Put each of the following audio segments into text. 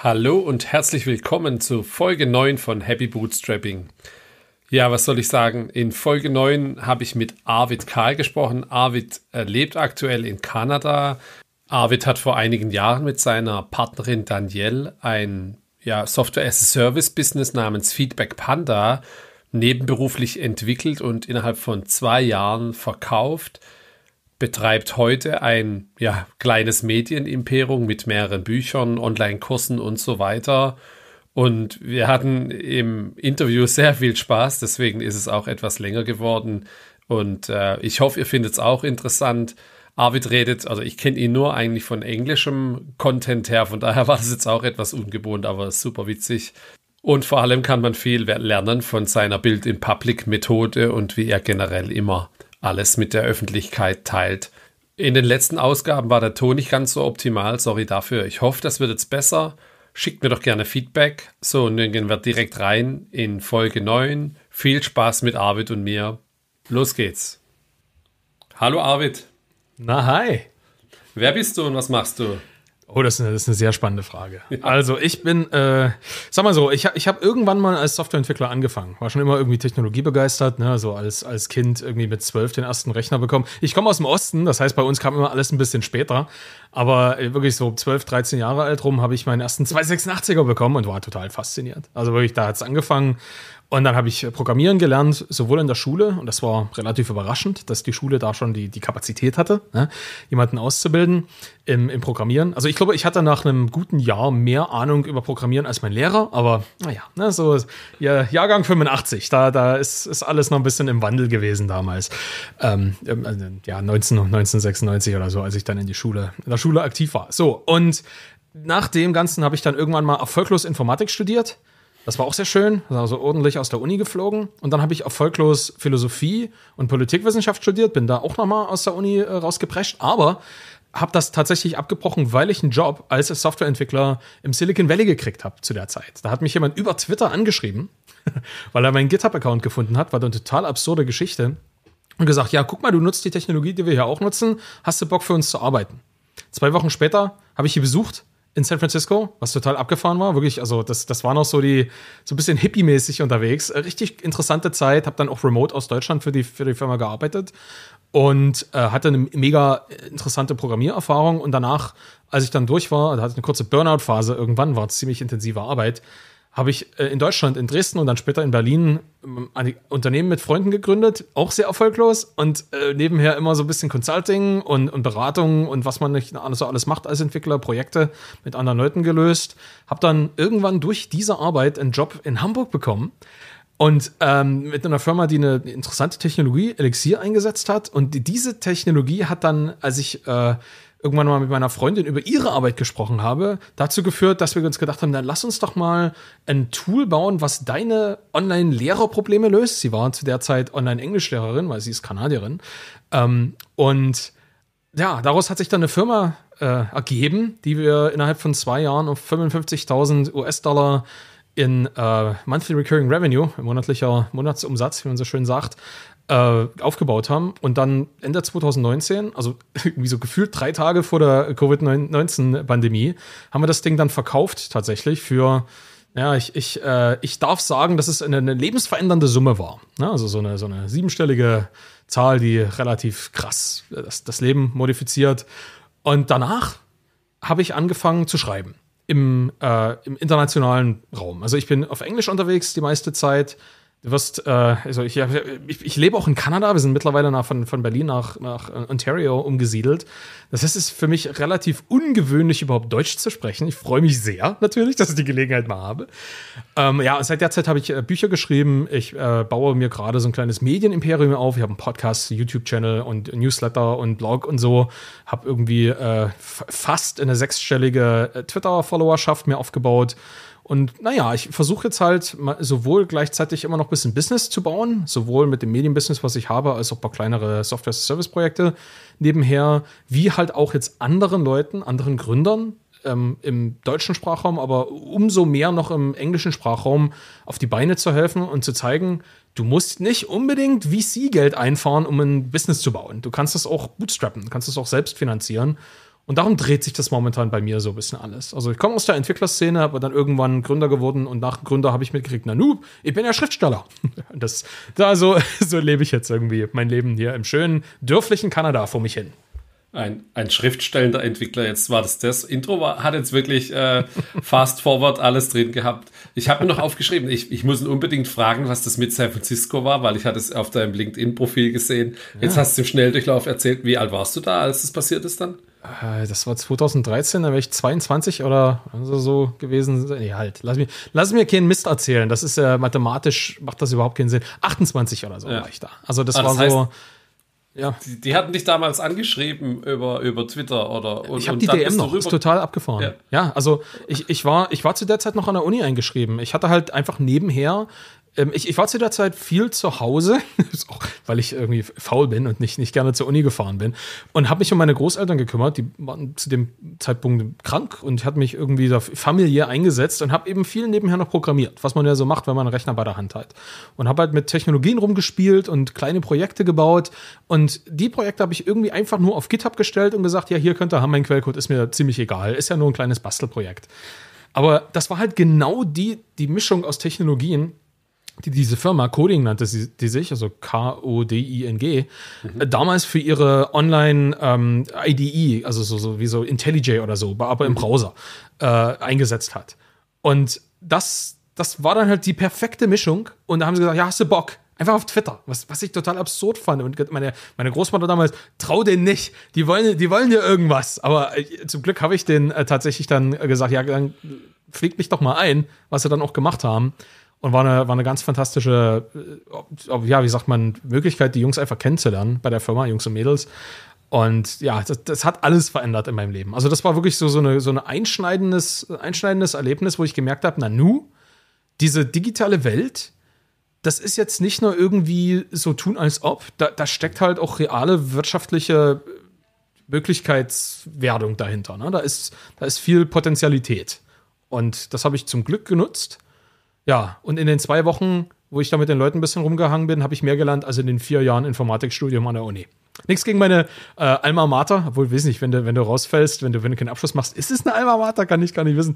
Hallo und herzlich willkommen zu Folge 9 von Happy Bootstrapping. Ja, was soll ich sagen? In Folge 9 habe ich mit Arvid Karl gesprochen. Arvid äh, lebt aktuell in Kanada. Arvid hat vor einigen Jahren mit seiner Partnerin Danielle ein ja, Software-as-a-Service-Business namens Feedback Panda nebenberuflich entwickelt und innerhalb von zwei Jahren verkauft betreibt heute ein ja, kleines Medienimperium mit mehreren Büchern, Online-Kursen und so weiter. Und wir hatten im Interview sehr viel Spaß, deswegen ist es auch etwas länger geworden. Und äh, ich hoffe, ihr findet es auch interessant. Arvid redet, also ich kenne ihn nur eigentlich von englischem Content her, von daher war das jetzt auch etwas ungewohnt, aber super witzig. Und vor allem kann man viel lernen von seiner Bild-in-Public-Methode und wie er generell immer alles mit der Öffentlichkeit teilt. In den letzten Ausgaben war der Ton nicht ganz so optimal, sorry dafür. Ich hoffe, das wird jetzt besser. Schickt mir doch gerne Feedback. So, und dann gehen wir direkt rein in Folge 9. Viel Spaß mit Arvid und mir. Los geht's. Hallo Arvid. Na hi. Wer bist du und was machst du? Oh, das ist, eine, das ist eine sehr spannende Frage. Ja. Also ich bin, äh, sag mal so, ich, ich habe irgendwann mal als Softwareentwickler angefangen. War schon immer irgendwie technologiebegeistert, ne? so also als, als Kind irgendwie mit zwölf den ersten Rechner bekommen. Ich komme aus dem Osten, das heißt, bei uns kam immer alles ein bisschen später. Aber äh, wirklich so 12, 13 Jahre alt rum habe ich meinen ersten 286er bekommen und war total fasziniert. Also wirklich, da hat es angefangen und dann habe ich äh, Programmieren gelernt, sowohl in der Schule, und das war relativ überraschend, dass die Schule da schon die, die Kapazität hatte, ne, jemanden auszubilden im, im Programmieren. Also ich glaube, ich hatte nach einem guten Jahr mehr Ahnung über Programmieren als mein Lehrer, aber naja, ne, so ja, Jahrgang 85, da, da ist, ist alles noch ein bisschen im Wandel gewesen damals. Ähm, ähm also, ja, 19, 1996 oder so, als ich dann in die Schule, in der Schule aktiv war. So, und nach dem Ganzen habe ich dann irgendwann mal erfolglos Informatik studiert das war auch sehr schön. Also so ordentlich aus der Uni geflogen. Und dann habe ich erfolglos Philosophie und Politikwissenschaft studiert, bin da auch nochmal aus der Uni äh, rausgeprescht. Aber habe das tatsächlich abgebrochen, weil ich einen Job als Softwareentwickler im Silicon Valley gekriegt habe zu der Zeit. Da hat mich jemand über Twitter angeschrieben, weil er meinen GitHub-Account gefunden hat. War eine total absurde Geschichte. Und gesagt, ja, guck mal, du nutzt die Technologie, die wir hier auch nutzen. Hast du Bock für uns zu arbeiten? Zwei Wochen später habe ich hier besucht in San Francisco, was total abgefahren war. Wirklich, also das, das war noch so die, so ein bisschen hippie-mäßig unterwegs. Äh, richtig interessante Zeit, habe dann auch remote aus Deutschland für die, für die Firma gearbeitet und äh, hatte eine mega interessante Programmiererfahrung und danach, als ich dann durch war, hatte eine kurze Burnout-Phase, irgendwann war es ziemlich intensive Arbeit, habe ich äh, in Deutschland, in Dresden und dann später in Berlin ähm, ein Unternehmen mit Freunden gegründet, auch sehr erfolglos und äh, nebenher immer so ein bisschen Consulting und, und Beratung und was man nicht so alles macht als Entwickler, Projekte mit anderen Leuten gelöst. Habe dann irgendwann durch diese Arbeit einen Job in Hamburg bekommen. Und ähm, mit einer Firma, die eine interessante Technologie, Elixir, eingesetzt hat. Und diese Technologie hat dann, als ich äh, irgendwann mal mit meiner Freundin über ihre Arbeit gesprochen habe, dazu geführt, dass wir uns gedacht haben, dann lass uns doch mal ein Tool bauen, was deine Online-Lehrerprobleme löst. Sie war zu der Zeit Online-Englischlehrerin, weil sie ist Kanadierin. Ähm, und ja, daraus hat sich dann eine Firma äh, ergeben, die wir innerhalb von zwei Jahren auf 55.000 US-Dollar in äh, Monthly Recurring Revenue, monatlicher Monatsumsatz, wie man so schön sagt, äh, aufgebaut haben. Und dann Ende 2019, also irgendwie so gefühlt drei Tage vor der Covid-19-Pandemie, haben wir das Ding dann verkauft tatsächlich für ja, ich, ich, äh, ich darf sagen, dass es eine, eine lebensverändernde Summe war. Ja, ne? also so eine, so eine siebenstellige Zahl, die relativ krass äh, das, das Leben modifiziert. Und danach habe ich angefangen zu schreiben im, äh, im internationalen Raum. Also ich bin auf Englisch unterwegs die meiste Zeit, Du wirst, äh, also ich, ich, ich, lebe auch in Kanada, wir sind mittlerweile nach, von, von Berlin nach, nach äh, Ontario umgesiedelt. Das heißt, es ist für mich relativ ungewöhnlich, überhaupt Deutsch zu sprechen. Ich freue mich sehr natürlich, dass ich die Gelegenheit mal habe. Ähm, ja, seit der Zeit habe ich äh, Bücher geschrieben. Ich äh, baue mir gerade so ein kleines Medienimperium auf. Ich habe einen Podcast, YouTube-Channel und Newsletter und Blog und so. Habe irgendwie äh, fast eine sechsstellige äh, Twitter-Followerschaft mir aufgebaut. Und naja, ich versuche jetzt halt sowohl gleichzeitig immer noch ein bisschen Business zu bauen, sowohl mit dem Medienbusiness, was ich habe, als auch ein paar kleinere Software-Service-Projekte nebenher, wie halt auch jetzt anderen Leuten, anderen Gründern ähm, im deutschen Sprachraum, aber umso mehr noch im englischen Sprachraum auf die Beine zu helfen und zu zeigen, du musst nicht unbedingt VC-Geld einfahren, um ein Business zu bauen. Du kannst das auch bootstrappen, kannst das auch selbst finanzieren. Und darum dreht sich das momentan bei mir so ein bisschen alles. Also ich komme aus der Entwicklerszene, aber dann irgendwann Gründer geworden und nach Gründer habe ich mitgekriegt, na noob, ich bin ja Schriftsteller. Das, da so, so lebe ich jetzt irgendwie mein Leben hier im schönen, dörflichen Kanada vor mich hin. Ein, ein schriftstellender Entwickler, jetzt war das das. Intro war, hat jetzt wirklich äh, fast forward alles drin gehabt. Ich habe mir noch aufgeschrieben, ich, ich muss ihn unbedingt fragen, was das mit San Francisco war, weil ich hatte es auf deinem LinkedIn-Profil gesehen. Ja. Jetzt hast du im Schnelldurchlauf erzählt, wie alt warst du da, als das passiert ist dann? Äh, das war 2013, da wäre ich 22 oder so gewesen. Nee, halt. Lass mir, lass mir keinen Mist erzählen. Das ist ja mathematisch, macht das überhaupt keinen Sinn. 28 oder so ja. war ich da. Also das, ah, das war heißt, so. Ja. Die, die, hatten dich damals angeschrieben über, über Twitter oder und, Ich habe die DM noch, ist total abgefahren. Ja, ja also ich, ich, war, ich war zu der Zeit noch an der Uni eingeschrieben. Ich hatte halt einfach nebenher ähm, ich, ich, war zu der Zeit viel zu Hause. ist auch weil ich irgendwie faul bin und nicht, nicht gerne zur Uni gefahren bin. Und habe mich um meine Großeltern gekümmert, die waren zu dem Zeitpunkt krank und hat mich irgendwie da familiär eingesetzt und habe eben viel nebenher noch programmiert, was man ja so macht, wenn man einen Rechner bei der Hand hat. Und habe halt mit Technologien rumgespielt und kleine Projekte gebaut. Und die Projekte habe ich irgendwie einfach nur auf GitHub gestellt und gesagt, ja, hier könnt ihr haben, mein Quellcode ist mir ziemlich egal, ist ja nur ein kleines Bastelprojekt. Aber das war halt genau die, die Mischung aus Technologien, die, diese Firma, Coding nannte sie, die sich, also K-O-D-I-N-G, mhm. Äh, damals für ihre Online-IDE, ähm, e, also so, so, wie so IntelliJ oder so, aber im mhm. Browser, äh, eingesetzt hat. Und das, das war dann halt die perfekte Mischung. Und da haben sie gesagt, ja, hast du Bock? Einfach auf Twitter, was, was ich total absurd fand. Und meine, meine Großmutter damals, trau denen nicht, die wollen, die wollen dir irgendwas. Aber äh, zum Glück habe ich denen äh, tatsächlich dann äh, gesagt, ja, dann fliegt mich doch mal ein, was sie dann auch gemacht haben. Und war eine, war eine ganz fantastische, äh, ja, wie sagt man, Möglichkeit, die Jungs einfach kennenzulernen bei der Firma, Jungs und Mädels. Und ja, das, das, hat alles verändert in meinem Leben. Also, das war wirklich so, so, eine, so ein einschneidendes, einschneidendes Erlebnis, wo ich gemerkt habe: Nanu, diese digitale Welt, das ist jetzt nicht nur irgendwie so tun, als ob. Da, da steckt halt auch reale wirtschaftliche äh, Möglichkeitswerdung dahinter. Ne? Da, ist, da ist viel Potenzialität. Und das habe ich zum Glück genutzt ja, und in den zwei Wochen, wo ich da mit den Leuten ein bisschen rumgehangen bin, habe ich mehr gelernt als in den vier Jahren Informatikstudium an der Uni. Nichts gegen meine äh, Alma Mater, obwohl, weiß nicht, wenn du, wenn du rausfällst, wenn du, wenn du keinen Abschluss machst, ist es eine Alma Mater, kann ich gar nicht wissen.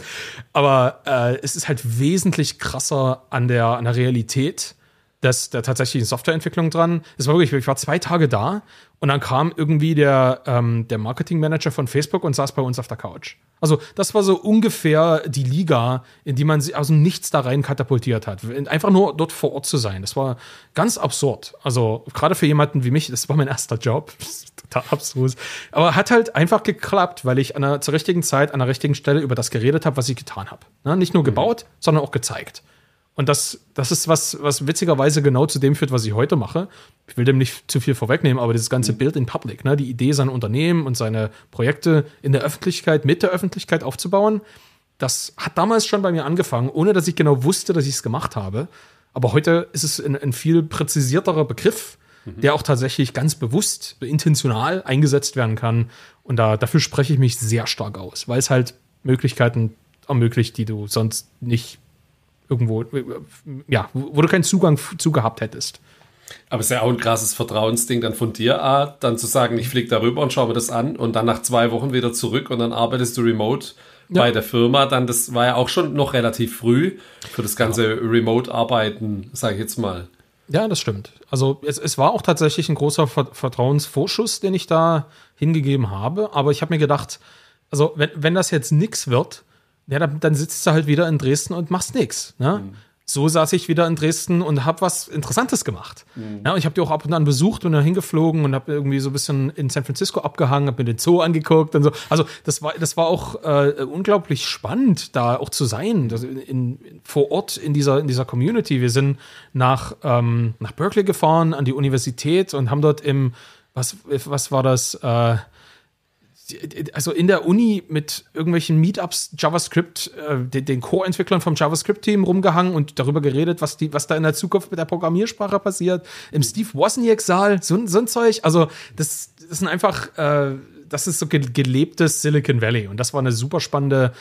Aber äh, es ist halt wesentlich krasser an der, an der Realität dass da tatsächlich eine Softwareentwicklung dran. Es war wirklich, ich war zwei Tage da und dann kam irgendwie der, ähm, der Marketingmanager von Facebook und saß bei uns auf der Couch. Also, das war so ungefähr die Liga, in die man sich aus dem Nichts da rein katapultiert hat. Einfach nur dort vor Ort zu sein. Das war ganz absurd. Also, gerade für jemanden wie mich, das war mein erster Job. Total abstrus. Aber hat halt einfach geklappt, weil ich an der, zur richtigen Zeit, an der richtigen Stelle über das geredet habe, was ich getan habe. Ne? Nicht nur mhm. gebaut, sondern auch gezeigt. Und das, das ist was, was witzigerweise genau zu dem führt, was ich heute mache. Ich will dem nicht zu viel vorwegnehmen, aber dieses ganze mhm. Bild in Public, ne, die Idee, sein Unternehmen und seine Projekte in der Öffentlichkeit, mit der Öffentlichkeit aufzubauen, das hat damals schon bei mir angefangen, ohne dass ich genau wusste, dass ich es gemacht habe. Aber heute ist es ein, ein viel präzisierterer Begriff, mhm. der auch tatsächlich ganz bewusst, intentional eingesetzt werden kann. Und da, dafür spreche ich mich sehr stark aus, weil es halt Möglichkeiten ermöglicht, die du sonst nicht irgendwo, äh, ja, wo du keinen Zugang zu gehabt hättest. Aber es ist ja auch ein krasses Vertrauensding dann von dir, A, äh, dann zu sagen, ich fliege darüber und schaue mir das an und dann nach zwei Wochen wieder zurück und dann arbeitest du remote ja. bei der Firma. Dann, das war ja auch schon noch relativ früh für das ganze genau. Remote-Arbeiten, sage ich jetzt mal. Ja, das stimmt. Also es, es war auch tatsächlich ein großer Vertrauensvorschuss, den ich da hingegeben habe. Aber ich habe mir gedacht, also wenn, wenn das jetzt nichts wird, ja, dann, dann sitzt du halt wieder in Dresden und machst nichts. Ne? Mhm. So saß ich wieder in Dresden und habe was Interessantes gemacht. Mhm. Ja, und ich habe die auch ab und an besucht und dann hingeflogen und habe irgendwie so ein bisschen in San Francisco abgehangen, habe mir den Zoo angeguckt und so. Also das war, das war auch äh, unglaublich spannend, da auch zu sein, das in, in, vor Ort in dieser, in dieser Community. Wir sind nach, ähm, nach Berkeley gefahren, an die Universität und haben dort im, was, was war das? Äh, also in der Uni mit irgendwelchen Meetups JavaScript, äh, den, core entwicklern vom JavaScript-Team rumgehangen und darüber geredet, was, die, was da in der Zukunft mit der Programmiersprache passiert. Im Steve Wozniak-Saal, so, so ein Zeug. Also, das, das sind einfach, äh, das ist so gelebtes Silicon Valley. Und das war eine super spannende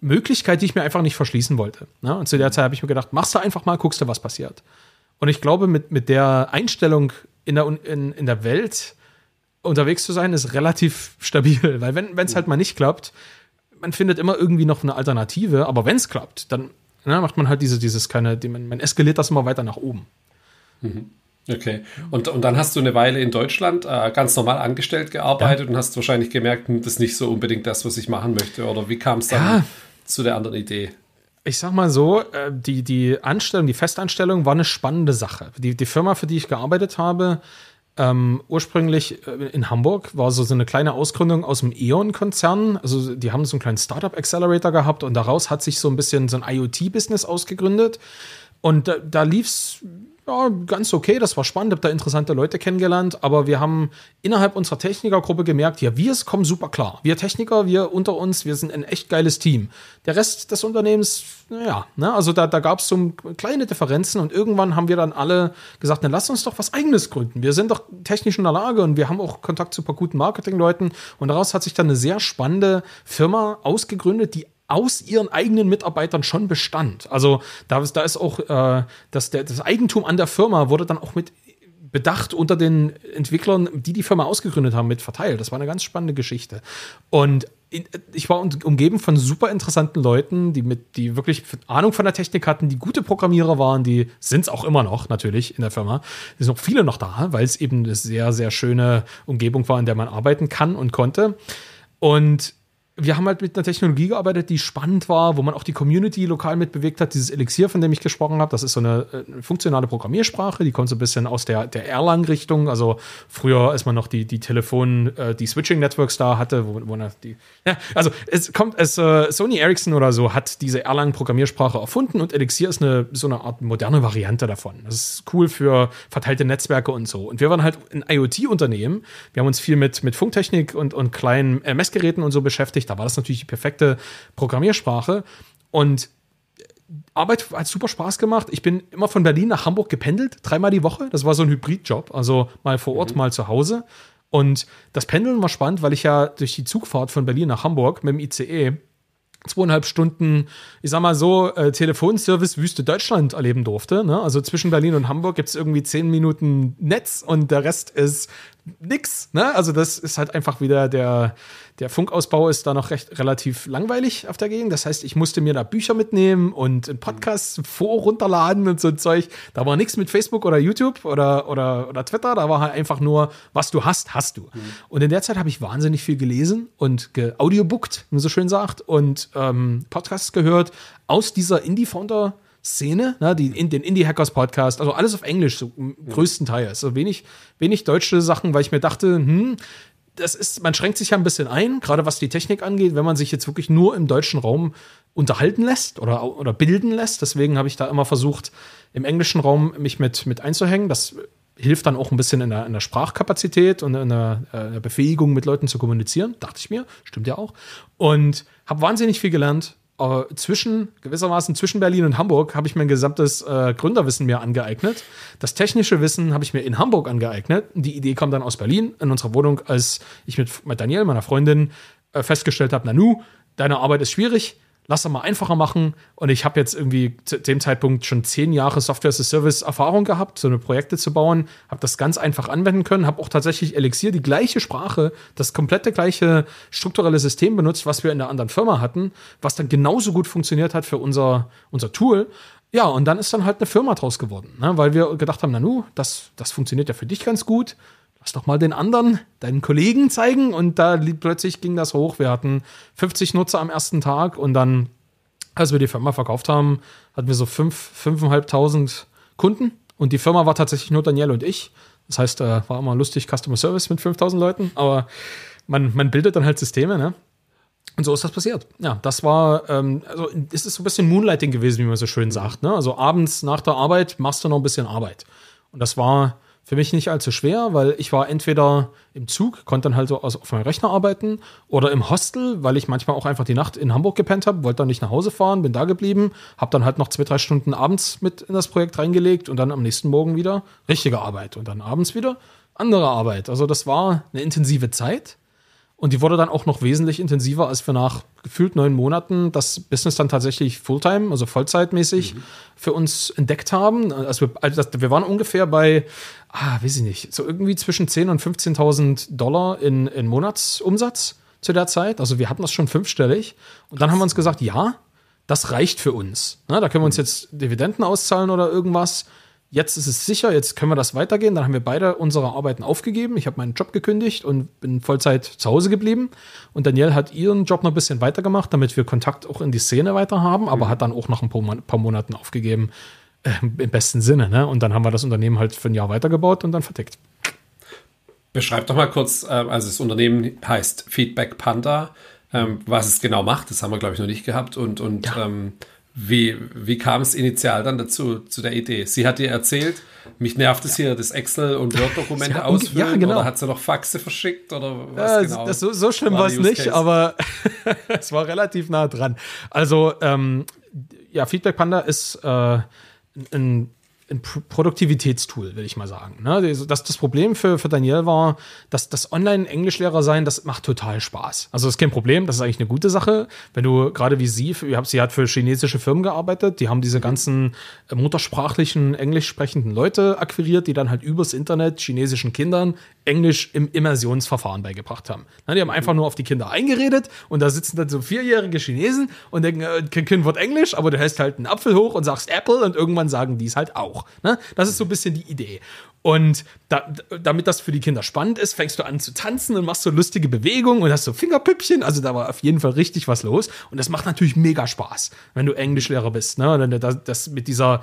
Möglichkeit, die ich mir einfach nicht verschließen wollte. Ne? Und zu der Zeit habe ich mir gedacht, machst du einfach mal, guckst du, was passiert. Und ich glaube, mit, mit der Einstellung in der, in, in der Welt, unterwegs zu sein ist relativ stabil, weil wenn es halt mal nicht klappt, man findet immer irgendwie noch eine Alternative, aber wenn es klappt, dann ne, macht man halt diese, dieses keine, die, man, man eskaliert das immer weiter nach oben. Mhm. Okay. Und, und dann hast du eine Weile in Deutschland äh, ganz normal angestellt gearbeitet ja. und hast wahrscheinlich gemerkt, hm, das ist nicht so unbedingt das, was ich machen möchte. Oder wie kam es dann ja. zu der anderen Idee? Ich sag mal so, äh, die, die Anstellung, die Festanstellung war eine spannende Sache. Die, die Firma, für die ich gearbeitet habe, ähm, ursprünglich äh, in Hamburg war so, so eine kleine Ausgründung aus dem E.ON-Konzern. Also die haben so einen kleinen Startup-Accelerator gehabt und daraus hat sich so ein bisschen so ein IoT-Business ausgegründet. Und da, da lief es ja, ganz okay, das war spannend, habe da interessante Leute kennengelernt, aber wir haben innerhalb unserer Technikergruppe gemerkt, ja, wir kommen super klar. Wir Techniker, wir unter uns, wir sind ein echt geiles Team. Der Rest des Unternehmens, naja, ne, also da, da gab es so kleine Differenzen und irgendwann haben wir dann alle gesagt, dann lass uns doch was eigenes gründen. Wir sind doch technisch in der Lage und wir haben auch Kontakt zu ein paar guten Marketingleuten und daraus hat sich dann eine sehr spannende Firma ausgegründet, die aus ihren eigenen Mitarbeitern schon bestand. Also da, da ist auch äh, das, der, das Eigentum an der Firma wurde dann auch mit Bedacht unter den Entwicklern, die die Firma ausgegründet haben, mit verteilt. Das war eine ganz spannende Geschichte. Und ich war umgeben von super interessanten Leuten, die mit, die wirklich Ahnung von der Technik hatten, die gute Programmierer waren, die sind es auch immer noch natürlich in der Firma. Es sind auch viele noch da, weil es eben eine sehr, sehr schöne Umgebung war, in der man arbeiten kann und konnte. Und wir haben halt mit einer Technologie gearbeitet, die spannend war, wo man auch die Community lokal mitbewegt hat. Dieses Elixier, von dem ich gesprochen habe, das ist so eine, eine äh, funktionale Programmiersprache, die kommt so ein bisschen aus der, der Erlang-Richtung. Also früher, ist man noch die, die Telefon, äh, die Switching-Networks da hatte, wo, wo die. Ja, also es kommt, es, äh, Sony Ericsson oder so hat diese Erlang-Programmiersprache erfunden und Elixier ist eine, so eine Art moderne Variante davon. Das ist cool für verteilte Netzwerke und so. Und wir waren halt ein IoT-Unternehmen. Wir haben uns viel mit, mit Funktechnik und, und kleinen äh, Messgeräten und so beschäftigt da war das natürlich die perfekte Programmiersprache. Und äh, Arbeit hat super Spaß gemacht. Ich bin immer von Berlin nach Hamburg gependelt, dreimal die Woche. Das war so ein Hybridjob, also mal vor Ort, mhm. mal zu Hause. Und das Pendeln war spannend, weil ich ja durch die Zugfahrt von Berlin nach Hamburg mit dem ICE zweieinhalb Stunden, ich sag mal so, äh, Telefonservice Wüste Deutschland erleben durfte. Ne? Also zwischen Berlin und Hamburg gibt es irgendwie zehn Minuten Netz und der Rest ist nix. Ne? Also das ist halt einfach wieder der, der Funkausbau ist da noch recht relativ langweilig auf der Gegend. Das heißt, ich musste mir da Bücher mitnehmen und Podcasts mhm. vor runterladen und so ein Zeug. Da war nichts mit Facebook oder YouTube oder, oder, oder Twitter. Da war halt einfach nur, was du hast, hast du. Mhm. Und in der Zeit habe ich wahnsinnig viel gelesen und geaudiobookt, wie man so schön sagt, und ähm, Podcasts gehört aus dieser Indie-Founder- Szene, ne, die, in, den Indie-Hackers-Podcast, also alles auf Englisch, so ja. größtenteils. So also wenig, wenig deutsche Sachen, weil ich mir dachte, hm, das ist, man schränkt sich ja ein bisschen ein, gerade was die Technik angeht, wenn man sich jetzt wirklich nur im deutschen Raum unterhalten lässt oder, oder bilden lässt. Deswegen habe ich da immer versucht, im englischen Raum mich mit, mit einzuhängen. Das hilft dann auch ein bisschen in der, in der Sprachkapazität und in der, äh, in der Befähigung, mit Leuten zu kommunizieren, dachte ich mir. Stimmt ja auch. Und habe wahnsinnig viel gelernt, äh, zwischen, gewissermaßen zwischen Berlin und Hamburg habe ich mein gesamtes äh, Gründerwissen mir angeeignet. Das technische Wissen habe ich mir in Hamburg angeeignet. Die Idee kam dann aus Berlin, in unserer Wohnung, als ich mit, mit Daniel, meiner Freundin, äh, festgestellt habe, Nanu, deine Arbeit ist schwierig lass das mal einfacher machen. Und ich habe jetzt irgendwie zu dem Zeitpunkt schon zehn Jahre Software as a Service Erfahrung gehabt, so eine Projekte zu bauen, habe das ganz einfach anwenden können, habe auch tatsächlich Elixir, die gleiche Sprache, das komplette gleiche strukturelle System benutzt, was wir in der anderen Firma hatten, was dann genauso gut funktioniert hat für unser, unser Tool. Ja, und dann ist dann halt eine Firma draus geworden, ne? weil wir gedacht haben, na nu, das, das funktioniert ja für dich ganz gut kannst doch mal den anderen, deinen Kollegen zeigen. Und da plötzlich ging das hoch. Wir hatten 50 Nutzer am ersten Tag und dann, als wir die Firma verkauft haben, hatten wir so 5.500 Kunden. Und die Firma war tatsächlich nur Daniel und ich. Das heißt, äh, war immer lustig Customer Service mit 5000 Leuten, aber man, man bildet dann halt Systeme, ne? Und so ist das passiert. Ja, das war, ähm, also es ist so ein bisschen Moonlighting gewesen, wie man so schön sagt. Ne? Also abends nach der Arbeit machst du noch ein bisschen Arbeit. Und das war für mich nicht allzu schwer, weil ich war entweder im Zug, konnte dann halt so auf meinem Rechner arbeiten, oder im Hostel, weil ich manchmal auch einfach die Nacht in Hamburg gepennt habe, wollte dann nicht nach Hause fahren, bin da geblieben, habe dann halt noch zwei, drei Stunden abends mit in das Projekt reingelegt und dann am nächsten Morgen wieder richtige Arbeit und dann abends wieder andere Arbeit. Also das war eine intensive Zeit. Und die wurde dann auch noch wesentlich intensiver, als wir nach gefühlt neun Monaten das Business dann tatsächlich Fulltime, also Vollzeitmäßig mhm. für uns entdeckt haben. Also wir, also wir waren ungefähr bei, ah, weiß ich nicht, so irgendwie zwischen 10.000 und 15.000 Dollar in, in Monatsumsatz zu der Zeit. Also wir hatten das schon fünfstellig. Und dann haben wir uns gesagt, ja, das reicht für uns. Na, da können wir uns mhm. jetzt Dividenden auszahlen oder irgendwas jetzt ist es sicher, jetzt können wir das weitergehen. Dann haben wir beide unsere Arbeiten aufgegeben. Ich habe meinen Job gekündigt und bin Vollzeit zu Hause geblieben. Und Danielle hat ihren Job noch ein bisschen weitergemacht, damit wir Kontakt auch in die Szene weiter haben, aber mhm. hat dann auch nach ein paar, paar Monaten aufgegeben. Äh, Im besten Sinne, ne? Und dann haben wir das Unternehmen halt für ein Jahr weitergebaut und dann verdeckt. Beschreib doch mal kurz, äh, also das Unternehmen heißt Feedback Panda, ähm, was es genau macht. Das haben wir, glaube ich, noch nicht gehabt und, und ja. ähm, wie, wie kam es initial dann dazu, zu der Idee? Sie hat dir erzählt, mich nervt es hier, das Excel- und Word-Dokumente ausfüllen. Ja, genau. Oder hat sie noch Faxe verschickt oder was ja, genau? So, so schlimm war es nicht, aber es war relativ nah dran. Also, ähm, ja, Feedback Panda ist äh, ein ein Produktivitätstool, will ich mal sagen. Ne? Also, das, das Problem für, für Daniel war, dass das Online-Englischlehrer sein, das macht total Spaß. Also das ist kein Problem, das ist eigentlich eine gute Sache. Wenn du gerade wie sie, sie hat für chinesische Firmen gearbeitet, die haben diese ganzen äh, muttersprachlichen, englisch sprechenden Leute akquiriert, die dann halt übers Internet chinesischen Kindern Englisch im Immersionsverfahren beigebracht haben. Na, die haben einfach nur auf die Kinder eingeredet und da sitzen dann so vierjährige Chinesen und denken, äh, kein Kind wird Englisch, aber du hältst halt einen Apfel hoch und sagst Apple und irgendwann sagen die es halt auch. Na, ne? das ist so ein bisschen die Idee. Und da, damit das für die Kinder spannend ist, fängst du an zu tanzen und machst so lustige Bewegungen und hast so Fingerpüppchen. Also da war auf jeden Fall richtig was los. Und das macht natürlich mega Spaß, wenn du Englischlehrer bist. Ne? Das, das mit dieser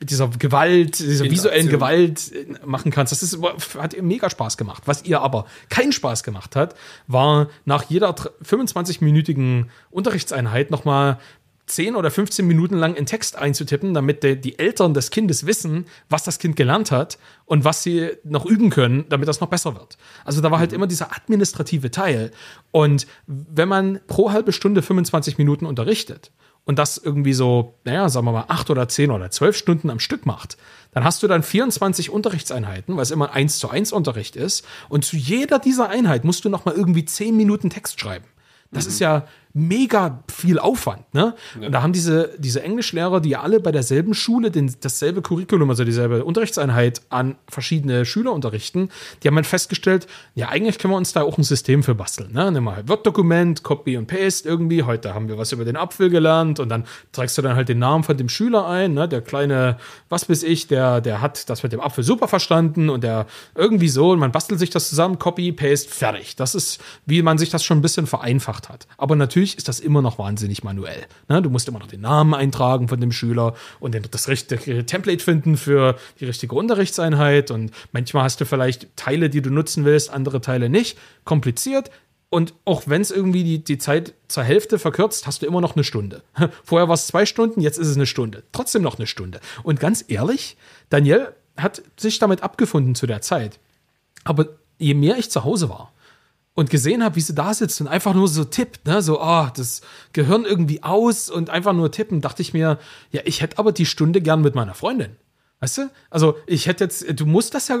mit dieser Gewalt, dieser visuellen Gewalt äh, machen kannst. Das ist, hat ihr mega Spaß gemacht. Was ihr aber keinen Spaß gemacht hat, war nach jeder 25-minütigen Unterrichtseinheit nochmal 10 oder 15 Minuten lang in Text einzutippen, damit de, die Eltern des Kindes wissen, was das Kind gelernt hat und was sie noch üben können, damit das noch besser wird. Also da war halt mhm. immer dieser administrative Teil. Und wenn man pro halbe Stunde 25 Minuten unterrichtet, und das irgendwie so, naja, sagen wir mal, acht oder zehn oder zwölf Stunden am Stück macht, dann hast du dann 24 Unterrichtseinheiten, weil es immer eins zu eins Unterricht ist. Und zu jeder dieser Einheit musst du nochmal irgendwie zehn Minuten Text schreiben. Das mhm. ist ja mega viel Aufwand. Ne? Ja. Und da haben diese, diese Englischlehrer, die alle bei derselben Schule den, dasselbe Curriculum, also dieselbe Unterrichtseinheit an verschiedene Schüler unterrichten, die haben dann halt festgestellt, ja, eigentlich können wir uns da auch ein System für basteln. Ne? Nimm mal halt Word-Dokument, Copy und Paste irgendwie. Heute haben wir was über den Apfel gelernt und dann trägst du dann halt den Namen von dem Schüler ein. Ne? Der kleine, was weiß ich, der, der hat das mit dem Apfel super verstanden und der irgendwie so und man bastelt sich das zusammen, Copy, Paste, fertig. Das ist, wie man sich das schon ein bisschen vereinfacht hat. Aber natürlich natürlich ist das immer noch wahnsinnig manuell. Ne? Du musst immer noch den Namen eintragen von dem Schüler und den, das richtige Template finden für die richtige Unterrichtseinheit. Und manchmal hast du vielleicht Teile, die du nutzen willst, andere Teile nicht. Kompliziert. Und auch wenn es irgendwie die, die Zeit zur Hälfte verkürzt, hast du immer noch eine Stunde. Vorher war es zwei Stunden, jetzt ist es eine Stunde. Trotzdem noch eine Stunde. Und ganz ehrlich, Daniel hat sich damit abgefunden zu der Zeit. Aber je mehr ich zu Hause war, und gesehen habe, wie sie da sitzt und einfach nur so tippt, ne, so, oh, das Gehirn irgendwie aus und einfach nur tippen, dachte ich mir, ja, ich hätte aber die Stunde gern mit meiner Freundin. Weißt du? Also, ich hätte jetzt, du musst das ja,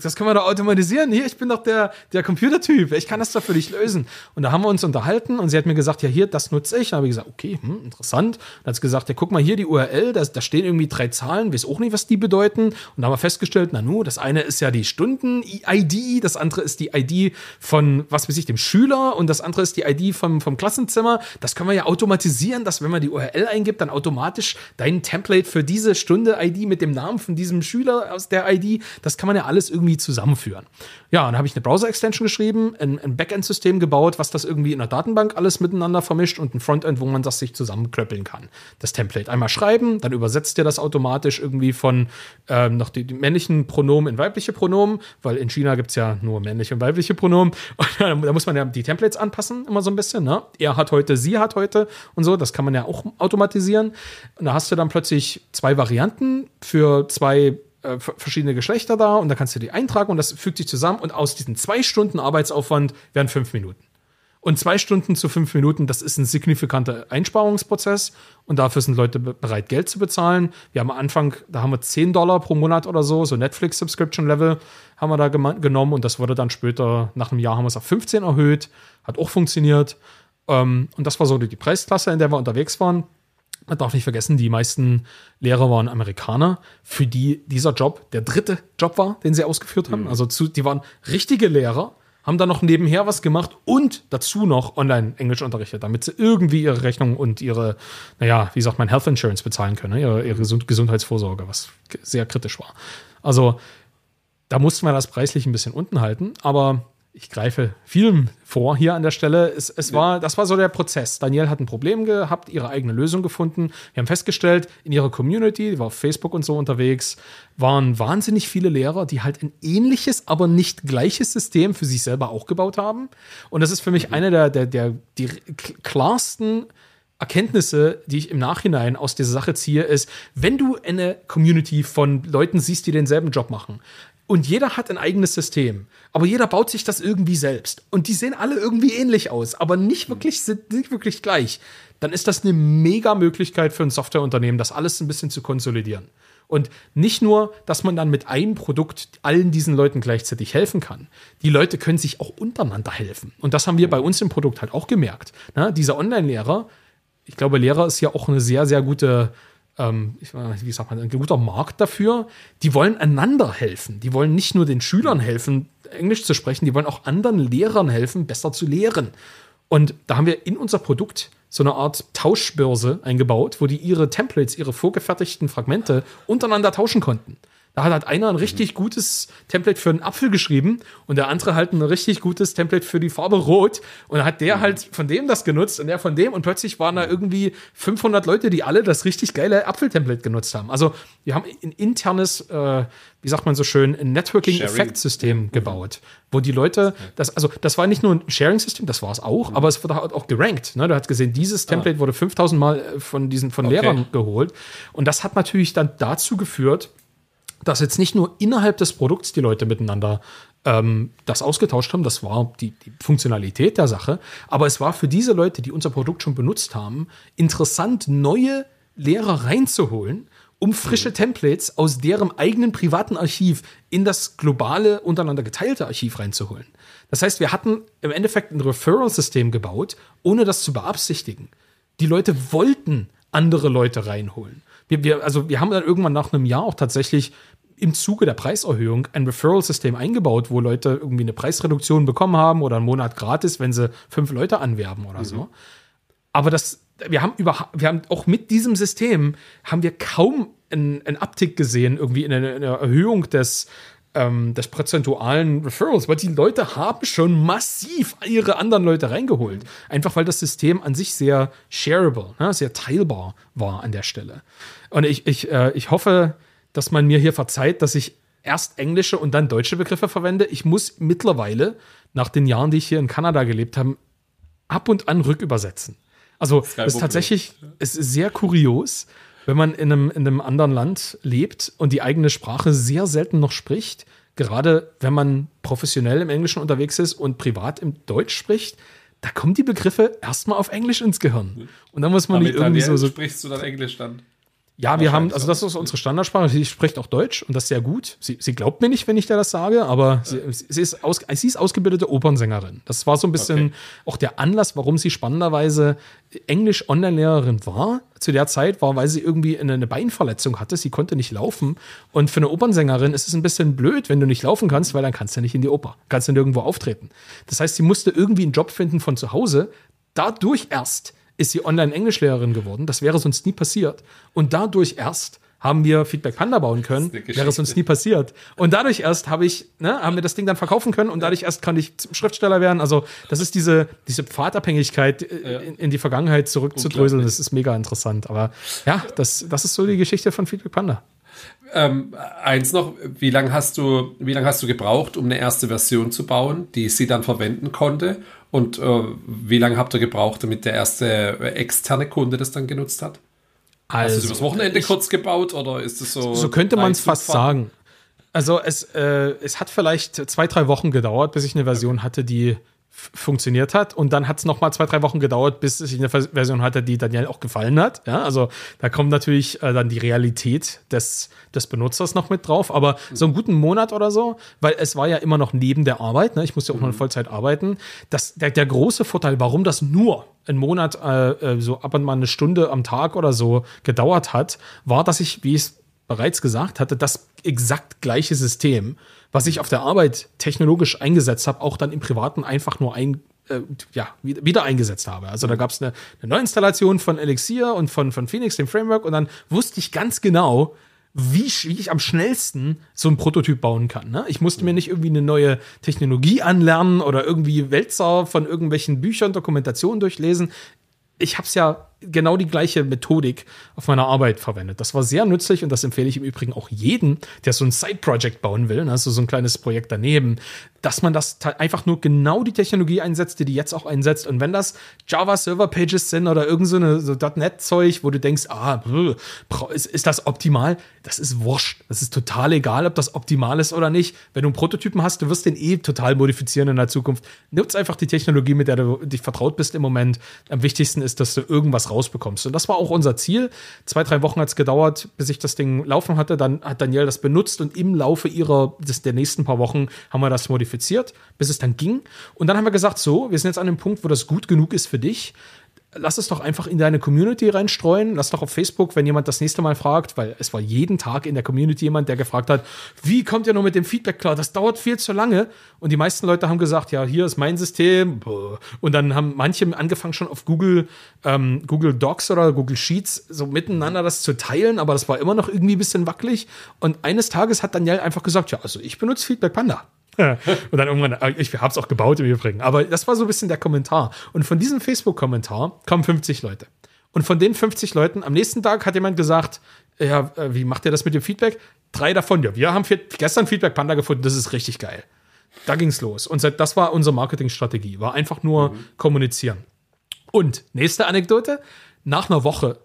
das können wir doch automatisieren. Hier, ich bin doch der, der Computertyp. Ich kann das doch für dich lösen. Und da haben wir uns unterhalten und sie hat mir gesagt, ja, hier, das nutze ich. Und dann habe ich gesagt, okay, hm, interessant. dann hat sie gesagt, ja, guck mal hier die URL, da, da stehen irgendwie drei Zahlen, weiß auch nicht, was die bedeuten. Und da haben wir festgestellt, na nu, das eine ist ja die Stunden-ID, das andere ist die ID von, was weiß ich, dem Schüler und das andere ist die ID vom, vom Klassenzimmer. Das können wir ja automatisieren, dass wenn man die URL eingibt, dann automatisch dein Template für diese Stunde-ID mit dem Namen Namen von diesem Schüler aus der ID, das kann man ja alles irgendwie zusammenführen. Ja, dann habe ich eine Browser-Extension geschrieben, ein, ein Backend-System gebaut, was das irgendwie in der Datenbank alles miteinander vermischt und ein Frontend, wo man das sich zusammenklöppeln kann. Das Template einmal schreiben, dann übersetzt ihr das automatisch irgendwie von ähm, noch die, die, männlichen Pronomen in weibliche Pronomen, weil in China gibt es ja nur männliche und weibliche Pronomen. Und da, da muss man ja die Templates anpassen, immer so ein bisschen. Ne? Er hat heute, sie hat heute und so. Das kann man ja auch automatisieren. Und da hast du dann plötzlich zwei Varianten für zwei äh, verschiedene Geschlechter da und da kannst du die eintragen und das fügt sich zusammen und aus diesen zwei Stunden Arbeitsaufwand werden fünf Minuten. Und zwei Stunden zu fünf Minuten, das ist ein signifikanter Einsparungsprozess und dafür sind Leute bereit, Geld zu bezahlen. Wir haben am Anfang, da haben wir 10 Dollar pro Monat oder so, so Netflix-Subscription-Level haben wir da genommen und das wurde dann später, nach einem Jahr haben wir es auf 15 erhöht, hat auch funktioniert. Ähm, und das war so die Preisklasse, in der wir unterwegs waren. Man darf nicht vergessen, die meisten Lehrer waren Amerikaner, für die dieser Job der dritte Job war, den sie ausgeführt haben. Mhm. Also zu, die waren richtige Lehrer, haben dann noch nebenher was gemacht und dazu noch Online-Englisch unterrichtet, damit sie irgendwie ihre Rechnung und ihre, naja, wie sagt man, Health Insurance bezahlen können, ne? ihre, ihre Gesundheitsvorsorge, was sehr kritisch war. Also da mussten wir das preislich ein bisschen unten halten, aber ich greife vielem vor hier an der Stelle. Es, es war, das war so der Prozess. Daniel hat ein Problem gehabt, ihre eigene Lösung gefunden. Wir haben festgestellt, in ihrer Community, die war auf Facebook und so unterwegs, waren wahnsinnig viele Lehrer, die halt ein ähnliches, aber nicht gleiches System für sich selber auch gebaut haben. Und das ist für mich mhm. eine der, der, der die klarsten Erkenntnisse, die ich im Nachhinein aus dieser Sache ziehe, ist, wenn du eine Community von Leuten siehst, die denselben Job machen, und jeder hat ein eigenes System. Aber jeder baut sich das irgendwie selbst. Und die sehen alle irgendwie ähnlich aus, aber nicht hm. wirklich, sind nicht wirklich gleich. Dann ist das eine mega Möglichkeit für ein Softwareunternehmen, das alles ein bisschen zu konsolidieren. Und nicht nur, dass man dann mit einem Produkt allen diesen Leuten gleichzeitig helfen kann. Die Leute können sich auch untereinander helfen. Und das haben wir hm. bei uns im Produkt halt auch gemerkt. Na, dieser Online-Lehrer, ich glaube, Lehrer ist ja auch eine sehr, sehr gute ähm, ich, wie sagt man, ein guter Markt dafür. Die wollen einander helfen. Die wollen nicht nur den Schülern helfen, Englisch zu sprechen, die wollen auch anderen Lehrern helfen, besser zu lehren. Und da haben wir in unser Produkt so eine Art Tauschbörse eingebaut, wo die ihre Templates, ihre vorgefertigten Fragmente untereinander tauschen konnten. Da hat einer ein mhm. richtig gutes Template für einen Apfel geschrieben und der andere halt ein richtig gutes Template für die Farbe Rot. Und dann hat der mhm. halt von dem das genutzt und der von dem. Und plötzlich waren da mhm. irgendwie 500 Leute, die alle das richtig geile Apfeltemplate genutzt haben. Also wir haben ein internes, äh, wie sagt man so schön, Networking-Effekt-System gebaut, wo die Leute, das, also das war nicht nur ein Sharing-System, das war es auch, mhm. aber es wurde halt auch gerankt. Ne? Du hast gesehen, dieses ah. Template ah. wurde 5000 Mal äh, von diesen von okay. Lehrern geholt. Und das hat natürlich dann dazu geführt, dass jetzt nicht nur innerhalb des Produkts die Leute miteinander ähm, das ausgetauscht haben, das war die, die, Funktionalität der Sache, aber es war für diese Leute, die unser Produkt schon benutzt haben, interessant, neue Lehrer reinzuholen, um frische mhm. Templates aus deren eigenen privaten Archiv in das globale, untereinander geteilte Archiv reinzuholen. Das heißt, wir hatten im Endeffekt ein Referral-System gebaut, ohne das zu beabsichtigen. Die Leute wollten andere Leute reinholen wir, wir, also wir haben dann irgendwann nach einem Jahr auch tatsächlich im Zuge der Preiserhöhung ein Referral-System eingebaut, wo Leute irgendwie eine Preisreduktion bekommen haben oder einen Monat gratis, wenn sie fünf Leute anwerben oder mhm. so. Aber das, wir haben über, wir haben auch mit diesem System haben wir kaum einen ein Abtick gesehen, irgendwie in einer, Erhöhung des, ähm, des prozentualen Referrals, weil die Leute haben schon massiv ihre anderen Leute reingeholt. Einfach weil das System an sich sehr shareable, ne, sehr teilbar war an der Stelle. Und ich, ich, äh, ich hoffe, dass man mir hier verzeiht, dass ich erst englische und dann deutsche Begriffe verwende. Ich muss mittlerweile, nach den Jahren, die ich hier in Kanada gelebt habe, ab und an rückübersetzen. Also, es ist, ist tatsächlich ist sehr kurios wenn man in einem, in einem anderen Land lebt und die eigene Sprache sehr selten noch spricht, gerade wenn man professionell im Englischen unterwegs ist und privat im Deutsch spricht, da kommen die Begriffe erstmal auf Englisch ins Gehirn. Und dann muss man Am die irgendwie so, so. sprichst du dann Englisch dann? Ja, wir haben, also das ist unsere Standardsprache. Sie spricht auch Deutsch und das sehr gut. Sie, sie glaubt mir nicht, wenn ich da das sage, aber sie, sie, ist aus, sie ist ausgebildete Opernsängerin. Das war so ein bisschen okay. auch der Anlass, warum sie spannenderweise Englisch-Online-Lehrerin war. Zu der Zeit war, weil sie irgendwie eine Beinverletzung hatte. Sie konnte nicht laufen. Und für eine Opernsängerin ist es ein bisschen blöd, wenn du nicht laufen kannst, weil dann kannst du nicht in die Oper, kannst du nirgendwo auftreten. Das heißt, sie musste irgendwie einen Job finden von zu Hause, dadurch erst ist sie Online-Englischlehrerin geworden. Das wäre sonst nie passiert. Und dadurch erst haben wir Feedback Panda bauen können, wäre sonst nie passiert. Und dadurch erst habe ich, ne, haben wir das Ding dann verkaufen können und dadurch erst kann ich Schriftsteller werden. Also das ist diese, diese Pfadabhängigkeit äh, in, in, die Vergangenheit zurückzudröseln. Das ist mega interessant. Aber ja, das, das ist so die Geschichte von Feedback Panda. Ähm, eins noch, wie lange hast du, wie lange hast du gebraucht, um eine erste Version zu bauen, die sie dann verwenden konnte? Und äh, wie lange habt ihr gebraucht, damit der erste äh, externe Kunde das dann genutzt hat? Also, Hast du das also, Wochenende ich, kurz gebaut oder ist es so? So könnte man es fast sagen. Also es, äh, es hat vielleicht zwei, drei Wochen gedauert, bis ich eine Version okay. hatte, die funktioniert hat. Und dann hat es nochmal zwei, drei Wochen gedauert, bis ich eine Version hatte, die Daniel auch gefallen hat. Ja, also da kommt natürlich äh, dann die Realität des, des Benutzers noch mit drauf. Aber mhm. so einen guten Monat oder so, weil es war ja immer noch neben der Arbeit, ne? ich musste ja auch mhm. noch in Vollzeit arbeiten. Das, der, der große Vorteil, warum das nur einen Monat, äh, äh, so ab und mal eine Stunde am Tag oder so gedauert hat, war, dass ich, wie ich es bereits gesagt hatte, das exakt gleiche System was ich auf der Arbeit technologisch eingesetzt habe, auch dann im Privaten einfach nur ein, äh, ja, wieder eingesetzt habe. Also da mhm. gab es eine, eine Neuinstallation von Elixir und von, von Phoenix, dem Framework, und dann wusste ich ganz genau, wie, wie ich am schnellsten so einen Prototyp bauen kann. Ne? Ich musste mir mhm. nicht irgendwie eine neue Technologie anlernen oder irgendwie Wälzer von irgendwelchen Büchern, Dokumentationen durchlesen. Ich habe es ja genau die gleiche Methodik auf meiner Arbeit verwendet. Das war sehr nützlich und das empfehle ich im Übrigen auch jedem, der so ein Side-Project bauen will, ne, also so ein kleines Projekt daneben, dass man das einfach nur genau die Technologie einsetzt, die die jetzt auch einsetzt. Und wenn das Java-Server-Pages sind oder irgend so so .NET-Zeug, wo du denkst, ah, äh, ist, ist das optimal? Das ist wurscht. Das ist total egal, ob das optimal ist oder nicht. Wenn du einen Prototypen hast, du wirst den eh total modifizieren in der Zukunft. Nutz einfach die Technologie, mit der du dich vertraut bist im Moment. Am wichtigsten ist, dass du irgendwas rausbekommst. Und das war auch unser Ziel. Zwei, drei Wochen hat es gedauert, bis ich das Ding laufen hatte. Dann hat Danielle das benutzt und im Laufe ihrer, des, der nächsten paar Wochen haben wir das modifiziert, bis es dann ging. Und dann haben wir gesagt, so, wir sind jetzt an dem Punkt, wo das gut genug ist für dich lass es doch einfach in deine Community reinstreuen. Lass doch auf Facebook, wenn jemand das nächste Mal fragt, weil es war jeden Tag in der Community jemand, der gefragt hat, wie kommt ihr nur mit dem Feedback klar? Das dauert viel zu lange. Und die meisten Leute haben gesagt, ja, hier ist mein System. Und dann haben manche angefangen schon auf Google, ähm, Google Docs oder Google Sheets so miteinander das zu teilen, aber das war immer noch irgendwie ein bisschen wackelig. Und eines Tages hat Daniel einfach gesagt, ja, also ich benutze Feedback Panda. und dann irgendwann, ah, ich habe es auch gebaut im Übrigen. Aber das war so ein bisschen der Kommentar. Und von diesem Facebook-Kommentar kamen 50 Leute. Und von den 50 Leuten, am nächsten Tag hat jemand gesagt, ja, äh, wie macht ihr das mit dem Feedback? Drei davon, ja, wir haben gestern Feedback Panda gefunden, das ist richtig geil. Da ging's los. Und das war unsere Marketingstrategie, war einfach nur mhm. kommunizieren. Und nächste Anekdote, nach einer Woche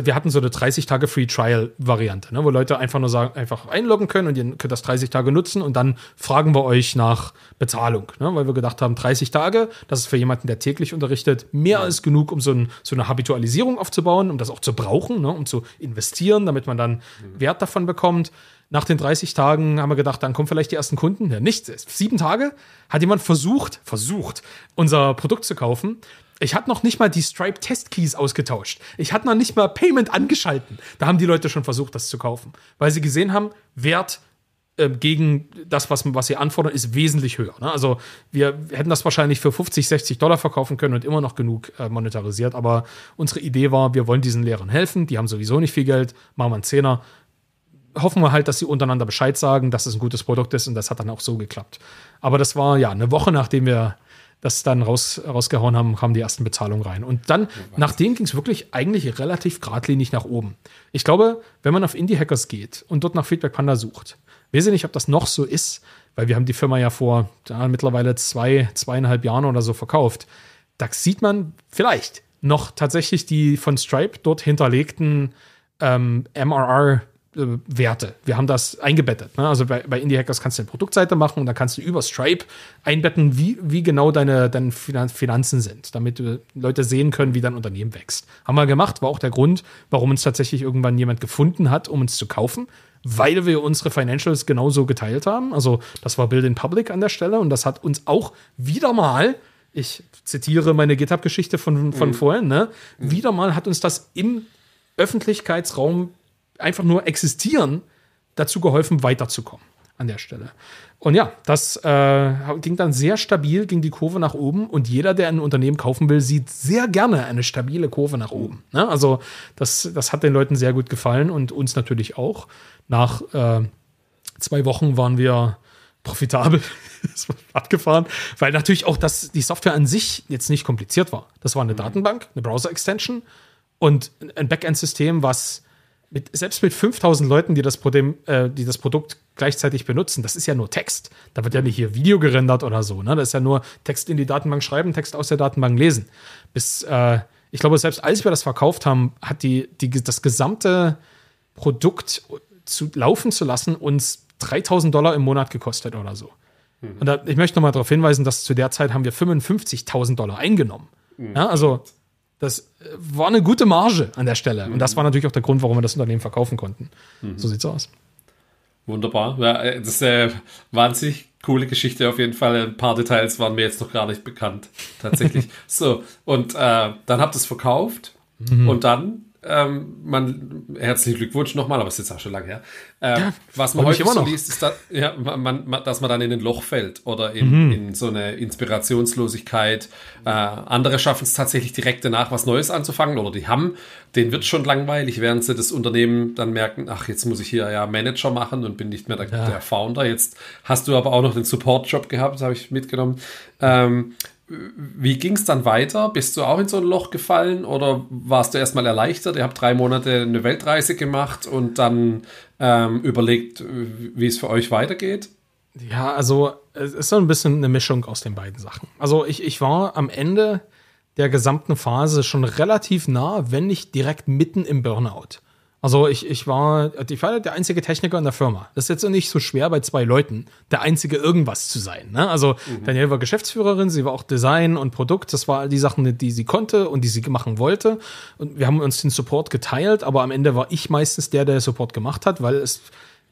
wir hatten so eine 30 Tage Free Trial Variante, ne, wo Leute einfach nur sagen, einfach einloggen können und ihr könnt das 30 Tage nutzen und dann fragen wir euch nach Bezahlung, ne, weil wir gedacht haben, 30 Tage, das ist für jemanden, der täglich unterrichtet, mehr als genug, um so, ein, so eine Habitualisierung aufzubauen, um das auch zu brauchen, ne, um zu investieren, damit man dann mhm. Wert davon bekommt. Nach den 30 Tagen haben wir gedacht, dann kommen vielleicht die ersten Kunden. Ja, nicht. Sieben Tage hat jemand versucht, versucht, unser Produkt zu kaufen. Ich hatte noch nicht mal die Stripe Test Keys ausgetauscht. Ich hatte noch nicht mal Payment angeschalten. Da haben die Leute schon versucht, das zu kaufen, weil sie gesehen haben, Wert äh, gegen das, was, was sie anfordern, ist wesentlich höher. Ne? Also wir hätten das wahrscheinlich für 50, 60 Dollar verkaufen können und immer noch genug äh, monetarisiert. Aber unsere Idee war, wir wollen diesen Lehrern helfen. Die haben sowieso nicht viel Geld. Machen wir einen Zehner hoffen wir halt, dass sie untereinander Bescheid sagen, dass es ein gutes Produkt ist und das hat dann auch so geklappt. Aber das war ja eine Woche, nachdem wir das dann raus, rausgehauen haben, kamen die ersten Bezahlungen rein. Und dann, nach denen ging es wirklich eigentlich relativ geradlinig nach oben. Ich glaube, wenn man auf Indie-Hackers geht und dort nach Feedback Panda sucht, weiß ich nicht, ob das noch so ist, weil wir haben die Firma ja vor ja, mittlerweile zwei, zweieinhalb Jahren oder so verkauft. Da sieht man vielleicht noch tatsächlich die von Stripe dort hinterlegten ähm, MRR- äh, Werte. Wir haben das eingebettet. Ne? Also bei, bei Indie Hackers kannst du eine Produktseite machen und dann kannst du über Stripe einbetten, wie, wie genau deine, deine Finanzen sind, damit äh, Leute sehen können, wie dein Unternehmen wächst. Haben wir gemacht, war auch der Grund, warum uns tatsächlich irgendwann jemand gefunden hat, um uns zu kaufen, weil wir unsere Financials genauso geteilt haben. Also das war Build in Public an der Stelle und das hat uns auch wieder mal ich zitiere meine GitHub-Geschichte von, von mhm. vorhin, ne? Wieder mal hat uns das im Öffentlichkeitsraum einfach nur existieren dazu geholfen, weiterzukommen an der Stelle. Und ja, das äh, ging dann sehr stabil, ging die Kurve nach oben und jeder, der ein Unternehmen kaufen will, sieht sehr gerne eine stabile Kurve nach oben. Ne? Also das, das hat den Leuten sehr gut gefallen und uns natürlich auch. Nach äh, zwei Wochen waren wir profitabel das war abgefahren, weil natürlich auch das, die Software an sich jetzt nicht kompliziert war. Das war eine Datenbank, eine Browser-Extension und ein Backend-System, was mit, selbst mit 5000 Leuten, die das, Problem, äh, die das Produkt gleichzeitig benutzen, das ist ja nur Text. Da wird ja nicht hier Video gerendert oder so. Ne? Das ist ja nur Text in die Datenbank schreiben, Text aus der Datenbank lesen. Bis, äh, ich glaube, selbst als wir das verkauft haben, hat die, die, das gesamte Produkt zu, laufen zu lassen uns 3000 Dollar im Monat gekostet oder so. Mhm. Und da, ich möchte nochmal darauf hinweisen, dass zu der Zeit haben wir 55.000 Dollar eingenommen. Mhm. Ja, also das äh, war eine gute Marge an der Stelle. Mhm. Und das war natürlich auch der Grund, warum wir das Unternehmen verkaufen konnten. Mhm. So sieht's aus. Wunderbar. Ja, äh, das ist äh, eine wahnsinnig coole Geschichte auf jeden Fall. Ein paar Details waren mir jetzt noch gar nicht bekannt, tatsächlich. so, und äh, dann habt ihr es verkauft mhm. und dann ähm, man, herzlichen Glückwunsch nochmal, aber es ist jetzt auch schon lange her. Ähm, ja, was man heute so liest, ist, dass, ja, man, man, dass man dann in ein Loch fällt oder in, mhm. in so eine Inspirationslosigkeit. Äh, andere schaffen es tatsächlich direkt danach, was Neues anzufangen oder die haben, denen wird schon langweilig, während sie das Unternehmen dann merken, ach, jetzt muss ich hier ja Manager machen und bin nicht mehr der, ja. der Founder. Jetzt hast du aber auch noch den Support-Job gehabt, habe ich mitgenommen. Ähm, wie ging es dann weiter? Bist du auch in so ein Loch gefallen oder warst du erstmal erleichtert? Ihr habt drei Monate eine Weltreise gemacht und dann ähm, überlegt, wie es für euch weitergeht? Ja, also es ist so ein bisschen eine Mischung aus den beiden Sachen. Also ich, ich war am Ende der gesamten Phase schon relativ nah, wenn nicht direkt mitten im Burnout. Also ich, ich war, ich war der einzige Techniker in der Firma. Das ist jetzt nicht so schwer, bei zwei Leuten der einzige irgendwas zu sein. Ne? Also mhm. Danielle war Geschäftsführerin, sie war auch Design und Produkt. Das war die Sachen, die sie konnte und die sie machen wollte. Und wir haben uns den Support geteilt, aber am Ende war ich meistens der, der Support gemacht hat, weil es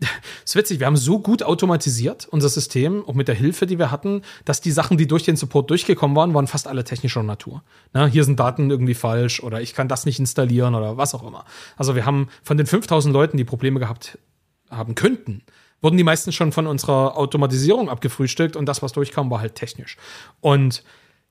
es ist witzig, wir haben so gut automatisiert, unser System, auch mit der Hilfe, die wir hatten, dass die Sachen, die durch den Support durchgekommen waren, waren fast alle technischer Natur. Ne? Hier sind Daten irgendwie falsch oder ich kann das nicht installieren oder was auch immer. Also wir haben von den 5000 Leuten, die Probleme gehabt haben könnten, wurden die meisten schon von unserer Automatisierung abgefrühstückt und das, was durchkam, war halt technisch. Und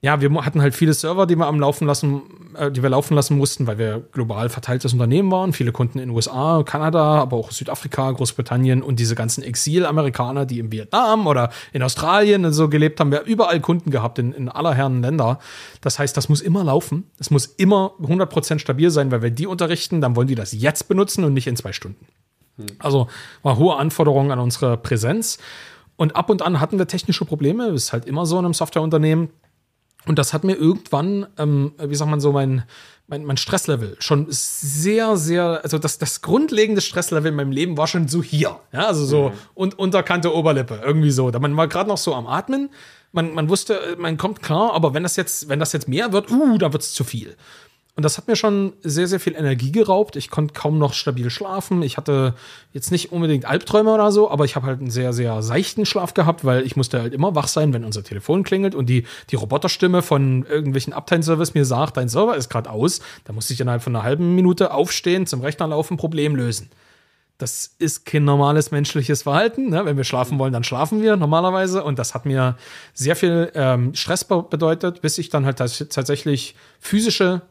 ja, wir hatten halt viele Server, die wir am Laufen lassen, äh, die wir laufen lassen mussten, weil wir global verteiltes Unternehmen waren. Viele Kunden in USA, Kanada, aber auch Südafrika, Großbritannien und diese ganzen Exil-Amerikaner, die im Vietnam oder in Australien und so gelebt haben. Wir haben überall Kunden gehabt in, in aller Herren Länder. Das heißt, das muss immer laufen. Es muss immer 100% stabil sein, weil wenn die unterrichten, dann wollen die das jetzt benutzen und nicht in zwei Stunden. Hm. Also war hohe Anforderungen an unsere Präsenz. Und ab und an hatten wir technische Probleme. Das ist halt immer so in einem Softwareunternehmen und das hat mir irgendwann, ähm, wie sagt man so, mein, mein, mein Stresslevel schon sehr, sehr, also das, das grundlegende Stresslevel in meinem Leben war schon so hier. Ja, also so mhm. und unterkante Oberlippe, irgendwie so. Da man war gerade noch so am Atmen. Man, man wusste, äh, man kommt klar, aber wenn das jetzt, wenn das jetzt mehr wird, uh, da wird es zu viel. Und das hat mir schon sehr, sehr viel Energie geraubt. Ich konnte kaum noch stabil schlafen. Ich hatte jetzt nicht unbedingt Albträume oder so, aber ich habe halt einen sehr, sehr seichten Schlaf gehabt, weil ich musste halt immer wach sein, wenn unser Telefon klingelt und die, die Roboterstimme von irgendwelchen Uptime-Service mir sagt, dein Server ist gerade aus. Da musste ich innerhalb von einer halben Minute aufstehen, zum Rechner laufen, Problem lösen. Das ist kein normales menschliches Verhalten. Ne? Wenn wir schlafen wollen, dann schlafen wir normalerweise. Und das hat mir sehr viel ähm, Stress bedeutet, bis ich dann halt tatsächlich physische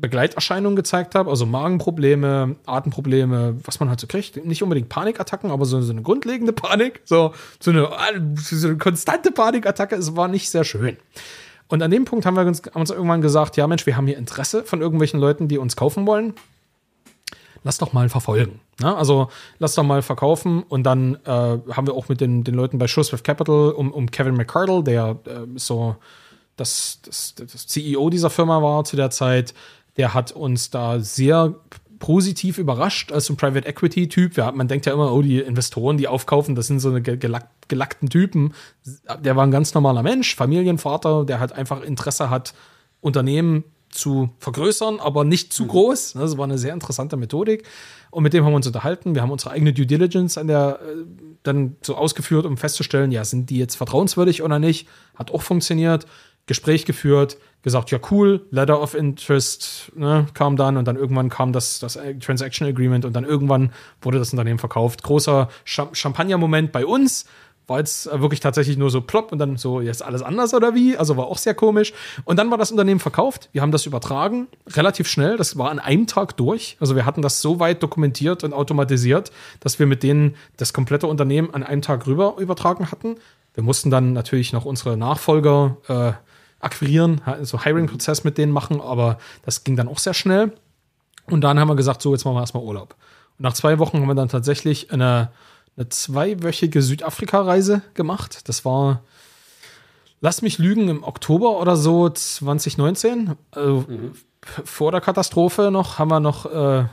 Begleiterscheinungen gezeigt habe, also Magenprobleme, Atemprobleme, was man halt so kriegt. Nicht unbedingt Panikattacken, aber so, so eine grundlegende Panik, so, so, eine, so eine konstante Panikattacke, es war nicht sehr schön. Und an dem Punkt haben wir uns, haben uns irgendwann gesagt, ja Mensch, wir haben hier Interesse von irgendwelchen Leuten, die uns kaufen wollen. Lass doch mal verfolgen. Ne? Also lass doch mal verkaufen. Und dann äh, haben wir auch mit den, den Leuten bei Shoes with Capital um, um Kevin McCardle, der äh, so das, das, das CEO dieser Firma war zu der Zeit, der hat uns da sehr positiv überrascht als so ein Private Equity Typ. Ja, man denkt ja immer, oh, die Investoren, die aufkaufen, das sind so eine gelack, gelackten Typen. Der war ein ganz normaler Mensch, Familienvater, der halt einfach Interesse hat, Unternehmen zu vergrößern, aber nicht zu mhm. groß. Ne, das war eine sehr interessante Methodik. Und mit dem haben wir uns unterhalten. Wir haben unsere eigene Due Diligence an der, äh, dann so ausgeführt, um festzustellen, ja, sind die jetzt vertrauenswürdig oder nicht? Hat auch funktioniert. Gespräch geführt, gesagt, ja cool, Letter of Interest ne, kam dann und dann irgendwann kam das, das Transaction Agreement und dann irgendwann wurde das Unternehmen verkauft. Großer Champagner-Moment bei uns. War jetzt wirklich tatsächlich nur so plopp und dann so, jetzt alles anders oder wie? Also war auch sehr komisch. Und dann war das Unternehmen verkauft. Wir haben das übertragen, relativ schnell. Das war an einem Tag durch. Also wir hatten das so weit dokumentiert und automatisiert, dass wir mit denen das komplette Unternehmen an einem Tag rüber übertragen hatten. Wir mussten dann natürlich noch unsere Nachfolger äh, akquirieren, so Hiring-Prozess mhm. mit denen machen, aber das ging dann auch sehr schnell. Und dann haben wir gesagt, so, jetzt machen wir erstmal Urlaub. Und nach zwei Wochen haben wir dann tatsächlich eine, eine zweiwöchige Südafrika-Reise gemacht. Das war, lass mich lügen, im Oktober oder so 2019. Also mhm vor der Katastrophe noch, haben wir noch äh,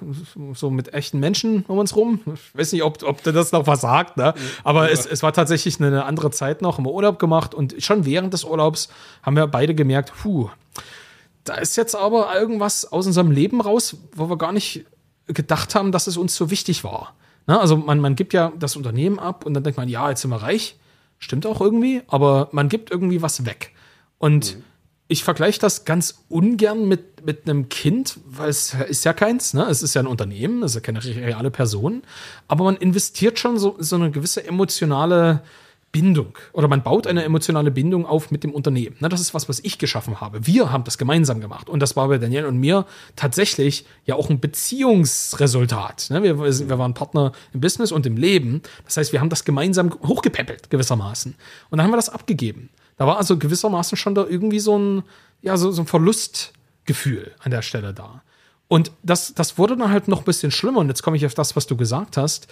so mit echten Menschen um uns rum. Ich weiß nicht, ob, ob das noch was sagt, ne? aber ja. es, es war tatsächlich eine andere Zeit noch, haben wir Urlaub gemacht und schon während des Urlaubs haben wir beide gemerkt, puh, da ist jetzt aber irgendwas aus unserem Leben raus, wo wir gar nicht gedacht haben, dass es uns so wichtig war. Ne? Also man, man gibt ja das Unternehmen ab und dann denkt man, ja, jetzt sind wir reich. Stimmt auch irgendwie, aber man gibt irgendwie was weg. Und mhm ich vergleiche das ganz ungern mit, mit einem Kind, weil es ist ja keins, ne? Es ist ja ein Unternehmen, es ist ja keine reale Person. Aber man investiert schon so, so eine gewisse emotionale Bindung oder man baut eine emotionale Bindung auf mit dem Unternehmen. Na, ne? das ist was, was ich geschaffen habe. Wir haben das gemeinsam gemacht und das war bei Daniel und mir tatsächlich ja auch ein Beziehungsresultat. Ne, wir, wir, waren Partner im Business und im Leben. Das heißt, wir haben das gemeinsam hochgepäppelt gewissermaßen und dann haben wir das abgegeben. Da war also gewissermaßen schon da irgendwie so ein, ja, so, so ein Verlustgefühl an der Stelle da. Und das, das wurde dann halt noch ein bisschen schlimmer. Und jetzt komme ich auf das, was du gesagt hast.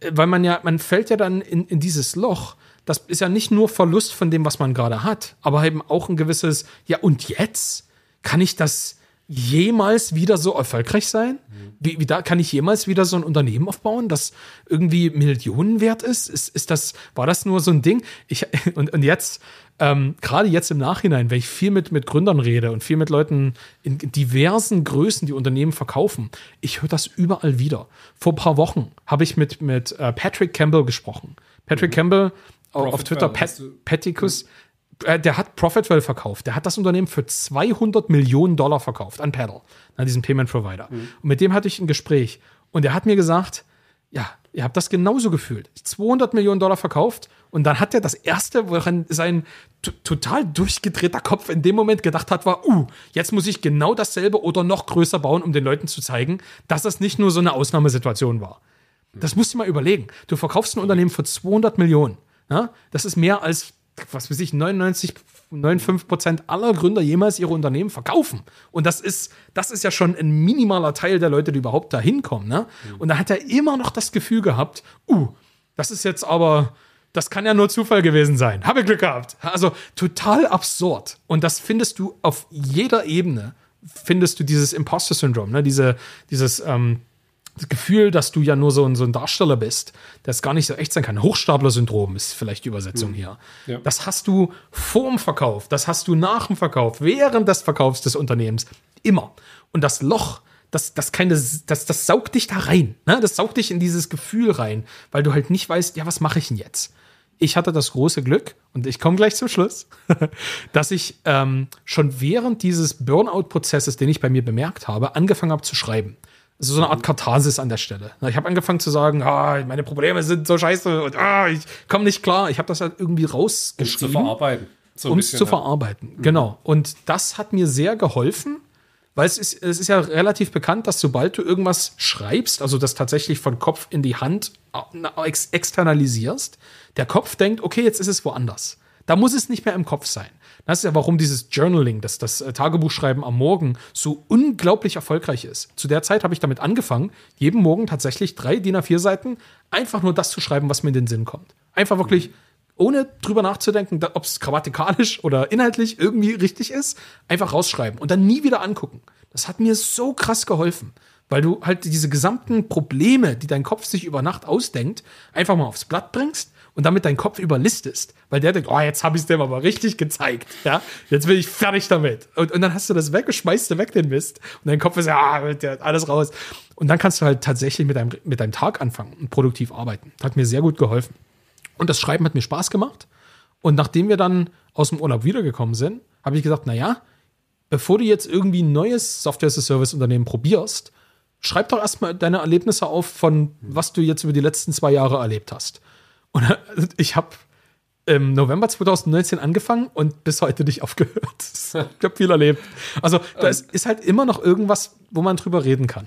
Äh, weil man ja, man fällt ja dann in, in dieses Loch. Das ist ja nicht nur Verlust von dem, was man gerade hat, aber eben auch ein gewisses, ja, und jetzt kann ich das, jemals wieder so erfolgreich sein? Wie, wie, da kann ich jemals wieder so ein Unternehmen aufbauen, das irgendwie Millionen wert ist? Ist, ist das, war das nur so ein Ding? Ich, und, und jetzt, ähm, gerade jetzt im Nachhinein, wenn ich viel mit, mit Gründern rede und viel mit Leuten in diversen Größen, die Unternehmen verkaufen, ich höre das überall wieder. Vor ein paar Wochen habe ich mit, mit äh, Patrick Campbell gesprochen. Patrick mhm. Campbell Profit auf Twitter, äh, Pat, Patticus, mhm. Äh, der hat Profitwell verkauft. Der hat das Unternehmen für 200 Millionen Dollar verkauft an Paddle, an diesen Payment Provider. Mhm. Und mit dem hatte ich ein Gespräch. Und er hat mir gesagt, ja, ihr habt das genauso gefühlt. 200 Millionen Dollar verkauft und dann hat er das erste, woran sein total durchgedrehter Kopf in dem Moment gedacht hat, war, uh, jetzt muss ich genau dasselbe oder noch größer bauen, um den Leuten zu zeigen, dass das nicht nur so eine Ausnahmesituation war. Das musst du mal überlegen. Du verkaufst ein mhm. Unternehmen für 200 Millionen. Ja? Das ist mehr als was weiß ich, 99, 95 Prozent aller Gründer jemals ihre Unternehmen verkaufen. Und das ist, das ist ja schon ein minimaler Teil der Leute, die überhaupt da hinkommen. Ne? Mhm. Und da hat er immer noch das Gefühl gehabt, uh, das ist jetzt aber, das kann ja nur Zufall gewesen sein. Habe Glück gehabt. Also total absurd. Und das findest du auf jeder Ebene, findest du dieses Imposter-Syndrom, ne? Diese, dieses, ähm, das Gefühl, dass du ja nur so ein, so ein Darsteller bist, das gar nicht so echt sein kann. Hochstapler-Syndrom ist vielleicht die Übersetzung mhm. hier. Ja. Das hast du vor dem Verkauf, das hast du nach dem Verkauf, während des Verkaufs des Unternehmens, immer. Und das Loch, das, das, keine, das, das saugt dich da rein. Ne? Das saugt dich in dieses Gefühl rein, weil du halt nicht weißt, ja, was mache ich denn jetzt? Ich hatte das große Glück, und ich komme gleich zum Schluss, dass ich ähm, schon während dieses Burnout-Prozesses, den ich bei mir bemerkt habe, angefangen habe zu schreiben. Es ist so eine Art mhm. Katharsis an der Stelle. Ich habe angefangen zu sagen, ah, meine Probleme sind so scheiße und ah, ich komme nicht klar. Ich habe das halt irgendwie rausgeschrieben. Um zu verarbeiten. So um es zu ja. verarbeiten, mhm. genau. Und das hat mir sehr geholfen, weil es ist, es ist ja relativ bekannt, dass sobald du irgendwas schreibst, also das tatsächlich von Kopf in die Hand äh, externalisierst, der Kopf denkt, okay, jetzt ist es woanders. Da muss es nicht mehr im Kopf sein. Das ist ja, warum dieses Journaling, das, das äh, Tagebuchschreiben am Morgen so unglaublich erfolgreich ist. Zu der Zeit habe ich damit angefangen, jeden Morgen tatsächlich drei DIN A4 Seiten einfach nur das zu schreiben, was mir in den Sinn kommt. Einfach wirklich ohne drüber nachzudenken, ob es grammatikalisch oder inhaltlich irgendwie richtig ist, einfach rausschreiben und dann nie wieder angucken. Das hat mir so krass geholfen, weil du halt diese gesamten Probleme, die dein Kopf sich über Nacht ausdenkt, einfach mal aufs Blatt bringst und damit deinen Kopf überlistest, weil der denkt, oh, jetzt habe ich es dem aber richtig gezeigt, ja, jetzt bin ich fertig damit. Und, und dann hast du das weg, schmeißt du weg den Mist und dein Kopf ist, ja, alles raus. Und dann kannst du halt tatsächlich mit deinem, mit deinem Tag anfangen und produktiv arbeiten. Das hat mir sehr gut geholfen. Und das Schreiben hat mir Spaß gemacht. Und nachdem wir dann aus dem Urlaub wiedergekommen sind, habe ich gesagt, naja, bevor du jetzt irgendwie ein neues Software-as-a-Service-Unternehmen probierst, schreib doch erstmal deine Erlebnisse auf von, was du jetzt über die letzten zwei Jahre erlebt hast. Und also ich habe im November 2019 angefangen und bis heute nicht aufgehört. Ich habe viel erlebt. Also da ist, ist, halt immer noch irgendwas, wo man drüber reden kann.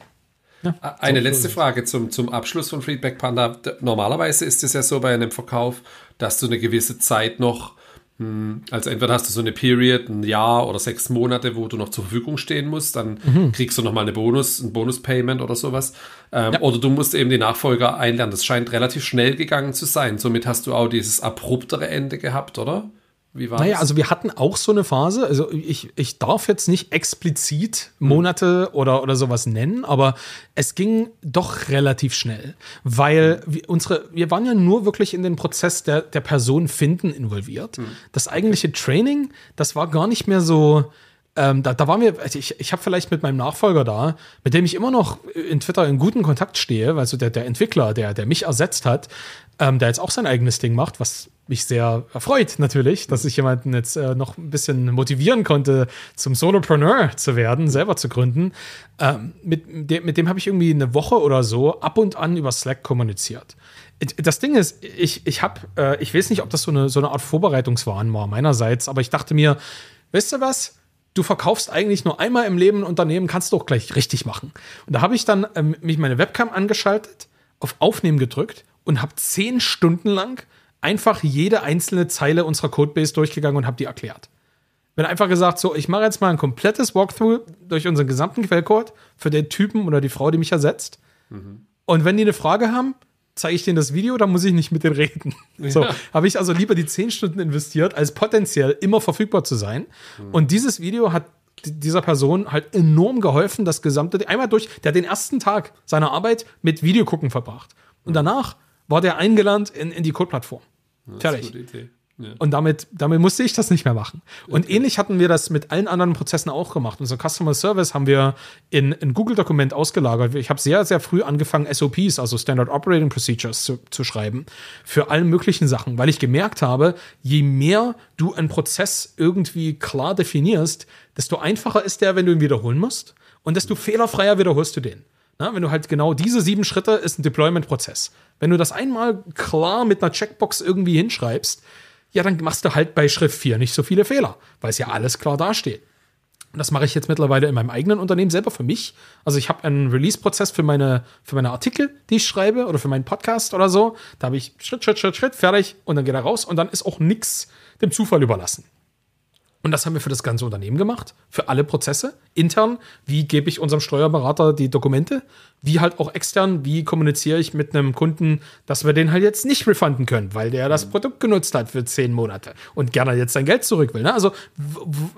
Ja, Eine so letzte Frage zum, zum Abschluss von Feedback Panda. Normalerweise ist es ja so bei einem Verkauf, dass du eine gewisse Zeit noch hm. Also entweder hast du so eine Period, ein Jahr oder sechs Monate, wo du noch zur Verfügung stehen musst, dann mhm. kriegst du nochmal eine Bonus, ein Bonus-Payment oder sowas. Ähm, ja. Oder du musst eben die Nachfolger einlernen. Das scheint relativ schnell gegangen zu sein. Somit hast du auch dieses abruptere Ende gehabt, oder? Wie war naja, das? also wir hatten auch so eine Phase. Also ich, ich darf jetzt nicht explizit hm. Monate mhm. oder, oder sowas nennen, aber es ging doch relativ schnell, weil mhm. wir, unsere, wir waren ja nur wirklich in den Prozess der, der Person finden involviert. Mhm. Das eigentliche Training, das war gar nicht mehr so. Ähm, da, da waren wir, also ich, ich habe vielleicht mit meinem Nachfolger da, mit dem ich immer noch in Twitter in guten Kontakt stehe, also der, der Entwickler, der, der mich ersetzt hat, ähm, der jetzt auch sein eigenes Ding macht, was mich sehr erfreut, natürlich, dass mhm. ich jemanden jetzt äh, noch ein bisschen motivieren konnte, zum Solopreneur zu werden, mhm. selber zu gründen. Ähm, mit dem, mit dem habe ich irgendwie eine Woche oder so ab und an über Slack kommuniziert. Äh, das Ding ist, ich, ich habe, äh, ich weiß nicht, ob das so eine, so eine Art Vorbereitungswahn war meinerseits, aber ich dachte mir, weißt du was? du verkaufst eigentlich nur einmal im Leben ein Unternehmen, kannst du auch gleich richtig machen. Und da habe ich dann ähm, mich meine Webcam angeschaltet, auf Aufnehmen gedrückt und habe zehn Stunden lang einfach jede einzelne Zeile unserer Codebase durchgegangen und habe die erklärt. Bin einfach gesagt, so, ich mache jetzt mal ein komplettes Walkthrough durch unseren gesamten Quellcode für den Typen oder die Frau, die mich ersetzt. Mhm. Und wenn die eine Frage haben, zeige ich denen das Video, dann muss ich nicht mit denen reden. Ja. So, habe ich also lieber die 10 Stunden investiert, als potenziell immer verfügbar zu sein. Mhm. Und dieses Video hat dieser Person halt enorm geholfen, das gesamte, einmal durch, der hat den ersten Tag seiner Arbeit mit Videogucken verbracht. Und mhm. danach war der eingelernt in, in die Code-Plattform. Ne, Fertig. Ja. Und damit, damit musste ich das nicht mehr machen. Und okay. ähnlich hatten wir das mit allen anderen Prozessen auch gemacht. Unser Customer Service haben wir in ein Google-Dokument ausgelagert. Ich habe sehr, sehr früh angefangen, SOPs, also Standard Operating Procedures, zu, zu schreiben. Für alle möglichen Sachen, weil ich gemerkt habe, je mehr du einen Prozess irgendwie klar definierst, desto einfacher ist der, wenn du ihn wiederholen musst. Und desto fehlerfreier wiederholst du den. Na, wenn du halt genau diese sieben Schritte ist ein Deployment-Prozess. Wenn du das einmal klar mit einer Checkbox irgendwie hinschreibst, ja, dann machst du halt bei Schritt 4 nicht so viele Fehler, weil es ja alles klar dasteht. Und das mache ich jetzt mittlerweile in meinem eigenen Unternehmen selber für mich. Also ich habe einen Release-Prozess für meine, für meine Artikel, die ich schreibe oder für meinen Podcast oder so. Da habe ich Schritt, Schritt, Schritt, Schritt, fertig und dann geht er raus und dann ist auch nichts dem Zufall überlassen. Und das haben wir für das ganze Unternehmen gemacht, für alle Prozesse, intern. Wie gebe ich unserem Steuerberater die Dokumente? Wie halt auch extern, wie kommuniziere ich mit einem Kunden, dass wir den halt jetzt nicht refunden können, weil der das mhm. Produkt genutzt hat für zehn Monate und gerne jetzt sein Geld zurück will. Ne? Also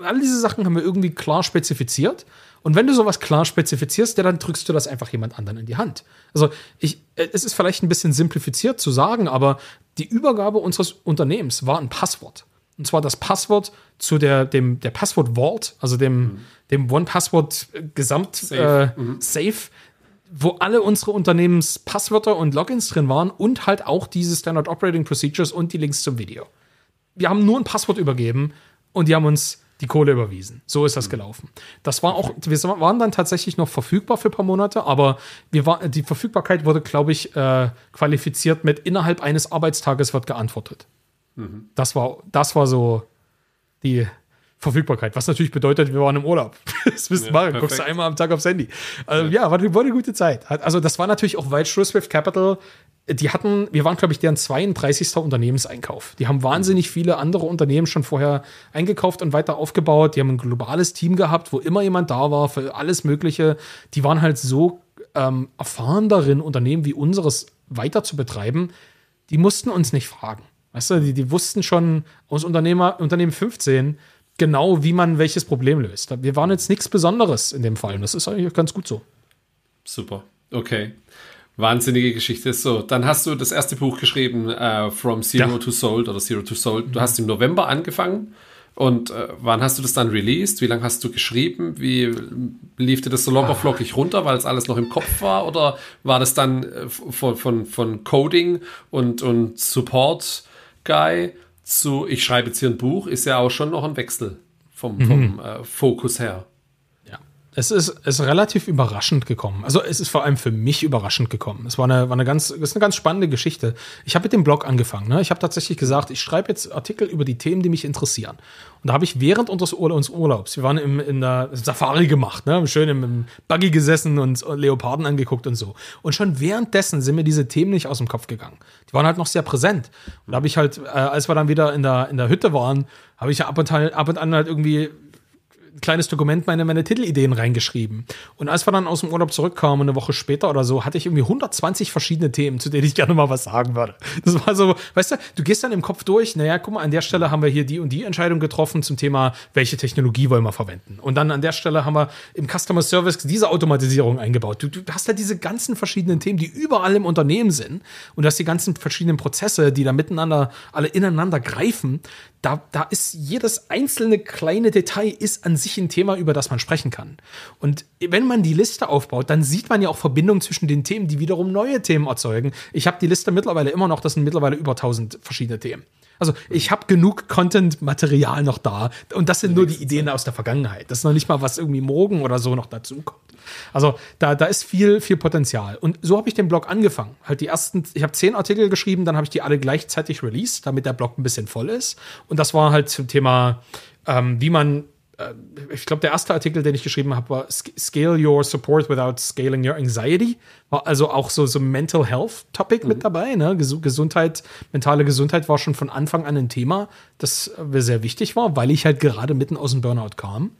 all diese Sachen haben wir irgendwie klar spezifiziert. Und wenn du sowas klar spezifizierst, ja, dann drückst du das einfach jemand anderen in die Hand. Also ich, äh, es ist vielleicht ein bisschen simplifiziert zu sagen, aber die Übergabe unseres Unternehmens war ein Passwort. Und zwar das Passwort zu der, dem, der Passwort Vault, also dem, mhm. dem One-Password-Gesamt-Safe, äh, äh, mhm. Safe, wo alle unsere Unternehmenspasswörter und Logins drin waren und halt auch diese Standard Operating Procedures und die Links zum Video. Wir haben nur ein Passwort übergeben und die haben uns die Kohle überwiesen. So ist das mhm. gelaufen. Das war auch, wir waren dann tatsächlich noch verfügbar für ein paar Monate, aber wir war, die Verfügbarkeit wurde, glaube ich, äh, qualifiziert mit innerhalb eines Arbeitstages wird geantwortet. Mhm. Das, war, das war so die Verfügbarkeit. Was natürlich bedeutet, wir waren im Urlaub. Das wissen ja, machen. Guckst du einmal am Tag aufs Handy. Also, ja. ja, war, eine, war eine gute Zeit. Also, das war natürlich auch, weil Schlusswift Capital, die hatten, wir waren, glaube ich, deren 32. Unternehmenseinkauf. Die haben wahnsinnig mhm. viele andere Unternehmen schon vorher eingekauft und weiter aufgebaut. Die haben ein globales Team gehabt, wo immer jemand da war für alles Mögliche. Die waren halt so ähm, erfahren darin, Unternehmen wie unseres weiter zu betreiben. Die mussten uns nicht fragen. Weißt du, die, die wussten schon aus Unternehmer, Unternehmen 15 genau, wie man welches Problem löst. Wir waren jetzt nichts Besonderes in dem Fall. Und das ist eigentlich ganz gut so. Super. Okay. Wahnsinnige Geschichte. So, dann hast du das erste Buch geschrieben, uh, From Zero ja. to Sold oder Zero to Sold. Du mhm. hast im November angefangen. Und äh, wann hast du das dann released? Wie lange hast du geschrieben? Wie lief dir das so lockerflockig ah. runter, weil es alles noch im Kopf war? Oder war das dann äh, von, von, von Coding und, und Support Guy zu ich schreibe jetzt hier ein Buch ist ja auch schon noch ein Wechsel vom, mhm. äh, Fokus her es ist, ist relativ überraschend gekommen. Also es ist vor allem für mich überraschend gekommen. Es war eine, war eine ganz, ist eine ganz spannende Geschichte. Ich habe mit dem Blog angefangen. Ne? Ich habe tatsächlich gesagt, ich schreibe jetzt Artikel über die Themen, die mich interessieren. Und da habe ich während unseres Urlaubs, wir waren im, in der Safari gemacht, ne? schön im, im Buggy gesessen und Leoparden angeguckt und so. Und schon währenddessen sind mir diese Themen nicht aus dem Kopf gegangen. Die waren halt noch sehr präsent. Und da habe ich halt, äh, als wir dann wieder in der, in der Hütte waren, habe ich ja ab und, an, ab und an halt irgendwie ein kleines Dokument meine, meine Titelideen reingeschrieben. Und als wir dann aus dem Urlaub zurückkamen, eine Woche später oder so, hatte ich irgendwie 120 verschiedene Themen, zu denen ich gerne mal was sagen würde. Das war so, weißt du, du gehst dann im Kopf durch, naja, guck mal, an der Stelle haben wir hier die und die Entscheidung getroffen zum Thema, welche Technologie wollen wir verwenden. Und dann an der Stelle haben wir im Customer Service diese Automatisierung eingebaut. Du, du hast ja diese ganzen verschiedenen Themen, die überall im Unternehmen sind und du hast die ganzen verschiedenen Prozesse, die da miteinander alle ineinander greifen. Da, da ist jedes einzelne kleine Detail ist an sich ein Thema, über das man sprechen kann. Und wenn man die Liste aufbaut, dann sieht man ja auch Verbindungen zwischen den Themen, die wiederum neue Themen erzeugen. Ich habe die Liste mittlerweile immer noch, das sind mittlerweile über 1000 verschiedene Themen. Also ich habe genug Content-Material noch da. Und das sind nur die Ideen aus der Vergangenheit. Das ist noch nicht mal, was irgendwie morgen oder so noch dazu kommt. Also da, da ist viel, viel Potenzial. Und so habe ich den Blog angefangen. Halt die ersten, ich habe zehn Artikel geschrieben, dann habe ich die alle gleichzeitig released, damit der Blog ein bisschen voll ist. Und das war halt zum Thema, ähm, wie man äh, ich glaube, der erste Artikel, den ich geschrieben habe, war Scale Your Support Without Scaling Your Anxiety. War also auch so, so Mental Health Topic mhm. mit dabei. Ne? Gesundheit, mentale Gesundheit war schon von Anfang an ein Thema, das mir äh, sehr wichtig war, weil ich halt gerade mitten aus dem Burnout kam.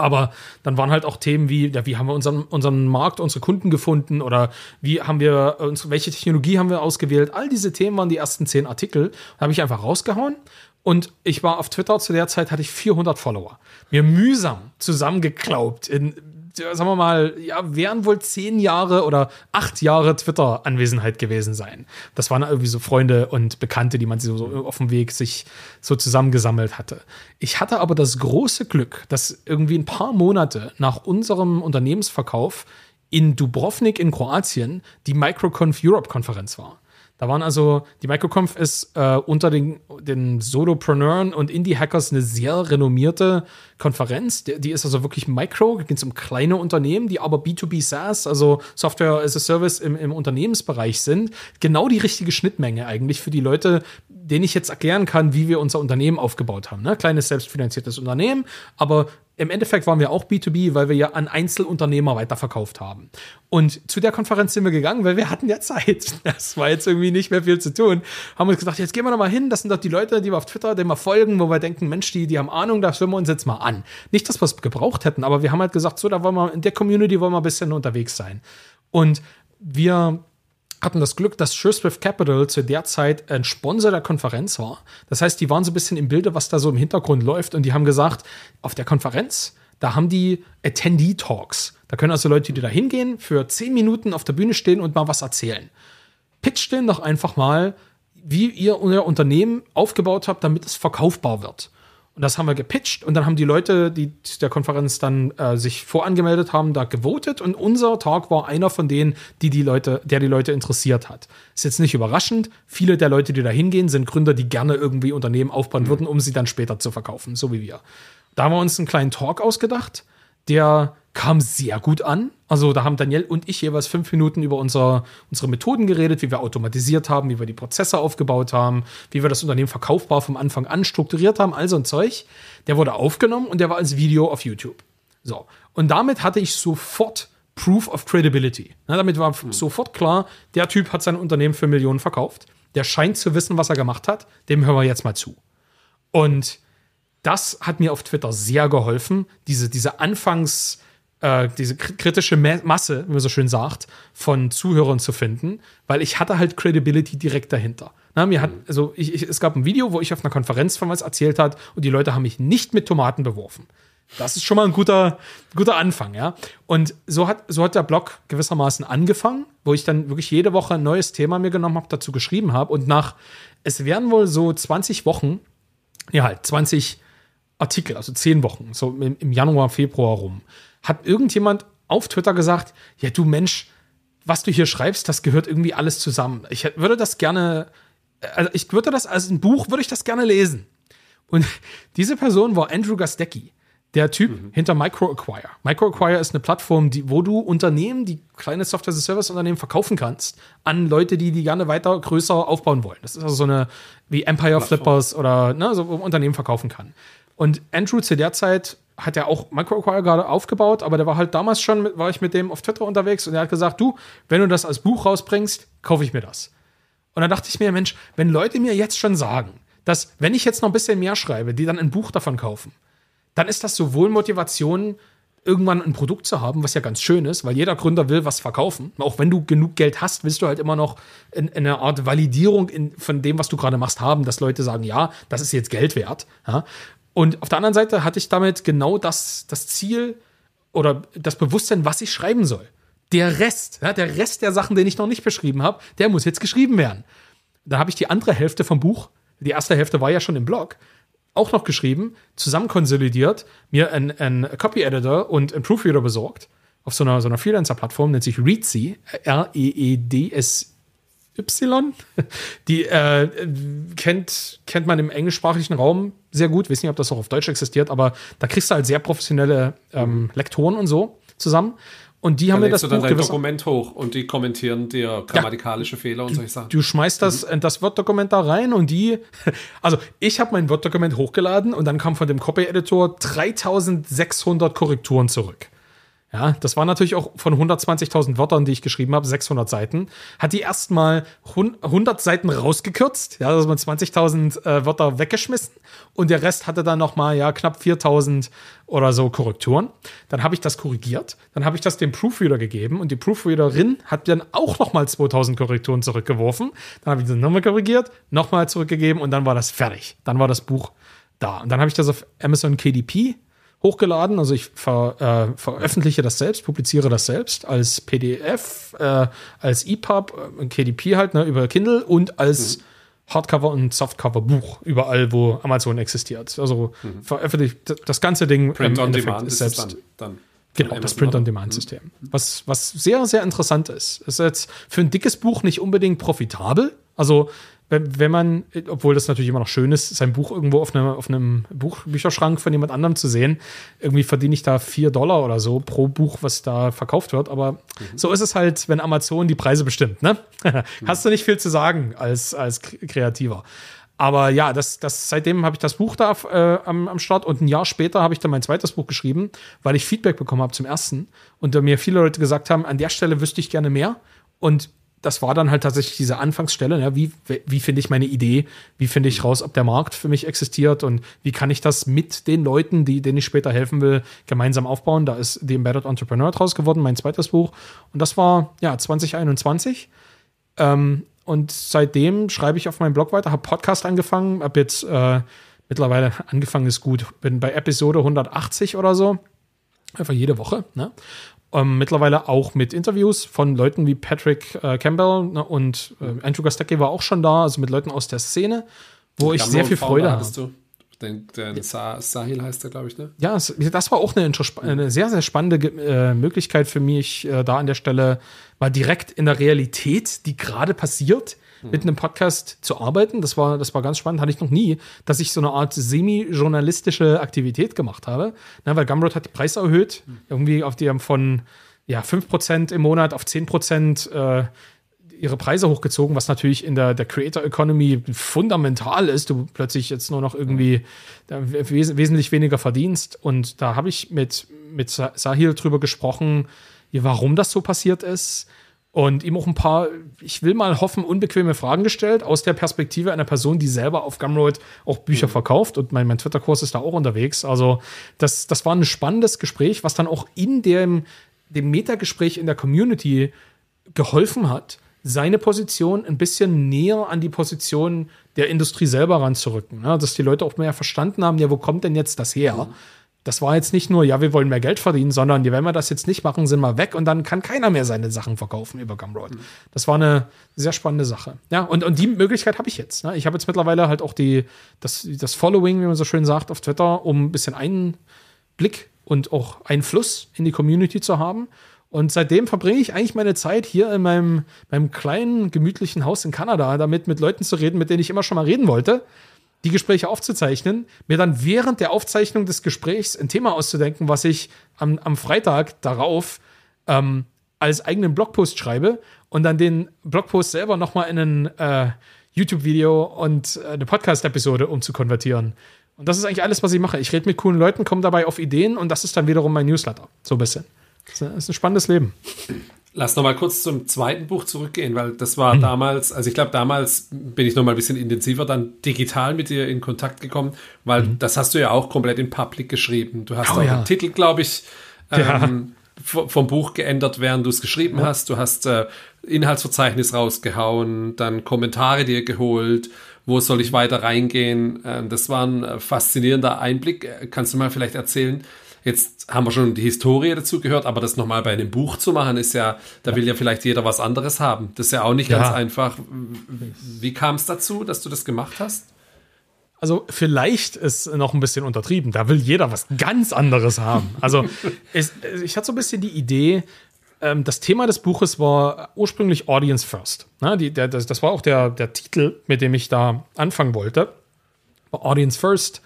Aber dann waren halt auch Themen wie, ja, wie haben wir unseren, unseren Markt, unsere Kunden gefunden oder wie haben wir äh, uns, welche Technologie haben wir ausgewählt? All diese Themen waren die ersten zehn Artikel. Habe ich einfach rausgehauen und ich war auf Twitter zu der Zeit, hatte ich 400 Follower. Mir mühsam zusammengeklaubt in, sagen wir mal, ja, wären wohl zehn Jahre oder acht Jahre Twitter-Anwesenheit gewesen sein. Das waren irgendwie so Freunde und Bekannte, die man so, so auf dem Weg sich so zusammengesammelt hatte. Ich hatte aber das große Glück, dass irgendwie ein paar Monate nach unserem Unternehmensverkauf in Dubrovnik in Kroatien die Microconf Europe Konferenz war. Da waren also, die Microconf ist äh, unter den, den Solopreneuren und Indie-Hackers eine sehr renommierte Konferenz. Die, die ist also wirklich Micro, da geht es um kleine Unternehmen, die aber B2B SaaS, also Software as a Service im, im Unternehmensbereich sind. Genau die richtige Schnittmenge eigentlich für die Leute, denen ich jetzt erklären kann, wie wir unser Unternehmen aufgebaut haben. Ne? Kleines selbstfinanziertes Unternehmen, aber im Endeffekt waren wir auch B2B, weil wir ja an Einzelunternehmer weiterverkauft haben. Und zu der Konferenz sind wir gegangen, weil wir hatten ja Zeit. Das war jetzt irgendwie nicht mehr viel zu tun. Haben uns gedacht, jetzt gehen wir nochmal hin. Das sind doch die Leute, die wir auf Twitter denen wir folgen, wo wir denken, Mensch, die, die haben Ahnung, da hören wir uns jetzt mal an. Nicht, dass wir es gebraucht hätten, aber wir haben halt gesagt, so, da wollen wir, in der Community wollen wir ein bisschen unterwegs sein. Und wir hatten das Glück, dass Sherstriff Capital zu der Zeit ein Sponsor der Konferenz war. Das heißt, die waren so ein bisschen im Bilde, was da so im Hintergrund läuft und die haben gesagt, auf der Konferenz, da haben die Attendee Talks. Da können also Leute, die da hingehen, für zehn Minuten auf der Bühne stehen und mal was erzählen. Pitcht denen doch einfach mal, wie ihr euer Unternehmen aufgebaut habt, damit es verkaufbar wird. Und das haben wir gepitcht und dann haben die Leute, die der Konferenz dann äh, sich vorangemeldet haben, da gewotet und unser Talk war einer von denen, die die Leute, der die Leute interessiert hat. Ist jetzt nicht überraschend. Viele der Leute, die da hingehen, sind Gründer, die gerne irgendwie Unternehmen aufbauen mhm. würden, um sie dann später zu verkaufen, so wie wir. Da haben wir uns einen kleinen Talk ausgedacht, der kam sehr gut an. Also da haben Daniel und ich jeweils fünf Minuten über unser, unsere Methoden geredet, wie wir automatisiert haben, wie wir die Prozesse aufgebaut haben, wie wir das Unternehmen verkaufbar vom Anfang an strukturiert haben, all so ein Zeug. Der wurde aufgenommen und der war als Video auf YouTube. So. Und damit hatte ich sofort Proof of Credibility. Na, damit war mhm. sofort klar, der Typ hat sein Unternehmen für Millionen verkauft. Der scheint zu wissen, was er gemacht hat. Dem hören wir jetzt mal zu. Und das hat mir auf Twitter sehr geholfen, diese, diese Anfangs- äh, diese kritische Masse, wie man so schön sagt, von Zuhörern zu finden, weil ich hatte halt Credibility direkt dahinter. Na, mir hat, mhm. also ich, ich, es gab ein Video, wo ich auf einer Konferenz von was erzählt hat und die Leute haben mich nicht mit Tomaten beworfen. Das ist schon mal ein guter, guter Anfang, ja. Und so hat, so hat der Blog gewissermaßen angefangen, wo ich dann wirklich jede Woche ein neues Thema mir genommen habe, dazu geschrieben habe. Und nach, es wären wohl so 20 Wochen, ja halt, 20 Artikel, also 10 Wochen, so im, im Januar, Februar rum, hat irgendjemand auf Twitter gesagt, ja du Mensch, was du hier schreibst, das gehört irgendwie alles zusammen. Ich würde das gerne, äh, also ich würde das als ein Buch, würde ich das gerne lesen. Und diese Person war Andrew Gastecki, der Typ mhm. hinter MicroAcquire. MicroAcquire ist eine Plattform, die, wo du Unternehmen, die kleine Software-as-a-Service-Unternehmen verkaufen kannst, an Leute, die die gerne weiter größer aufbauen wollen. Das ist also so eine, wie Empire Flippers oder ne, so Unternehmen verkaufen kann. Und Andrew zu der Zeit hat ja auch Microacquire gerade aufgebaut, aber der war halt damals schon, war ich mit dem auf Twitter unterwegs und er hat gesagt, du, wenn du das als Buch rausbringst, kaufe ich mir das. Und dann dachte ich mir, Mensch, wenn Leute mir jetzt schon sagen, dass wenn ich jetzt noch ein bisschen mehr schreibe, die dann ein Buch davon kaufen, dann ist das sowohl Motivation, irgendwann ein Produkt zu haben, was ja ganz schön ist, weil jeder Gründer will was verkaufen. Auch wenn du genug Geld hast, willst du halt immer noch in, in eine Art Validierung in, von dem, was du gerade machst, haben, dass Leute sagen, ja, das ist jetzt Geld wert. Ja? Und auf der anderen Seite hatte ich damit genau das, das Ziel oder das Bewusstsein, was ich schreiben soll. Der Rest, ja, der Rest der Sachen, den ich noch nicht beschrieben habe, der muss jetzt geschrieben werden. Da habe ich die andere Hälfte vom Buch, die erste Hälfte war ja schon im Blog, auch noch geschrieben, zusammen konsolidiert, mir einen, einen Copy Editor und einen Proofreader besorgt. Auf so einer, so einer Freelancer-Plattform nennt sich Readsy, R-E-E-D-S-I. Y, die äh, kennt, kennt man im englischsprachigen Raum sehr gut. Ich weiß nicht, ob das auch auf Deutsch existiert, aber da kriegst du halt sehr professionelle ähm, Lektoren und so zusammen. Und die da haben mir das du dann Buch dein Dokument hoch und die kommentieren dir grammatikalische ja, Fehler und solche Sachen. Du schmeißt das, das Word-Dokument da rein und die. Also, ich habe mein Word-Dokument hochgeladen und dann kam von dem Copy-Editor 3600 Korrekturen zurück. Ja, das war natürlich auch von 120.000 Wörtern, die ich geschrieben habe, 600 Seiten. Hat die erstmal 100 Seiten rausgekürzt, ja, also man 20.000 äh, Wörter weggeschmissen und der Rest hatte dann nochmal, ja, knapp 4.000 oder so Korrekturen. Dann habe ich das korrigiert, dann habe ich das dem Proofreader gegeben und die Proofreaderin hat dann auch nochmal 2.000 Korrekturen zurückgeworfen. Dann habe ich das nochmal korrigiert, nochmal zurückgegeben und dann war das fertig. Dann war das Buch da. Und dann habe ich das auf Amazon KDP hochgeladen. Also ich ver, äh, veröffentliche das selbst, publiziere das selbst als PDF, äh, als EPUB, äh, KDP halt ne, über Kindle und als mhm. Hardcover und Softcover Buch überall, wo Amazon existiert. Also mhm. veröffentlicht das ganze Ding. Print ähm, on Demand ist selbst. Ist dann, dann Genau, Amazon das Print-on-Demand-System. Mhm. Was, was sehr, sehr interessant ist. Ist jetzt für ein dickes Buch nicht unbedingt profitabel. Also wenn, wenn man, obwohl das natürlich immer noch schön ist, sein Buch irgendwo auf, einem, auf einem Buch, Bücherschrank von jemand anderem zu sehen, irgendwie verdiene ich da vier Dollar oder so pro Buch, was da verkauft wird. Aber mhm. so ist es halt, wenn Amazon die Preise bestimmt. Ne? Hast du nicht viel zu sagen als, als Kreativer. Aber ja, das, das, seitdem habe ich das Buch da äh, am, am Start und ein Jahr später habe ich dann mein zweites Buch geschrieben, weil ich Feedback bekommen habe zum ersten und da mir viele Leute gesagt haben, an der Stelle wüsste ich gerne mehr. Und das war dann halt tatsächlich diese Anfangsstelle, ne? wie, wie finde ich meine Idee, wie finde ich raus, ob der Markt für mich existiert und wie kann ich das mit den Leuten, die, denen ich später helfen will, gemeinsam aufbauen. Da ist The Embedded Entrepreneur draus geworden, mein zweites Buch. Und das war ja 2021. Ähm, und seitdem schreibe ich auf meinem Blog weiter, habe Podcast angefangen, habe jetzt äh, mittlerweile angefangen ist gut, bin bei Episode 180 oder so. Einfach jede Woche. Ne? Ähm, mittlerweile auch mit Interviews von Leuten wie Patrick äh, Campbell ne, und äh, Andrew Gostecki war auch schon da, also mit Leuten aus der Szene, wo ich, ich sehr viel Freude habe. Den, den ja. Sah, Sahil heißt er, glaube ich, ne? Ja, das war auch eine, eine sehr, sehr spannende äh, Möglichkeit für mich, äh, da an der Stelle mal direkt in der Realität, die gerade passiert, hm. mit einem Podcast zu arbeiten. Das war, das war ganz spannend. Hatte ich noch nie, dass ich so eine Art semi-journalistische Aktivität gemacht habe. Na, weil Gumroad hat die Preise erhöht. Hm. Irgendwie auf die haben von ja, 5% im Monat auf 10% äh, ihre Preise hochgezogen, was natürlich in der, der Creator Economy fundamental ist. Du plötzlich jetzt nur noch irgendwie hm. wes wesentlich weniger verdienst. Und da habe ich mit, mit Sahil drüber gesprochen, warum das so passiert ist und ihm auch ein paar, ich will mal hoffen, unbequeme Fragen gestellt, aus der Perspektive einer Person, die selber auf Gumroad auch Bücher mhm. verkauft. Und mein, mein Twitter-Kurs ist da auch unterwegs. Also, das, das war ein spannendes Gespräch, was dann auch in dem, dem Metagespräch in der Community geholfen hat, seine Position ein bisschen näher an die Position der Industrie selber ranzurücken. Ne? Dass die Leute auch mehr verstanden haben, ja, wo kommt denn jetzt das her? Mhm. Das war jetzt nicht nur, ja, wir wollen mehr Geld verdienen, sondern wenn wir das jetzt nicht machen, sind wir weg und dann kann keiner mehr seine Sachen verkaufen über Gumroad. Mhm. Das war eine sehr spannende Sache. Ja, und, und die Möglichkeit habe ich jetzt. Ne? Ich habe jetzt mittlerweile halt auch die, das, das Following, wie man so schön sagt, auf Twitter, um ein bisschen Einblick und auch Einfluss in die Community zu haben. Und seitdem verbringe ich eigentlich meine Zeit hier in meinem, meinem kleinen, gemütlichen Haus in Kanada, damit mit Leuten zu reden, mit denen ich immer schon mal reden wollte die Gespräche aufzuzeichnen, mir dann während der Aufzeichnung des Gesprächs ein Thema auszudenken, was ich am, am Freitag darauf ähm, als eigenen Blogpost schreibe und dann den Blogpost selber nochmal in ein äh, YouTube-Video und äh, eine Podcast-Episode umzukonvertieren. Und das ist eigentlich alles, was ich mache. Ich rede mit coolen Leuten, komme dabei auf Ideen und das ist dann wiederum mein Newsletter. So ein bisschen. Das ist ein spannendes Leben. Lass noch mal kurz zum zweiten Buch zurückgehen, weil das war mhm. damals, also ich glaube, damals bin ich noch mal ein bisschen intensiver dann digital mit dir in Kontakt gekommen, weil mhm. das hast du ja auch komplett in Public geschrieben. Du hast oh, auch ja. den Titel, glaube ich, ja. Ähm, vom Buch geändert, während du es geschrieben ja. hast. Du hast äh, Inhaltsverzeichnis rausgehauen, dann Kommentare dir geholt. Wo soll ich hm. weiter reingehen? Ähm, das war ein äh, faszinierender Einblick. Äh, kannst du mal vielleicht erzählen, Jetzt haben wir schon die Historie dazu gehört, aber das nochmal bei einem Buch zu machen, ist ja, da will ja vielleicht jeder was anderes haben. Das ist ja auch nicht ja. ganz einfach. Wie kam es dazu, dass du das gemacht hast? Also vielleicht ist noch ein bisschen untertrieben. Da will jeder was ganz anderes haben. Also ich, ich hatte so ein bisschen die Idee, ähm, das Thema des Buches war ursprünglich Audience First. Ne? das, war auch der, der Titel, mit dem ich da anfangen wollte. Audience First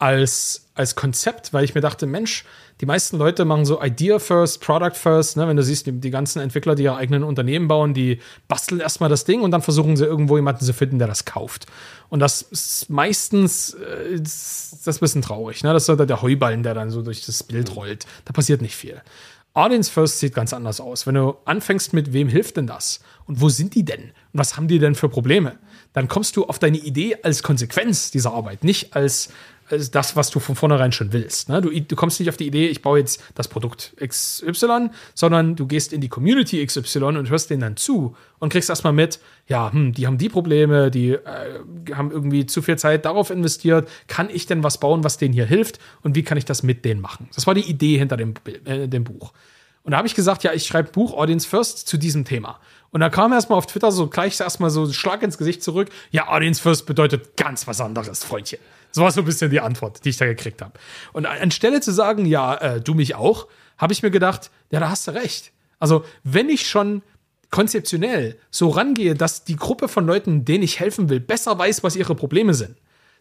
als, als Konzept, weil ich mir dachte, Mensch, die meisten Leute machen so Idea first, Product first, ne? wenn du siehst, die, die ganzen Entwickler, die ihre eigenen Unternehmen bauen, die basteln erstmal das Ding und dann versuchen sie irgendwo jemanden zu finden, der das kauft. Und das ist meistens äh, ist das ist ein bisschen traurig. Ne? Das ist halt der Heuballen, der dann so durch das Bild mhm. rollt. Da passiert nicht viel. Audience First sieht ganz anders aus. Wenn du anfängst mit, wem hilft denn das? Und wo sind die denn? Und was haben die denn für Probleme? Dann kommst du auf deine Idee als Konsequenz dieser Arbeit, nicht als ist das, was du von vornherein schon willst. Ne? Du, du, kommst nicht auf die Idee, ich baue jetzt das Produkt XY, sondern du gehst in die Community XY und hörst denen dann zu und kriegst erstmal mit, ja, hm, die haben die Probleme, die äh, haben irgendwie zu viel Zeit darauf investiert. Kann ich denn was bauen, was denen hier hilft und wie kann ich das mit denen machen? Das war die Idee hinter dem, äh, dem Buch. Und da habe ich gesagt, ja, ich schreibe Buch Audience First zu diesem Thema. Und da kam erstmal auf Twitter so gleich erstmal so ein Schlag ins Gesicht zurück. Ja, Audience First bedeutet ganz was anderes, Freundchen. So war so ein bisschen die Antwort, die ich da gekriegt habe. Und anstelle zu sagen, ja, äh, du mich auch, habe ich mir gedacht, ja, da hast du recht. Also, wenn ich schon konzeptionell so rangehe, dass die Gruppe von Leuten, denen ich helfen will, besser weiß, was ihre Probleme sind,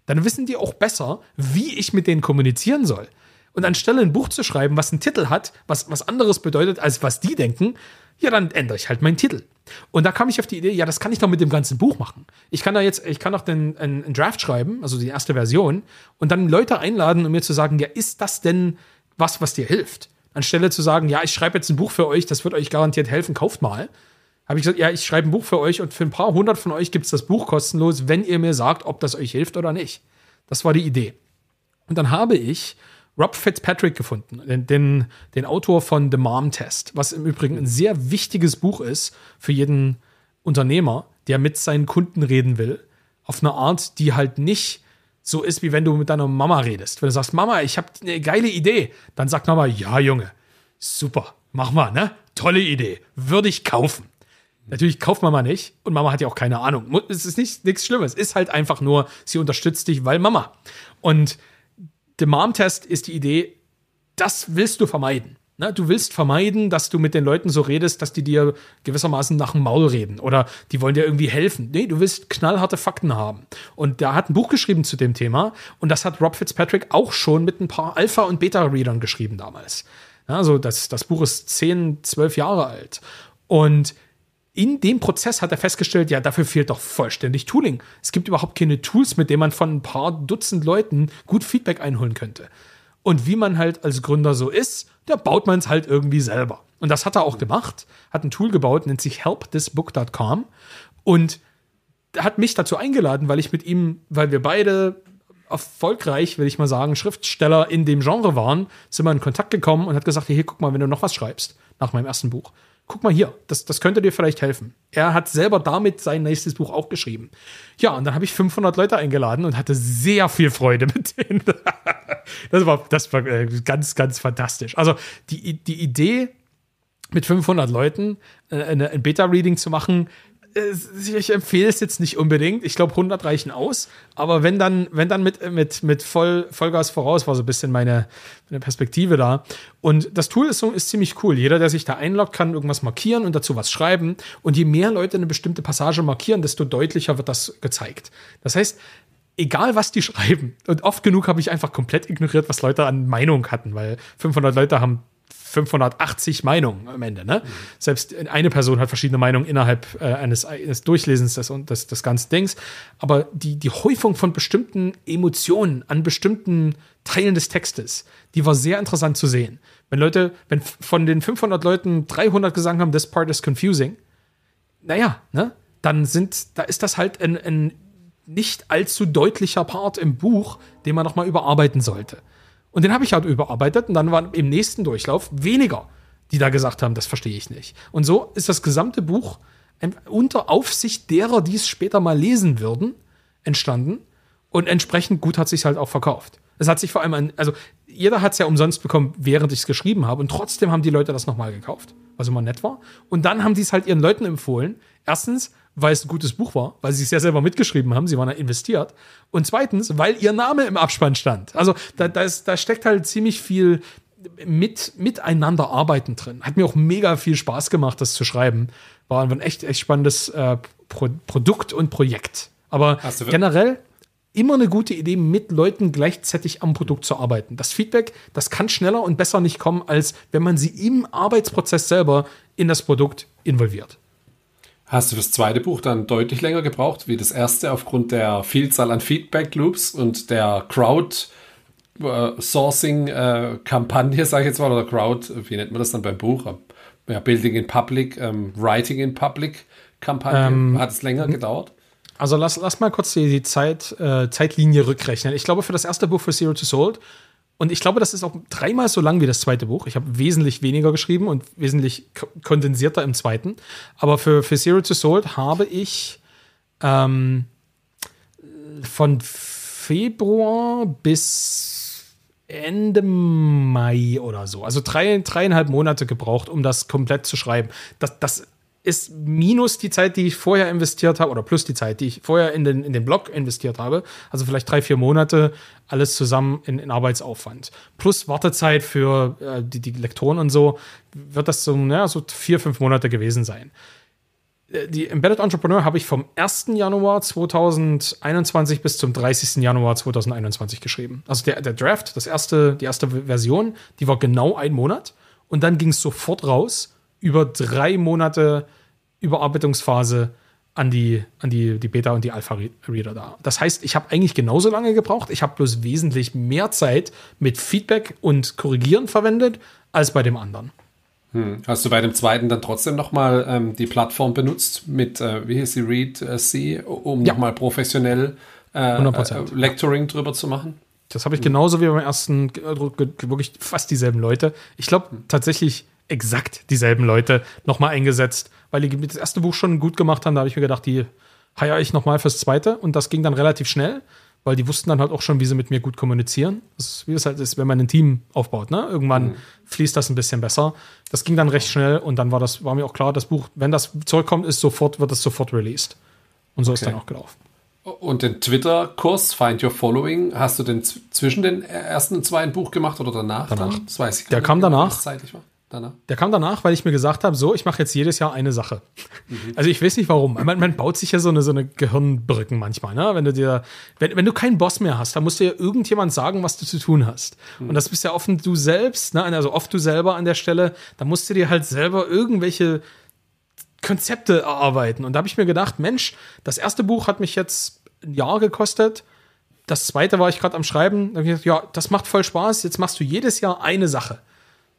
dann wissen die auch besser, wie ich mit denen kommunizieren soll und anstelle ein Buch zu schreiben, was einen Titel hat, was was anderes bedeutet, als was die denken, ja, dann ändere ich halt meinen Titel. Und da kam ich auf die Idee, ja, das kann ich doch mit dem ganzen Buch machen. Ich kann da jetzt, ich kann doch den, einen, einen Draft schreiben, also die erste Version, und dann Leute einladen, um mir zu sagen, ja, ist das denn was, was dir hilft? Anstelle zu sagen, ja, ich schreibe jetzt ein Buch für euch, das wird euch garantiert helfen, kauft mal. Habe ich gesagt, ja, ich schreibe ein Buch für euch und für ein paar hundert von euch gibt es das Buch kostenlos, wenn ihr mir sagt, ob das euch hilft oder nicht. Das war die Idee. Und dann habe ich Rob Fitzpatrick gefunden, den, den, den Autor von The Mom Test, was im Übrigen ein sehr wichtiges Buch ist für jeden Unternehmer, der mit seinen Kunden reden will, auf eine Art, die halt nicht so ist, wie wenn du mit deiner Mama redest. Wenn du sagst, Mama, ich habe eine geile Idee, dann sagt Mama, ja, Junge, super, mach mal, ne? Tolle Idee, würde ich kaufen. Natürlich kauft Mama nicht und Mama hat ja auch keine Ahnung. Es ist nicht, nichts Schlimmes, es ist halt einfach nur, sie unterstützt dich, weil Mama. Und The Mom-Test ist die Idee, das willst du vermeiden. Na, ne, du willst vermeiden, dass du mit den Leuten so redest, dass die dir gewissermaßen nach dem Maul reden oder die wollen dir irgendwie helfen. Nee, du willst knallharte Fakten haben. Und da hat ein Buch geschrieben zu dem Thema und das hat Rob Fitzpatrick auch schon mit ein paar Alpha- und Beta-Readern geschrieben damals. Also das, das Buch ist 10, 12 Jahre alt. Und in dem Prozess hat er festgestellt, ja, dafür fehlt doch vollständig Tooling. Es gibt überhaupt keine Tools, mit denen man von ein paar Dutzend Leuten gut Feedback einholen könnte. Und wie man halt als Gründer so ist, da baut man es halt irgendwie selber. Und das hat er auch gemacht, hat ein Tool gebaut, nennt sich helpthisbook.com und hat mich dazu eingeladen, weil ich mit ihm, weil wir beide erfolgreich, will ich mal sagen, Schriftsteller in dem Genre waren, sind wir in Kontakt gekommen und hat gesagt, hier, guck mal, wenn du noch was schreibst, nach meinem ersten Buch, guck mal hier, das, das könnte dir vielleicht helfen. Er hat selber damit sein nächstes Buch auch geschrieben. Ja, und dann habe ich 500 Leute eingeladen und hatte sehr viel Freude mit denen. Das war, das war äh, ganz, ganz fantastisch. Also die, die Idee, mit 500 Leuten äh, ein Beta-Reading zu machen, ich empfehle es jetzt nicht unbedingt. Ich glaube, 100 reichen aus. Aber wenn dann, wenn dann mit, mit, mit Voll, Vollgas voraus war so ein bisschen meine, meine Perspektive da. Und das Tool ist, so, ist ziemlich cool. Jeder, der sich da einloggt, kann irgendwas markieren und dazu was schreiben. Und je mehr Leute eine bestimmte Passage markieren, desto deutlicher wird das gezeigt. Das heißt, egal was die schreiben, und oft genug habe ich einfach komplett ignoriert, was Leute an Meinung hatten, weil 500 Leute haben 580 Meinungen am Ende. Ne? Mhm. Selbst eine Person hat verschiedene Meinungen innerhalb äh, eines, eines, Durchlesens des, des, des ganzen Dings. Aber die, die Häufung von bestimmten Emotionen an bestimmten Teilen des Textes, die war sehr interessant zu sehen. Wenn Leute, wenn von den 500 Leuten 300 gesagt haben, this part is confusing, naja, ne? dann sind, da ist das halt ein, ein nicht allzu deutlicher Part im Buch, den man nochmal überarbeiten sollte. Und den habe ich halt überarbeitet und dann waren im nächsten Durchlauf weniger, die da gesagt haben, das verstehe ich nicht. Und so ist das gesamte Buch unter Aufsicht derer, die es später mal lesen würden, entstanden. Und entsprechend gut hat sich halt auch verkauft. Es hat sich vor allem, an, also jeder hat es ja umsonst bekommen, während ich es geschrieben habe. Und trotzdem haben die Leute das nochmal gekauft, was immer nett war. Und dann haben die es halt ihren Leuten empfohlen. Erstens, weil es ein gutes Buch war, weil sie es ja selber mitgeschrieben haben, sie waren ja investiert. Und zweitens, weil ihr Name im Abspann stand. Also da, da, ist, da steckt halt ziemlich viel mit, miteinander arbeiten drin. Hat mir auch mega viel Spaß gemacht, das zu schreiben. War ein echt, echt spannendes äh, Pro Produkt und Projekt. Aber generell immer eine gute Idee, mit Leuten gleichzeitig am Produkt zu arbeiten. Das Feedback, das kann schneller und besser nicht kommen, als wenn man sie im Arbeitsprozess selber in das Produkt involviert. Hast du das zweite Buch dann deutlich länger gebraucht wie das erste aufgrund der Vielzahl an Feedback-Loops und der Crowd-Sourcing-Kampagne, äh, äh, sage ich jetzt mal, oder Crowd, wie nennt man das dann beim Buch? Ähm, ja, Building in Public, ähm, Writing in Public-Kampagne. Ähm, Hat es länger gedauert? Also lass, lass mal kurz die, die Zeit, äh, Zeitlinie rückrechnen. Ich glaube, für das erste Buch für Zero to Sold und ich glaube, das ist auch dreimal so lang wie das zweite Buch. Ich habe wesentlich weniger geschrieben und wesentlich kondensierter im zweiten. Aber für, für Zero to Sold habe ich ähm, von Februar bis Ende Mai oder so. Also drei, dreieinhalb Monate gebraucht, um das komplett zu schreiben. Das, das ist minus die Zeit, die ich vorher investiert habe, oder plus die Zeit, die ich vorher in den, in den Blog investiert habe, also vielleicht drei, vier Monate, alles zusammen in, in Arbeitsaufwand. Plus Wartezeit für äh, die, die Lektoren und so, wird das so, naja, so vier, fünf Monate gewesen sein. Äh, die Embedded Entrepreneur habe ich vom 1. Januar 2021 bis zum 30. Januar 2021 geschrieben. Also der, der Draft, das erste, die erste Version, die war genau ein Monat. Und dann ging es sofort raus über drei Monate Überarbeitungsphase an die, an die, die Beta- und die Alpha-Reader da. Das heißt, ich habe eigentlich genauso lange gebraucht. Ich habe bloß wesentlich mehr Zeit mit Feedback und Korrigieren verwendet als bei dem anderen. Hm. Hast du bei dem zweiten dann trotzdem nochmal ähm, die Plattform benutzt mit, äh, wie hieß sie, Read äh, C, um ja. nochmal professionell äh, äh, Lecturing drüber zu machen? Das habe ich genauso wie beim ersten, äh, wirklich fast dieselben Leute. Ich glaube hm. tatsächlich exakt dieselben Leute nochmal eingesetzt, weil die das erste Buch schon gut gemacht haben. Da habe ich mir gedacht, die heiere ich nochmal fürs zweite. Und das ging dann relativ schnell, weil die wussten dann halt auch schon, wie sie mit mir gut kommunizieren. Das ist, wie es halt ist, wenn man ein Team aufbaut. Ne? Irgendwann mhm. fließt das ein bisschen besser. Das ging dann recht schnell und dann war, das, war mir auch klar, das Buch, wenn das zurückkommt, ist sofort, wird es sofort released. Und so okay. ist dann auch gelaufen. Und den Twitter-Kurs Find Your Following, hast du den zwischen den e-, ersten und zweiten Buch gemacht oder danach? Danach. Dann? Das weiß ich gar Der nicht, kam danach. Zeitlich war. Danach. Der kam danach, weil ich mir gesagt habe, so, ich mache jetzt jedes Jahr eine Sache. Mhm. Also ich weiß nicht warum. Man, man, baut sich ja so eine, so eine Gehirnbrücken manchmal, ne? Wenn du dir, wenn, wenn du keinen Boss mehr hast, dann musst du ja irgendjemand sagen, was du zu tun hast. Mhm. Und das bist ja oft du selbst, ne? Also oft du selber an der Stelle, da musst du dir halt selber irgendwelche Konzepte erarbeiten. Und da habe ich mir gedacht, Mensch, das erste Buch hat mich jetzt ein Jahr gekostet. Das zweite war ich gerade am Schreiben. Da habe ich gedacht, ja, das macht voll Spaß. Jetzt machst du jedes Jahr eine Sache.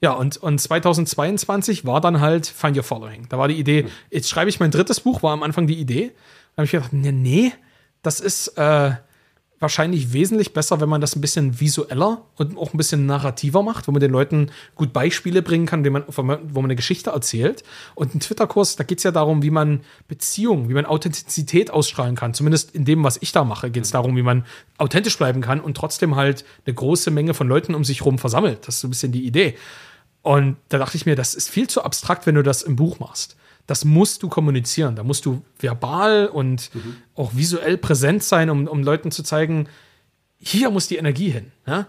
Ja, und, und 2022 war dann halt Find Your Following. Da war die Idee, mhm. jetzt schreibe ich mein drittes Buch, war am Anfang die Idee. Da habe ich gedacht, nee, nee, das ist äh, wahrscheinlich wesentlich besser, wenn man das ein bisschen visueller und auch ein bisschen narrativer macht, wo man den Leuten gut Beispiele bringen kann, man, wo man eine Geschichte erzählt. Und ein Twitter-Kurs, da geht es ja darum, wie man Beziehungen, wie man Authentizität ausstrahlen kann. Zumindest in dem, was ich da mache, geht es mhm. darum, wie man authentisch bleiben kann und trotzdem halt eine große Menge von Leuten um sich herum versammelt. Das ist so ein bisschen die Idee. Und da dachte ich mir, das ist viel zu abstrakt, wenn du das im Buch machst. Das musst du kommunizieren. Da musst du verbal und mhm. auch visuell präsent sein, um, um Leuten zu zeigen, hier muss die Energie hin. Ja? Ne?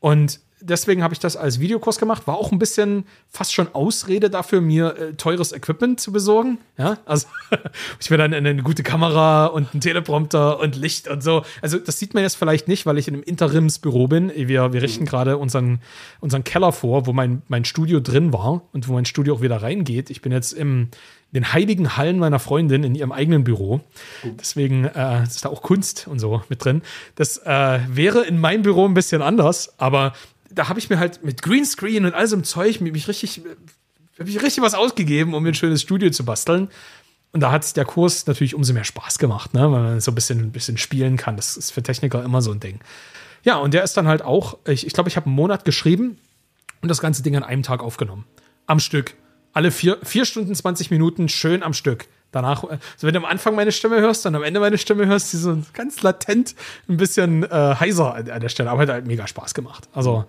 Und deswegen habe ich das als Videokurs gemacht. War auch ein bisschen fast schon Ausrede dafür, mir äh, teures Equipment zu besorgen. Ja, also ich mir dann eine gute Kamera und einen Teleprompter und Licht und so. Also das sieht man jetzt vielleicht nicht, weil ich in einem Interimsbüro bin. Wir, wir richten mhm. gerade unseren, unseren Keller vor, wo mein, mein Studio drin war und wo mein Studio auch wieder reingeht. Ich bin jetzt im den heiligen Hallen meiner Freundin in ihrem eigenen Büro. Oh. Deswegen äh, ist da auch Kunst und so mit drin. Das äh, wäre in meinem Büro ein bisschen anders, aber da habe ich mir halt mit Greenscreen und all so einem Zeug mich richtig, äh, habe ich richtig was ausgegeben, um mir ein schönes Studio zu basteln. Und da hat der Kurs natürlich umso mehr Spaß gemacht, ne? weil man so ein bisschen, ein bisschen spielen kann. Das ist für Techniker immer so ein Ding. Ja, und der ist dann halt auch, ich, ich glaube, ich habe einen Monat geschrieben und das ganze Ding an einem Tag aufgenommen. Am Stück. Alle vier, vier Stunden, 20 Minuten schön am Stück danach, äh, also wenn du am Anfang meine Stimme hörst und am Ende meine Stimme hörst, die so ganz latent ein bisschen äh, heiser an, an, der Stelle, aber hat halt mega Spaß gemacht. Also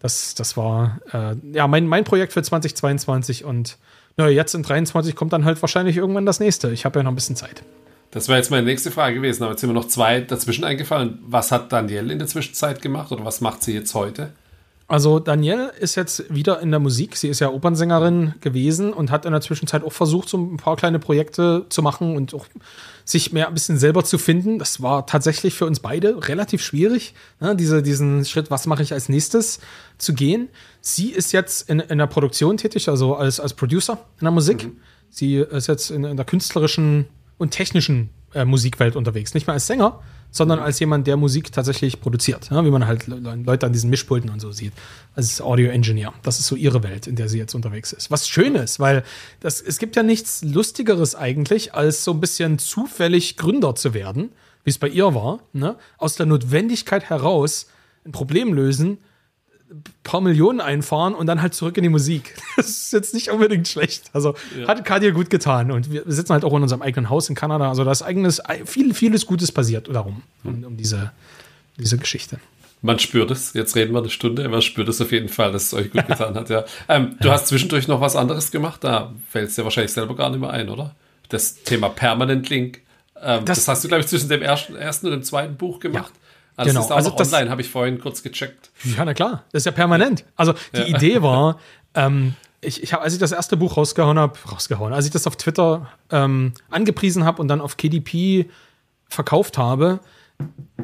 das, das war äh, ja mein, mein Projekt für 2022 und na, jetzt in 23 kommt dann halt wahrscheinlich irgendwann das nächste. Ich habe ja noch ein bisschen Zeit. Das wäre jetzt meine nächste Frage gewesen, aber jetzt sind mir noch zwei dazwischen eingefallen. Was hat Danielle in der Zwischenzeit gemacht oder was macht sie jetzt heute? Also Danielle ist jetzt wieder in der Musik. Sie ist ja Opernsängerin gewesen und hat in der Zwischenzeit auch versucht, so ein paar kleine Projekte zu machen und auch sich mehr ein bisschen selber zu finden. Das war tatsächlich für uns beide relativ schwierig, ne? Diese, diesen Schritt, was mache ich als nächstes, zu gehen. Sie ist jetzt in, in der Produktion tätig, also als, als Producer in der Musik. Mhm. Sie ist jetzt in, in der künstlerischen und technischen äh, Musikwelt unterwegs. Nicht mehr als Sänger, sondern als jemand, der Musik tatsächlich produziert, ne? wie man halt Leute an diesen Mischpulten und so sieht. Als Audio Engineer. Das ist so ihre Welt, in der sie jetzt unterwegs ist. Was schön ist, weil das, es gibt ja nichts Lustigeres eigentlich, als so ein bisschen zufällig Gründer zu werden, wie es bei ihr war, ne? aus der Notwendigkeit heraus ein Problem lösen paar Millionen einfahren und dann halt zurück in die Musik. Das ist jetzt nicht unbedingt schlecht. Also ja. hat Kadir gut getan. Und wir sitzen halt auch in unserem eigenen Haus in Kanada. Also da ist eigenes, viel, vieles Gutes passiert darum, um, hm. um diese, diese Geschichte. Man spürt es, jetzt reden wir eine Stunde, man spürt es auf jeden Fall, dass es euch gut getan hat, ja. Ähm, du ja. hast zwischendurch noch was anderes gemacht, da fällt es dir wahrscheinlich selber gar nicht mehr ein, oder? Das Thema Permanent Link. Ähm, das, das, hast du, glaube ich, zwischen dem ersten, ersten und dem zweiten Buch gemacht. Ja. Also genau. ist auch also noch online, habe ich vorhin kurz gecheckt. Ja, na klar, das ist ja permanent. Also die ja. Idee war, ähm, ich, ich hab, als ich das erste Buch rausgehauen habe, rausgehauen, als ich das auf Twitter ähm, angepriesen habe und dann auf KDP verkauft habe,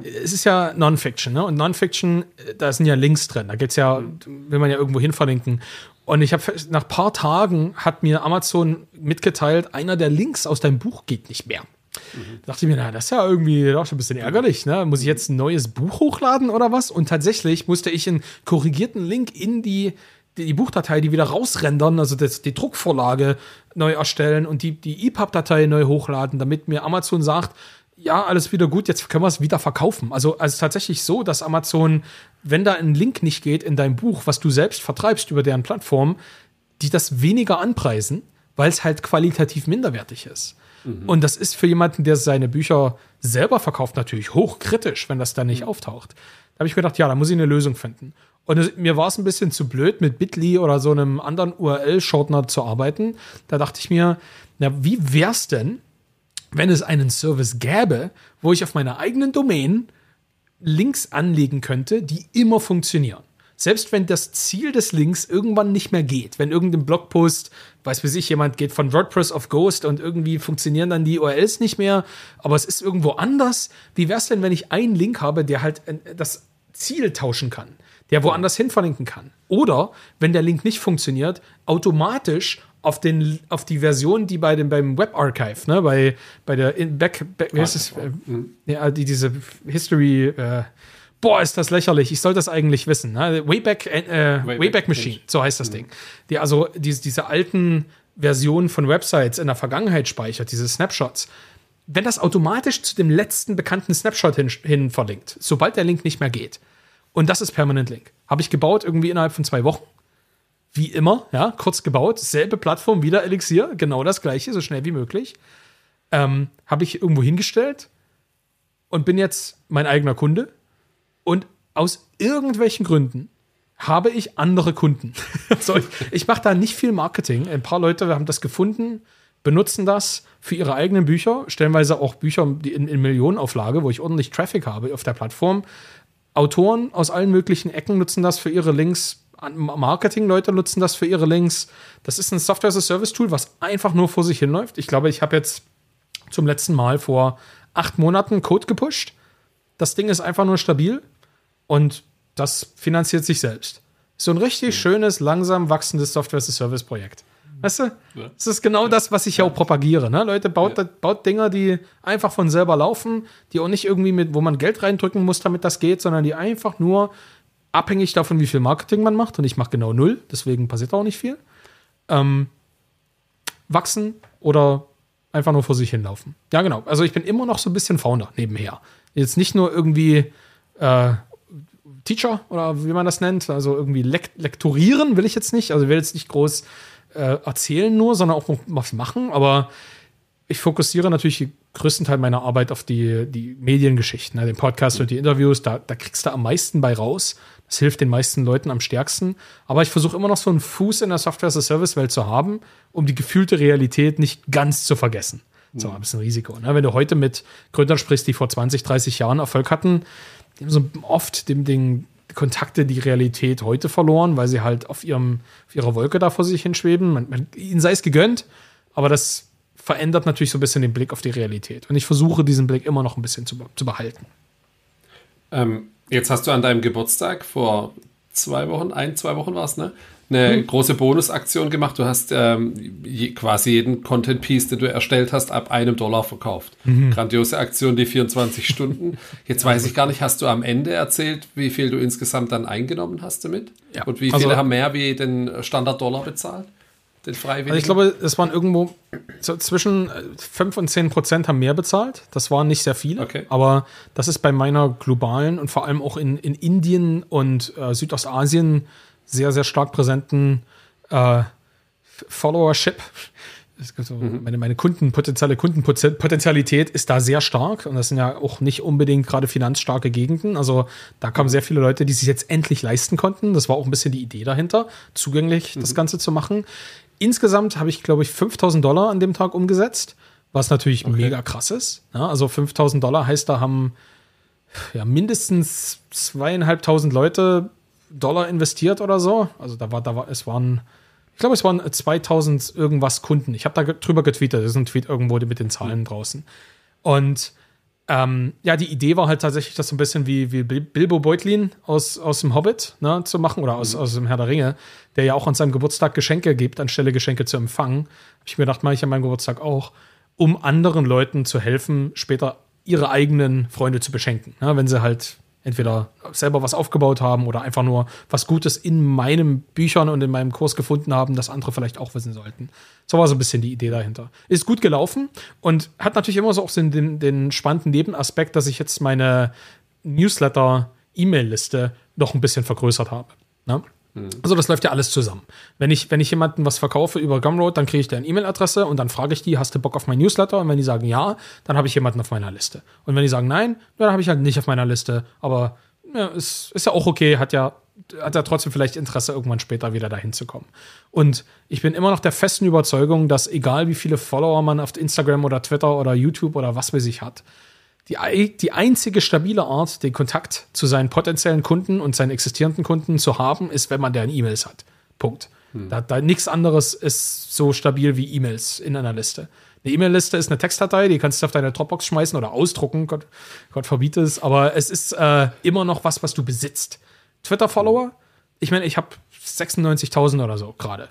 es ist ja Non-Fiction, ne? Und Non-Fiction, äh, da sind ja Links drin. Da geht's ja, will man ja irgendwo hin verlinken. Und ich habe nach paar Tagen hat mir Amazon mitgeteilt, einer der Links aus deinem Buch geht nicht mehr. Mhm. Da dachte ich mir, na, das ist ja irgendwie doch schon ein bisschen ärgerlich, ne? Muss ich jetzt ein neues Buch hochladen oder was? Und tatsächlich musste ich einen korrigierten Link in die, die, die Buchdatei, die wieder rausrendern, also das, die Druckvorlage neu erstellen und die, die EPUB-Datei neu hochladen, damit mir Amazon sagt, ja, alles wieder gut, jetzt können wir es wieder verkaufen. Also, es also tatsächlich so, dass Amazon, wenn da ein Link nicht geht in dein Buch, was du selbst vertreibst über deren Plattform, die das weniger anpreisen, weil es halt qualitativ minderwertig ist. Mhm. Und das ist für jemanden, der seine Bücher selber verkauft, natürlich hochkritisch, wenn das dann nicht mhm. auftaucht. Da habe ich mir gedacht, ja, da muss ich eine Lösung finden. Und mir war es ein bisschen zu blöd, mit Bitly oder so einem anderen url shortner zu arbeiten. Da dachte ich mir, na, wie wäre es denn, wenn es einen Service gäbe, wo ich auf meiner eigenen Domain Links anlegen könnte, die immer funktionieren? Selbst wenn das Ziel des Links irgendwann nicht mehr geht, wenn irgendein Blogpost weiß wie sich, jemand geht von WordPress auf Ghost und irgendwie funktionieren dann die URLs nicht mehr, aber es ist irgendwo anders. Wie wäre es denn, wenn ich einen Link habe, der halt das Ziel tauschen kann, der woanders hin verlinken kann? Oder wenn der Link nicht funktioniert, automatisch auf, den, auf die Version, die bei dem, beim Webarchive, ne, bei, bei der In Back, Back wie heißt es? Äh, ja, die, diese History, äh, boah, ist das lächerlich, ich soll das eigentlich wissen. Ne? Wayback, äh, Wayback, Wayback Machine, so heißt das mhm. Ding. Die, also die, diese alten Versionen von Websites in der Vergangenheit speichert, diese Snapshots. Wenn das automatisch zu dem letzten bekannten Snapshot hin, hin verlinkt, sobald der Link nicht mehr geht. Und das ist Permanent Link. Habe ich gebaut irgendwie innerhalb von zwei Wochen. Wie immer, ja, kurz gebaut, selbe Plattform, wieder Elixir, genau das gleiche, so schnell wie möglich. Ähm, Habe ich irgendwo hingestellt und bin jetzt mein eigener Kunde und aus irgendwelchen Gründen habe ich andere Kunden. also ich ich mache da nicht viel Marketing. Ein paar Leute haben das gefunden, benutzen das für ihre eigenen Bücher, stellenweise auch Bücher in, in Millionenauflage, wo ich ordentlich Traffic habe auf der Plattform. Autoren aus allen möglichen Ecken nutzen das für ihre Links. Marketing-Leute nutzen das für ihre Links. Das ist ein Software-as-a-Service-Tool, was einfach nur vor sich hinläuft. Ich glaube, ich habe jetzt zum letzten Mal vor acht Monaten Code gepusht. Das Ding ist einfach nur stabil. Und das finanziert sich selbst. So ein richtig schönes, langsam wachsendes Software-as-a-Service-Projekt. Weißt du? Ja. Das ist genau das, was ich ja auch propagiere. Ne? Leute, baut, ja. baut Dinger, die einfach von selber laufen, die auch nicht irgendwie mit, wo man Geld reindrücken muss, damit das geht, sondern die einfach nur abhängig davon, wie viel Marketing man macht. Und ich mache genau null, deswegen passiert auch nicht viel. Ähm, wachsen oder einfach nur vor sich hinlaufen. Ja, genau. Also ich bin immer noch so ein bisschen Founder nebenher. Jetzt nicht nur irgendwie äh, Teacher oder wie man das nennt, also irgendwie lekt lektorieren will ich jetzt nicht. Also ich will jetzt nicht groß äh, erzählen nur, sondern auch was machen. Aber ich fokussiere natürlich größtenteils meiner Arbeit auf die, die Mediengeschichten, ne? den Podcast und die Interviews. Da, da kriegst du am meisten bei raus. Das hilft den meisten Leuten am stärksten. Aber ich versuche immer noch so einen Fuß in der Software-as-a-Service-Welt zu haben, um die gefühlte Realität nicht ganz zu vergessen. So mhm. ein bisschen Risiko. Ne? Wenn du heute mit Gründern sprichst, die vor 20, 30 Jahren Erfolg hatten, die haben so oft dem Ding Kontakte die Realität heute verloren, weil sie halt auf, ihrem, auf ihrer Wolke da vor sich hinschweben. Man, man, ihnen sei es gegönnt, aber das verändert natürlich so ein bisschen den Blick auf die Realität. Und ich versuche diesen Blick immer noch ein bisschen zu, zu behalten. Ähm, jetzt hast du an deinem Geburtstag vor zwei Wochen, ein, zwei Wochen war es, ne? eine hm. große Bonusaktion gemacht. Du hast ähm, je, quasi jeden Content Piece, den du erstellt hast, ab einem Dollar verkauft. Mhm. Grandiose Aktion, die 24 Stunden. Jetzt weiß also ich gar nicht, hast du am Ende erzählt, wie viel du insgesamt dann eingenommen hast damit? Ja. Und wie also viele also, haben mehr wie den Standard-Dollar bezahlt? Den Freiwilligen? Also ich glaube, es waren irgendwo so zwischen 5 äh, und 10 Prozent haben mehr bezahlt. Das waren nicht sehr viele. Okay. Aber das ist bei meiner globalen und vor allem auch in, in Indien und äh, Südostasien sehr, sehr stark präsenten äh, Followership. So, mhm. meine, meine Kunden, potenzielle Kundenpotenzialität ist da sehr stark und das sind ja auch nicht unbedingt gerade finanzstarke Gegenden. Also da kamen sehr viele Leute, die sich jetzt endlich leisten konnten. Das war auch ein bisschen die Idee dahinter, zugänglich mhm. das Ganze zu machen. Insgesamt habe ich, glaube ich, 5000 Dollar an dem Tag umgesetzt, was natürlich okay. mega krass ist. Ja, ne? also 5000 Dollar heißt, da haben ja, mindestens zweieinhalbtausend Leute Dollar investiert oder so. Also da war, da war, es waren, ich glaube, es waren 2000 irgendwas Kunden. Ich habe da drüber getweetet. Das ist ein Tweet irgendwo mit den Zahlen mhm. draußen. Und ähm, ja, die Idee war halt tatsächlich, das so ein bisschen wie, wie Bilbo Beutlin aus, aus dem Hobbit ne, zu machen oder aus, mhm. aus dem Herr der Ringe, der ja auch an seinem Geburtstag Geschenke gibt, anstelle Geschenke zu empfangen. Hab ich mir gedacht, mache ich an meinem Geburtstag auch, um anderen Leuten zu helfen, später ihre eigenen Freunde zu beschenken, ne, wenn sie halt entweder selber was aufgebaut haben oder einfach nur was Gutes in meinen Büchern und in meinem Kurs gefunden haben, das andere vielleicht auch wissen sollten. So war so ein bisschen die Idee dahinter. Ist gut gelaufen und hat natürlich immer so auch den, den, den spannenden Nebenaspekt, dass ich jetzt meine Newsletter-E-Mail-Liste noch ein bisschen vergrößert habe. Ne? Also das läuft ja alles zusammen. Wenn ich, wenn ich jemandem was verkaufe über Gumroad, dann kriege ich deren E-Mail-Adresse und dann frage ich die, hast du Bock auf mein Newsletter? Und wenn die sagen ja, dann habe ich jemanden auf meiner Liste. Und wenn die sagen nein, dann habe ich halt nicht auf meiner Liste. Aber ja, ist, ist ja auch okay, hat ja, hat ja trotzdem vielleicht Interesse, irgendwann später wieder dahin zu kommen. Und ich bin immer noch der festen Überzeugung, dass egal wie viele Follower man auf Instagram oder Twitter oder YouTube oder was weiß ich hat, die, die einzige stabile Art, den Kontakt zu seinen potenziellen Kunden und seinen existierenden Kunden zu haben, ist, wenn man deren E-Mails hat. Punkt. Hm. Da, da nichts anderes ist so stabil wie E-Mails in einer Liste. Eine E-Mail-Liste ist eine Textdatei, die kannst du auf deine Dropbox schmeißen oder ausdrucken, Gott, Gott verbiete es, aber es ist äh, immer noch was, was du besitzt. Twitter-Follower, ich meine, ich habe 96.000 oder so gerade.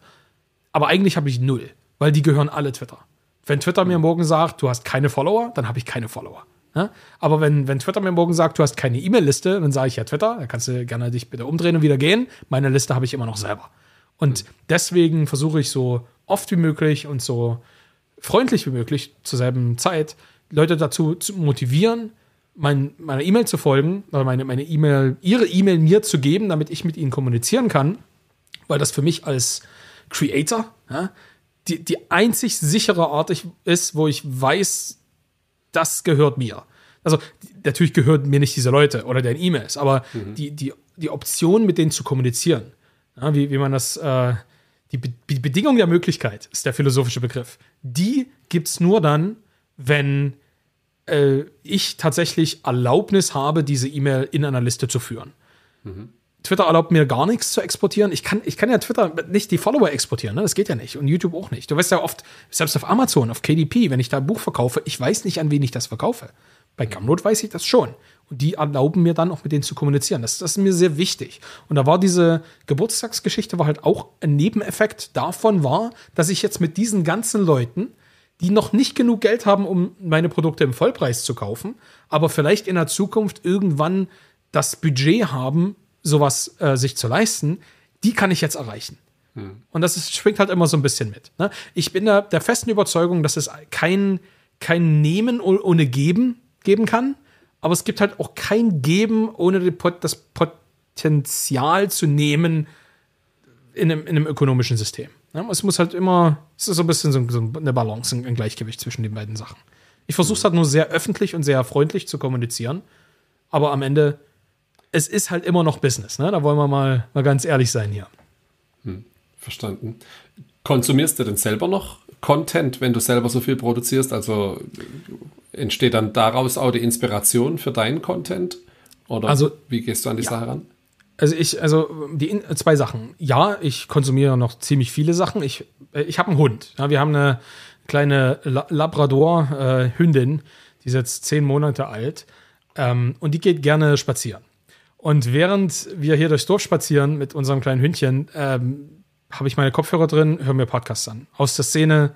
Aber eigentlich habe ich null, weil die gehören alle Twitter. Wenn Twitter mir hm. morgen sagt, du hast keine Follower, dann habe ich keine Follower. Ja? Ne? Aber wenn, wenn Twitter mir morgen sagt, du hast keine E-Mail-Liste, dann sage ich ja Twitter, da kannst du gerne dich bitte umdrehen und wieder gehen. Meine Liste habe ich immer noch selber. Und deswegen versuche ich so oft wie möglich und so freundlich wie möglich zur selben Zeit Leute dazu zu motivieren, mein, meiner E-Mail zu folgen oder meine, meine E-Mail, ihre E-Mail mir zu geben, damit ich mit ihnen kommunizieren kann, weil das für mich als Creator ja, die, die einzig sichere Art ist, wo ich weiß, das gehört mir. Also natürlich gehören mir nicht diese Leute oder deren E-Mails, aber mhm. die, die, die Option, mit denen zu kommunizieren, ja, wie, wie man das, äh, die, Be Bedingung der Möglichkeit ist der philosophische Begriff. Die gibt es nur dann, wenn äh, ich tatsächlich Erlaubnis habe, diese E-Mail in einer Liste zu führen. Mhm. Twitter erlaubt mir gar nichts zu exportieren. Ich kann, ich kann ja Twitter nicht die Follower exportieren, ne? das geht ja nicht. Und YouTube auch nicht. Du weißt ja oft, selbst auf Amazon, auf KDP, wenn ich da ein Buch verkaufe, ich weiß nicht, an wen ich das verkaufe. Bei Gumroad weiß ich das schon. Und die erlauben mir dann auch mit denen zu kommunizieren. Das, das ist mir sehr wichtig. Und da war diese Geburtstagsgeschichte, war halt auch ein Nebeneffekt davon war, dass ich jetzt mit diesen ganzen Leuten, die noch nicht genug Geld haben, um meine Produkte im Vollpreis zu kaufen, aber vielleicht in der Zukunft irgendwann das Budget haben, sowas äh, sich zu leisten, die kann ich jetzt erreichen. Hm. Und das ist, schwingt halt immer so ein bisschen mit. Ne? Ich bin der, der festen Überzeugung, dass es kein, kein Nehmen ohne Geben geben kann, aber es gibt halt auch kein Geben ohne das Potenzial zu nehmen in einem, in einem ökonomischen System. Ne? Es muss halt immer, es ist so ein bisschen so, so eine Balance, ein Gleichgewicht zwischen den beiden Sachen. Ich versuche es halt nur sehr öffentlich und sehr freundlich zu kommunizieren, aber am Ende es ist halt immer noch Business. Ne? Da wollen wir mal, mal ganz ehrlich sein hier. Hm, verstanden. Konsumierst du denn selber noch Content, wenn du selber so viel produzierst? Also entsteht dann daraus auch die Inspiration für deinen Content? Oder also, wie gehst du an die ja. Sache ran? Also ich, also die zwei Sachen. Ja, ich konsumiere noch ziemlich viele Sachen. Ich, äh, ich habe einen Hund. Ja, wir haben eine kleine Labrador-Hündin, äh, die ist jetzt zehn Monate alt. Ähm, und die geht gerne spazieren. Und während wir hier durchs Dorf spazieren mit unserem kleinen Hündchen, ähm, habe ich meine Kopfhörer drin, höre mir Podcasts an. Aus der Szene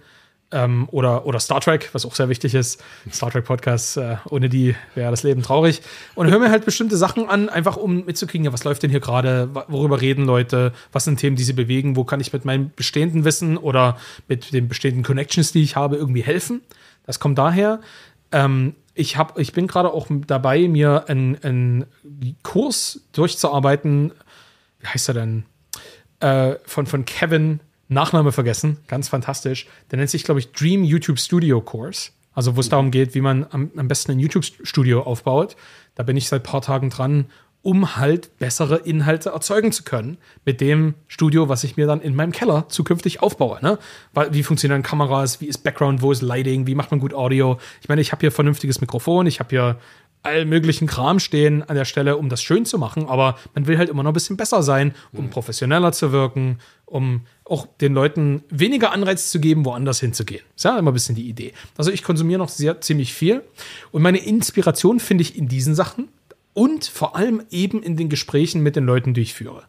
ähm, oder, oder Star Trek, was auch sehr wichtig ist. Star Trek Podcasts, äh, ohne die wäre das Leben traurig. Und höre mir halt bestimmte Sachen an, einfach um mitzukriegen, ja, was läuft denn hier gerade, worüber reden Leute, was sind Themen, die sie bewegen, wo kann ich mit meinem bestehenden Wissen oder mit den bestehenden Connections, die ich habe, irgendwie helfen. Das kommt daher. Ähm, ich, hab, ich bin gerade auch dabei, mir einen, Kurs durchzuarbeiten. Wie heißt er denn? Äh, von, von Kevin, Nachname vergessen, ganz fantastisch. Der nennt sich, glaube ich, Dream YouTube Studio Course. Also, wo es darum geht, wie man am, am besten ein YouTube-Studio aufbaut. Da bin ich seit ein paar Tagen dran um halt bessere Inhalte erzeugen zu können mit dem Studio, was ich mir dann in meinem Keller zukünftig aufbaue. Ne? Wie funktionieren Kameras, wie ist Background, wo ist Lighting, wie macht man gut Audio? Ich meine, ich habe hier vernünftiges Mikrofon, ich habe hier all möglichen Kram stehen an der Stelle, um das schön zu machen, aber man will halt immer noch ein bisschen besser sein, um mhm. professioneller zu wirken, um auch den Leuten weniger Anreiz zu geben, woanders hinzugehen. ist ja immer ein bisschen die Idee. Also ich konsumiere noch sehr ziemlich viel und meine Inspiration finde ich in diesen Sachen und vor allem eben in den Gesprächen mit den Leuten, die ich führe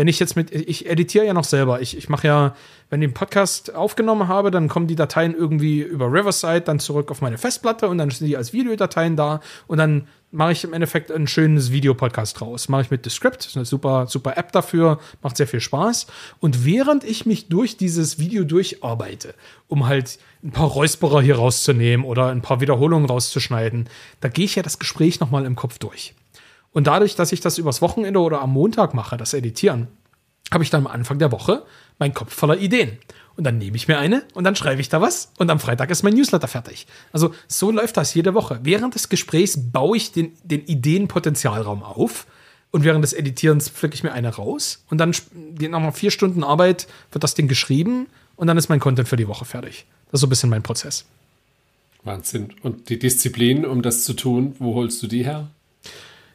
wenn ich jetzt mit, ich editiere ja noch selber. Ich, ich mache ja, wenn ich den Podcast aufgenommen habe, dann kommen die Dateien irgendwie über Riverside dann zurück auf meine Festplatte und dann sind die als Videodateien da und dann mache ich im Endeffekt ein schönes Videopodcast raus. Mache ich mit Descript, ist eine super, super App dafür, macht sehr viel Spaß. Und während ich mich durch dieses Video durcharbeite, um halt ein paar Räusperer hier rauszunehmen oder ein paar Wiederholungen rauszuschneiden, da gehe ich ja das Gespräch nochmal im Kopf durch. Und dadurch, dass ich das übers Wochenende oder am Montag mache, das Editieren, habe ich dann am Anfang der Woche meinen Kopf voller Ideen. Und dann nehme ich mir eine und dann schreibe ich da was und am Freitag ist mein Newsletter fertig. Also so läuft das jede Woche. Während des Gesprächs baue ich den, den Ideenpotenzialraum auf und während des Editierens pflücke ich mir eine raus und dann nochmal vier Stunden Arbeit wird das Ding geschrieben und dann ist mein Content für die Woche fertig. Das ist so ein bisschen mein Prozess. Wahnsinn. Und die Disziplin, um das zu tun, wo holst du die her?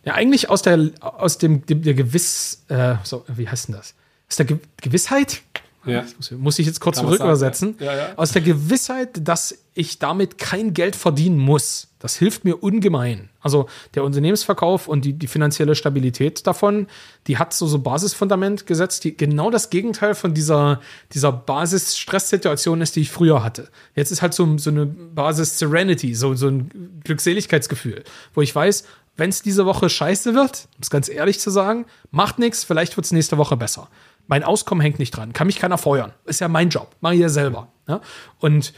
Ja, eigentlich aus der, aus dem, der Gewiss, äh, so, wie heißt denn das? Aus der Ge Gewissheit? Ja. Muss, muss, ich jetzt kurz Kann zurückübersetzen. Ja. Ja, aus der Gewissheit, dass ich damit kein Geld verdienen muss. Das hilft mir ungemein. Also der Unternehmensverkauf und die, die finanzielle Stabilität davon, die hat so so Basisfundament gesetzt, die genau das Gegenteil von dieser, dieser Basis-Stress-Situation ist, die ich früher hatte. Jetzt ist halt so, so eine Basis-Serenity, so, so ein Glückseligkeitsgefühl, wo ich weiß, wenn es diese Woche scheiße wird, um es ganz ehrlich zu sagen, macht nichts, vielleicht wird es nächste Woche besser. Mein Auskommen hängt nicht dran, kann mich keiner feuern. Ist ja mein Job, mache ich ja selber. Ja? Ne? Und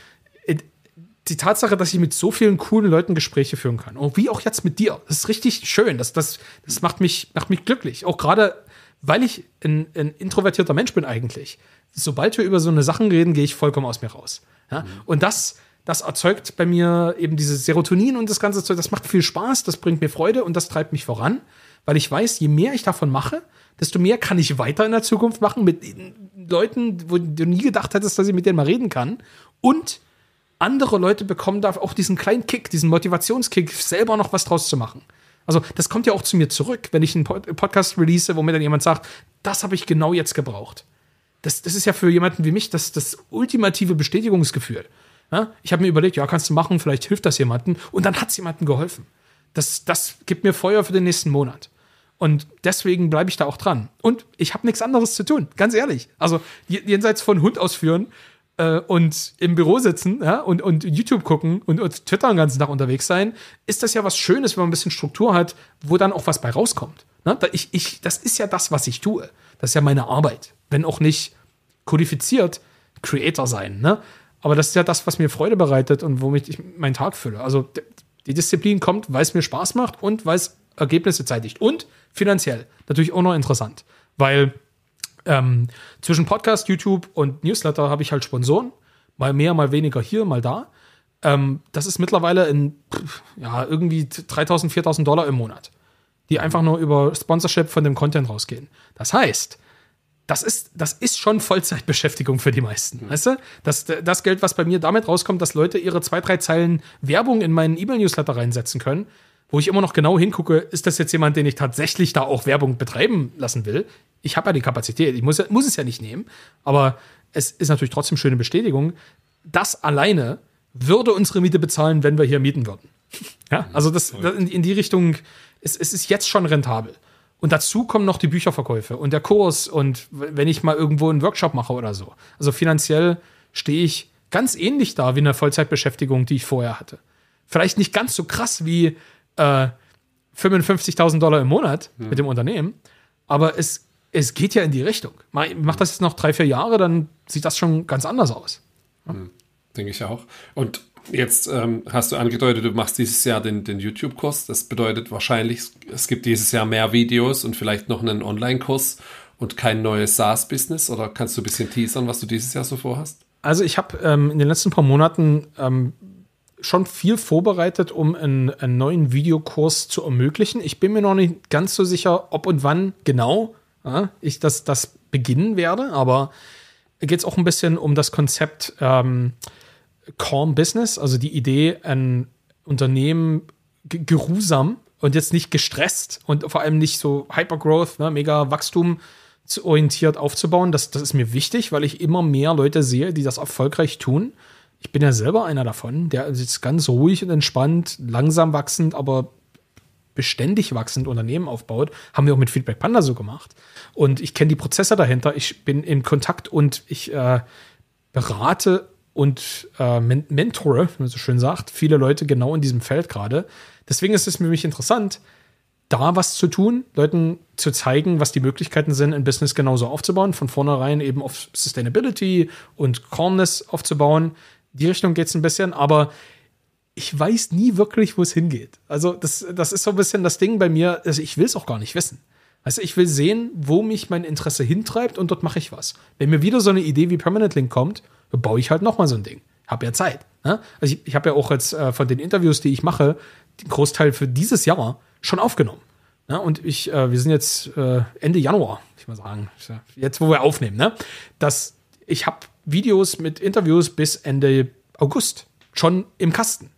die Tatsache, dass ich mit so vielen coolen Leuten Gespräche führen kann. Und oh, wie auch jetzt mit dir. Das ist richtig schön. Das, das, das macht, mich, macht mich glücklich. Auch gerade, weil ich ein, ein introvertierter Mensch bin eigentlich. Sobald wir über so eine Sachen reden, gehe ich vollkommen aus mir raus. Ja? Mhm. Und das das erzeugt bei mir eben dieses Serotonin und das ganze Zeug. Das macht viel Spaß, das bringt mir Freude und das treibt mich voran, weil ich weiß, je mehr ich davon mache, desto mehr kann ich weiter in der Zukunft machen mit Leuten, wo du nie gedacht hättest, dass ich mit denen mal reden kann. Und andere Leute bekommen da auch diesen kleinen Kick, diesen Motivationskick, selber noch was draus zu machen. Also, das kommt ja auch zu mir zurück, wenn ich einen Podcast release, wo mir dann jemand sagt, das habe ich genau jetzt gebraucht. Das, das ist ja für jemanden wie mich das, das ultimative Bestätigungsgefühl. Ich habe mir überlegt, ja, kannst du machen, vielleicht hilft das jemandem. Und dann hat es jemandem geholfen. Das, das gibt mir Feuer für den nächsten Monat. Und deswegen bleibe ich da auch dran. Und ich habe nichts anderes zu tun, ganz ehrlich. Also jenseits von Hund ausführen äh, und im Büro sitzen ja, und, und YouTube gucken und, und Twitter den ganzen Tag unterwegs sein, ist das ja was Schönes, wenn man ein bisschen Struktur hat, wo dann auch was bei rauskommt. Ne? Ich, ich, das ist ja das, was ich tue. Das ist ja meine Arbeit. Wenn auch nicht kodifiziert, Creator sein. Ne? Aber das ist ja das, was mir Freude bereitet und womit ich meinen Tag fülle. Also die Disziplin kommt, weil es mir Spaß macht und weil es Ergebnisse zeitigt. Und finanziell natürlich auch noch interessant, weil ähm, zwischen Podcast, YouTube und Newsletter habe ich halt Sponsoren. Mal mehr, mal weniger hier, mal da. Ähm, das ist mittlerweile in ja, irgendwie 3.000, 4.000 Dollar im Monat, die einfach nur über Sponsorship von dem Content rausgehen. Das heißt, das ist, das ist schon Vollzeitbeschäftigung für die meisten. Mhm. Weißt du? Das, das Geld, was bei mir damit rauskommt, dass Leute ihre zwei, drei Zeilen Werbung in meinen E-Mail-Newsletter reinsetzen können, wo ich immer noch genau hingucke, ist das jetzt jemand, den ich tatsächlich da auch Werbung betreiben lassen will? Ich habe ja die Kapazität, ich muss, muss es ja nicht nehmen, aber es ist natürlich trotzdem schöne Bestätigung. Das alleine würde unsere Miete bezahlen, wenn wir hier mieten würden. Ja, also das, in, in, die Richtung, es, es ist jetzt schon rentabel. Und dazu kommen noch die Bücherverkäufe und der Kurs und wenn ich mal irgendwo einen Workshop mache oder so. Also finanziell stehe ich ganz ähnlich da wie eine Vollzeitbeschäftigung, die ich vorher hatte. Vielleicht nicht ganz so krass wie äh, 55.000 Dollar im Monat ja. mit dem Unternehmen, aber es, es geht ja in die Richtung. Mach das jetzt noch drei, vier Jahre, dann sieht das schon ganz anders aus. Ja. Denke ich auch. Und Jetzt ähm, hast du angedeutet, du machst dieses Jahr den, den YouTube-Kurs. Das bedeutet wahrscheinlich, es gibt dieses Jahr mehr Videos und vielleicht noch einen Online-Kurs und kein neues SaaS-Business. Oder kannst du ein bisschen teasern, was du dieses Jahr so vorhast? Also ich habe ähm, in den letzten paar Monaten ähm, schon viel vorbereitet, um einen, einen, neuen Videokurs zu ermöglichen. Ich bin mir noch nicht ganz so sicher, ob und wann genau ja, äh, ich das, das beginnen werde. Aber geht es auch ein bisschen um das Konzept ähm, Calm Business, also die Idee, ein Unternehmen geruhsam und jetzt nicht gestresst und vor allem nicht so Hypergrowth, ne, mega Wachstum orientiert aufzubauen. Das, das ist mir wichtig, weil ich immer mehr Leute sehe, die das erfolgreich tun. Ich bin ja selber einer davon, der jetzt ganz ruhig und entspannt, langsam wachsend, aber beständig wachsend Unternehmen aufbaut, haben wir auch mit Feedback Panda so gemacht. Und ich kenne die Prozesse dahinter, ich bin in Kontakt und ich äh, berate und äh, mentore, wie man so schön sagt, viele Leute genau in diesem Feld gerade. Deswegen ist es für mich interessant, da was zu tun, Leuten zu zeigen, was die Möglichkeiten sind, ein Business genauso aufzubauen, von vornherein eben auf Sustainability und Calmness aufzubauen. Die Richtung geht es ein bisschen, aber ich weiß nie wirklich, wo es hingeht. Also das, das ist so ein bisschen das Ding bei mir, also ich will es auch gar nicht wissen. Also ich will sehen, wo mich mein Interesse hintreibt und dort mache ich was. Wenn mir wieder so eine Idee wie Permanent Link kommt, dann baue ich halt nochmal so ein Ding. Hab ja Zeit. Ne? Also ich, ich habe ja auch jetzt äh, von den Interviews, die ich mache, den Großteil für dieses Jahr schon aufgenommen. Ne? Und ich, äh, wir sind jetzt äh, Ende Januar, ich mal sagen, jetzt wo wir aufnehmen, ne? Dass ich habe Videos mit Interviews bis Ende August schon im Kasten.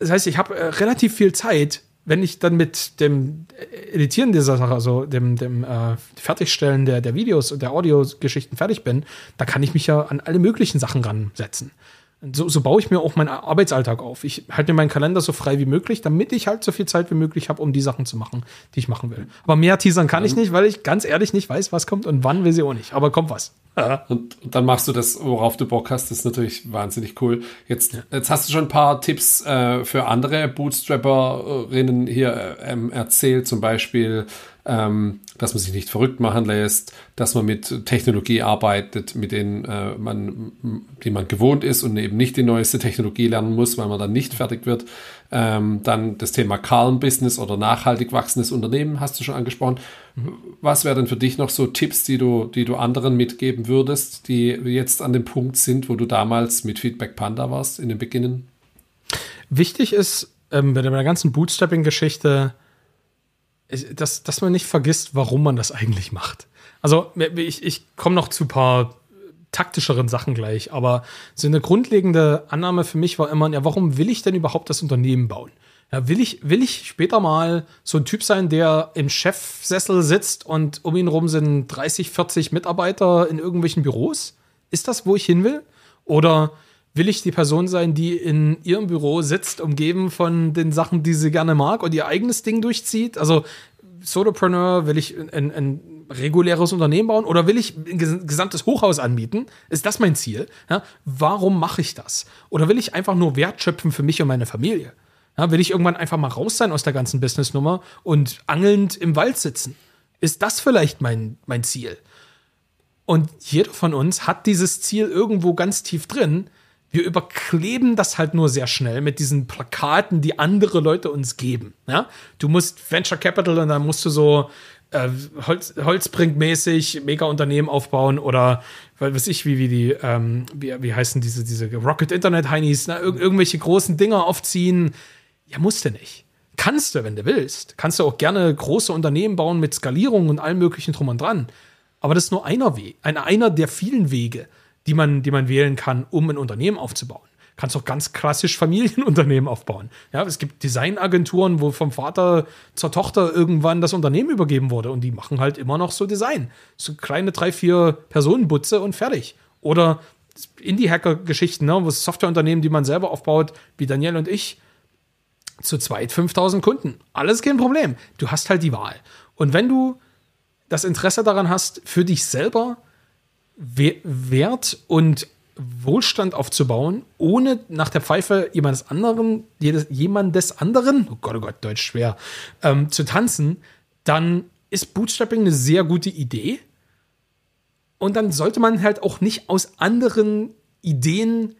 Das heißt, ich habe äh, relativ viel Zeit, wenn ich dann mit dem Editieren dieser Sache, also dem, dem äh, Fertigstellen der, der Videos und der Audiogeschichten fertig bin, da kann ich mich ja an alle möglichen Sachen ransetzen so, so baue ich mir auch meinen Arbeitsalltag auf. Ich halte mir meinen Kalender so frei wie möglich, damit ich halt so viel Zeit wie möglich habe, um die Sachen zu machen, die ich machen will. Aber mehr teasern kann ich mhm. nicht, weil ich ganz ehrlich nicht weiß, was kommt und wann will sie auch nicht. Aber kommt was. Und, dann machst du das, worauf du Bock hast. Das ist natürlich wahnsinnig cool. Jetzt, ja. jetzt hast du schon ein paar Tipps äh, für andere Bootstrapperinnen hier ähm, erzählt, zum Beispiel ähm, dass man sich nicht verrückt machen lässt, dass man mit Technologie arbeitet, mit denen äh, man, die man gewohnt ist und eben nicht die neueste Technologie lernen muss, weil man dann nicht fertig wird. Ähm, dann das Thema Calm Business oder nachhaltig wachsendes Unternehmen hast du schon angesprochen. Mhm. Was wären denn für dich noch so Tipps, die du, die du anderen mitgeben würdest, die jetzt an dem Punkt sind, wo du damals mit Feedback Panda warst in den Beginnen? Wichtig ist ähm, bei der ganzen Bootstrapping-Geschichte, dass, dass man nicht vergisst, warum man das eigentlich macht. Also ich, ich komme noch zu ein paar taktischeren Sachen gleich, aber so eine grundlegende Annahme für mich war immer, ja, warum will ich denn überhaupt das Unternehmen bauen? Ja, will ich, will ich später mal so ein Typ sein, der im Chefsessel sitzt und um ihn rum sind 30, 40 Mitarbeiter in irgendwelchen Büros? Ist das, wo ich hin will? Oder will ich die Person sein, die in ihrem Büro sitzt, umgeben von den Sachen, die sie gerne mag und ihr eigenes Ding durchzieht? Also Solopreneur, will ich ein, ein, reguläres Unternehmen bauen oder will ich ein gesamtes Hochhaus anbieten? Ist das mein Ziel? Ja, warum mache ich das? Oder will ich einfach nur Wert schöpfen für mich und meine Familie? Ja, will ich irgendwann einfach mal raus sein aus der ganzen Businessnummer und angelnd im Wald sitzen? Ist das vielleicht mein, mein Ziel? Und jeder von uns hat dieses Ziel irgendwo ganz tief drin, wir überkleben das halt nur sehr schnell mit diesen Plakaten, die andere Leute uns geben. Ja? Du musst Venture Capital und dann musst du so äh, Holz, Holzbrink-mäßig Mega-Unternehmen aufbauen oder weil weiß ich, wie, wie die, ähm, wie, wie heißen diese, diese Rocket Internet-Heinis, ne? Ir irgendwelche großen Dinger aufziehen. Ja, musst du nicht. Kannst du, wenn du willst. Kannst du auch gerne große Unternehmen bauen mit Skalierung und allem möglichen drum und dran. Aber das ist nur einer Weg, einer der vielen Wege die man, die man wählen kann, um ein Unternehmen aufzubauen. Kannst auch ganz klassisch Familienunternehmen aufbauen. Ja, es gibt Designagenturen, wo vom Vater zur Tochter irgendwann das Unternehmen übergeben wurde und die machen halt immer noch so Design. So kleine drei, vier Personenbutze und fertig. Oder Indie-Hacker-Geschichten, ne, wo Softwareunternehmen, die man selber aufbaut, wie Daniel und ich, zu zweit 5000 Kunden. Alles kein Problem. Du hast halt die Wahl. Und wenn du das Interesse daran hast, für dich selber Wert und Wohlstand aufzubauen, ohne nach der Pfeife jemandes anderen, jedes, jemandes anderen, oh Gott, oh Gott, Deutsch schwer, ähm, zu tanzen, dann ist Bootstrapping eine sehr gute Idee. Und dann sollte man halt auch nicht aus anderen Ideen,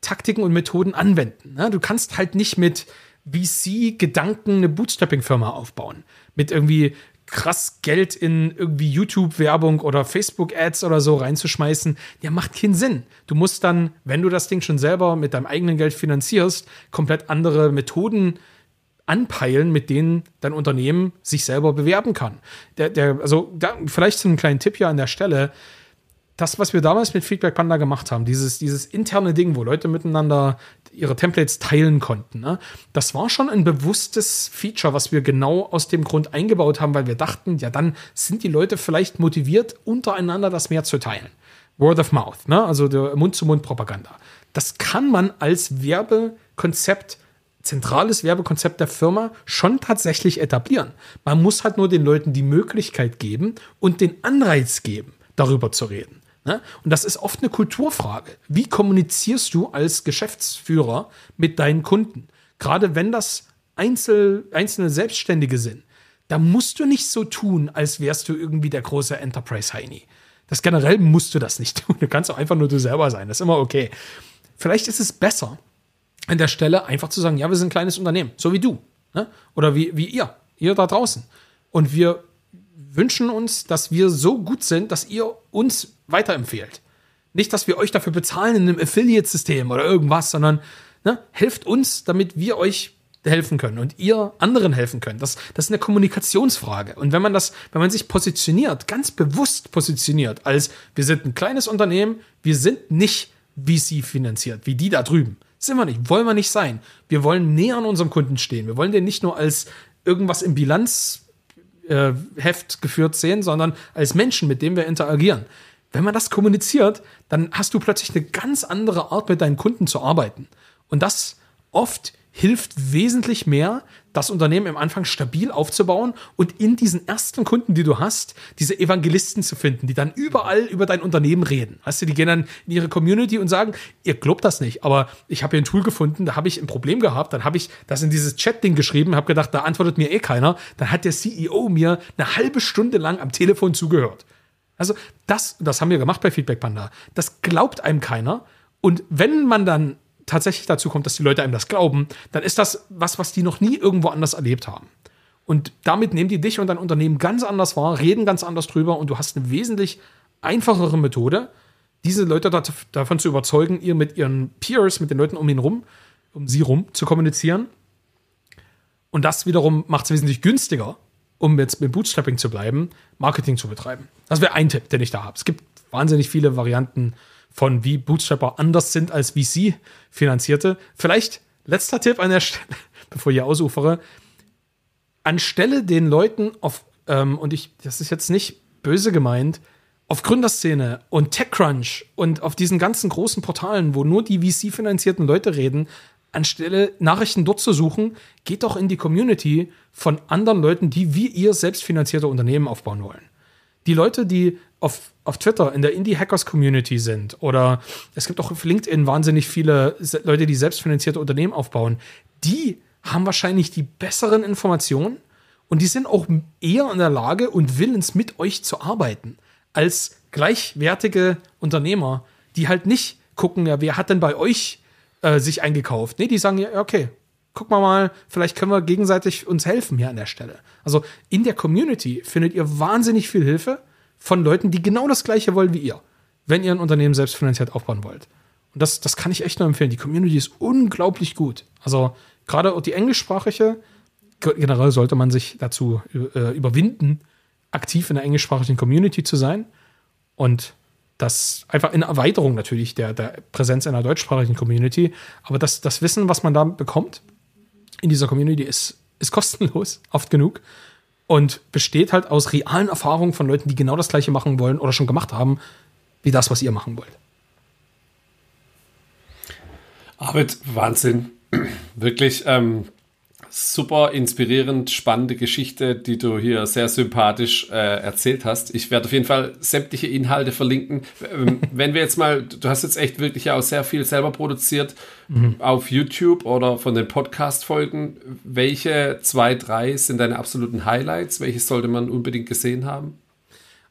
Taktiken und Methoden anwenden. Ne? Du kannst halt nicht mit VC-Gedanken eine Bootstrapping-Firma aufbauen. Mit irgendwie krass Geld in irgendwie YouTube-Werbung oder Facebook-Ads oder so reinzuschmeißen, ja, macht keinen Sinn. Du musst dann, wenn du das Ding schon selber mit deinem eigenen Geld finanzierst, komplett andere Methoden anpeilen, mit denen dein Unternehmen sich selber bewerben kann. Der, der, also da, vielleicht so einen kleinen Tipp hier an der Stelle das, was wir damals mit Feedback Panda gemacht haben, dieses, dieses interne Ding, wo Leute miteinander ihre Templates teilen konnten, ne? das war schon ein bewusstes Feature, was wir genau aus dem Grund eingebaut haben, weil wir dachten, ja, dann sind die Leute vielleicht motiviert, untereinander das mehr zu teilen. Word of Mouth, ne? also Mund-zu-Mund-Propaganda. Das kann man als Werbekonzept zentrales Werbekonzept der Firma schon tatsächlich etablieren. Man muss halt nur den Leuten die Möglichkeit geben und den Anreiz geben, darüber zu reden. Ne? Und das ist oft eine Kulturfrage. Wie kommunizierst du als Geschäftsführer mit deinen Kunden? Gerade wenn das Einzel, einzelne Selbstständige sind, da musst du nicht so tun, als wärst du irgendwie der große Enterprise-Heini. Das generell musst du das nicht tun. Du kannst auch einfach nur du selber sein. Das ist immer okay. Vielleicht ist es besser, an der Stelle einfach zu sagen, ja, wir sind ein kleines Unternehmen, so wie du. Ne? Oder wie, wie ihr, ihr da draußen. Und wir wünschen uns, dass wir so gut sind, dass ihr uns weiterempfehlt. Nicht, dass wir euch dafür bezahlen in einem Affiliate-System oder irgendwas, sondern ne, helft uns, damit wir euch helfen können und ihr anderen helfen könnt. Das, das ist eine Kommunikationsfrage. Und wenn man das, wenn man sich positioniert, ganz bewusst positioniert, als wir sind ein kleines Unternehmen, wir sind nicht VC finanziert, wie die da drüben. Sind wir nicht, wollen wir nicht sein. Wir wollen näher an unserem Kunden stehen. Wir wollen den nicht nur als irgendwas im Bilanz äh, Heft geführt sehen, sondern als Menschen, mit denen wir interagieren. Wenn man das kommuniziert, dann hast du plötzlich eine ganz andere Art, mit deinen Kunden zu arbeiten. Und das oft hilft wesentlich mehr, das Unternehmen am Anfang stabil aufzubauen und in diesen ersten Kunden, die du hast, diese Evangelisten zu finden, die dann überall über dein Unternehmen reden. Weißt du, die gehen dann in ihre Community und sagen, ihr glaubt das nicht, aber ich habe hier ein Tool gefunden, da habe ich ein Problem gehabt, dann habe ich das in dieses Chat-Ding geschrieben, habe gedacht, da antwortet mir eh keiner. Dann hat der CEO mir eine halbe Stunde lang am Telefon zugehört. Also das, das haben wir gemacht bei Feedback Panda. Das glaubt einem keiner. Und wenn man dann tatsächlich dazu kommt, dass die Leute einem das glauben, dann ist das was, was die noch nie irgendwo anders erlebt haben. Und damit nehmen die dich und dein Unternehmen ganz anders wahr, reden ganz anders drüber und du hast eine wesentlich einfachere Methode, diese Leute davon zu überzeugen, ihr mit ihren Peers, mit den Leuten um ihn rum, um sie rum zu kommunizieren. Und das wiederum macht es wesentlich günstiger, um jetzt mit Bootstrapping zu bleiben, Marketing zu betreiben. Das wäre ein Tipp, den ich da habe. Es gibt wahnsinnig viele Varianten, von wie Bootstrapper anders sind als VC finanzierte. Vielleicht letzter Tipp an der Stelle, bevor ich ausufere. Anstelle den Leuten auf, ähm, und ich, das ist jetzt nicht böse gemeint, auf Gründerszene und TechCrunch und auf diesen ganzen großen Portalen, wo nur die VC-finanzierten Leute reden, anstelle Nachrichten dort zu suchen, geht doch in die Community von anderen Leuten, die wie ihr selbst finanzierte Unternehmen aufbauen wollen. Die Leute, die auf, auf Twitter in der Indie-Hackers-Community sind oder es gibt auch auf LinkedIn wahnsinnig viele Leute, die selbstfinanzierte Unternehmen aufbauen, die haben wahrscheinlich die besseren Informationen und die sind auch eher in der Lage und willens, mit euch zu arbeiten, als gleichwertige Unternehmer, die halt nicht gucken, ja, wer hat denn bei euch äh, sich eingekauft? Nee, die sagen ja, okay, guck mal mal, vielleicht können wir gegenseitig uns helfen hier an der Stelle. Also in der Community findet ihr wahnsinnig viel Hilfe von Leuten, die genau das Gleiche wollen wie ihr, wenn ihr ein Unternehmen selbstfinanziert aufbauen wollt. Und das, das kann ich echt nur empfehlen. Die Community ist unglaublich gut. Also gerade die englischsprachige, generell sollte man sich dazu äh, überwinden, aktiv in der englischsprachigen Community zu sein. Und das einfach in Erweiterung natürlich der, der Präsenz einer deutschsprachigen Community. Aber das, das Wissen, was man da bekommt in dieser Community, ist, ist kostenlos, oft genug und besteht halt aus realen Erfahrungen von Leuten, die genau das gleiche machen wollen oder schon gemacht haben, wie das, was ihr machen wollt. Arbeit, Wahnsinn. Wirklich, ähm, super inspirierend, spannende Geschichte, die du hier sehr sympathisch äh, erzählt hast. Ich werde auf jeden Fall sämtliche Inhalte verlinken. Ähm, wenn wir jetzt mal, du hast jetzt echt wirklich auch sehr viel selber produziert mhm. auf YouTube oder von den Podcast-Folgen. Welche zwei, drei sind deine absoluten Highlights? Welches sollte man unbedingt gesehen haben?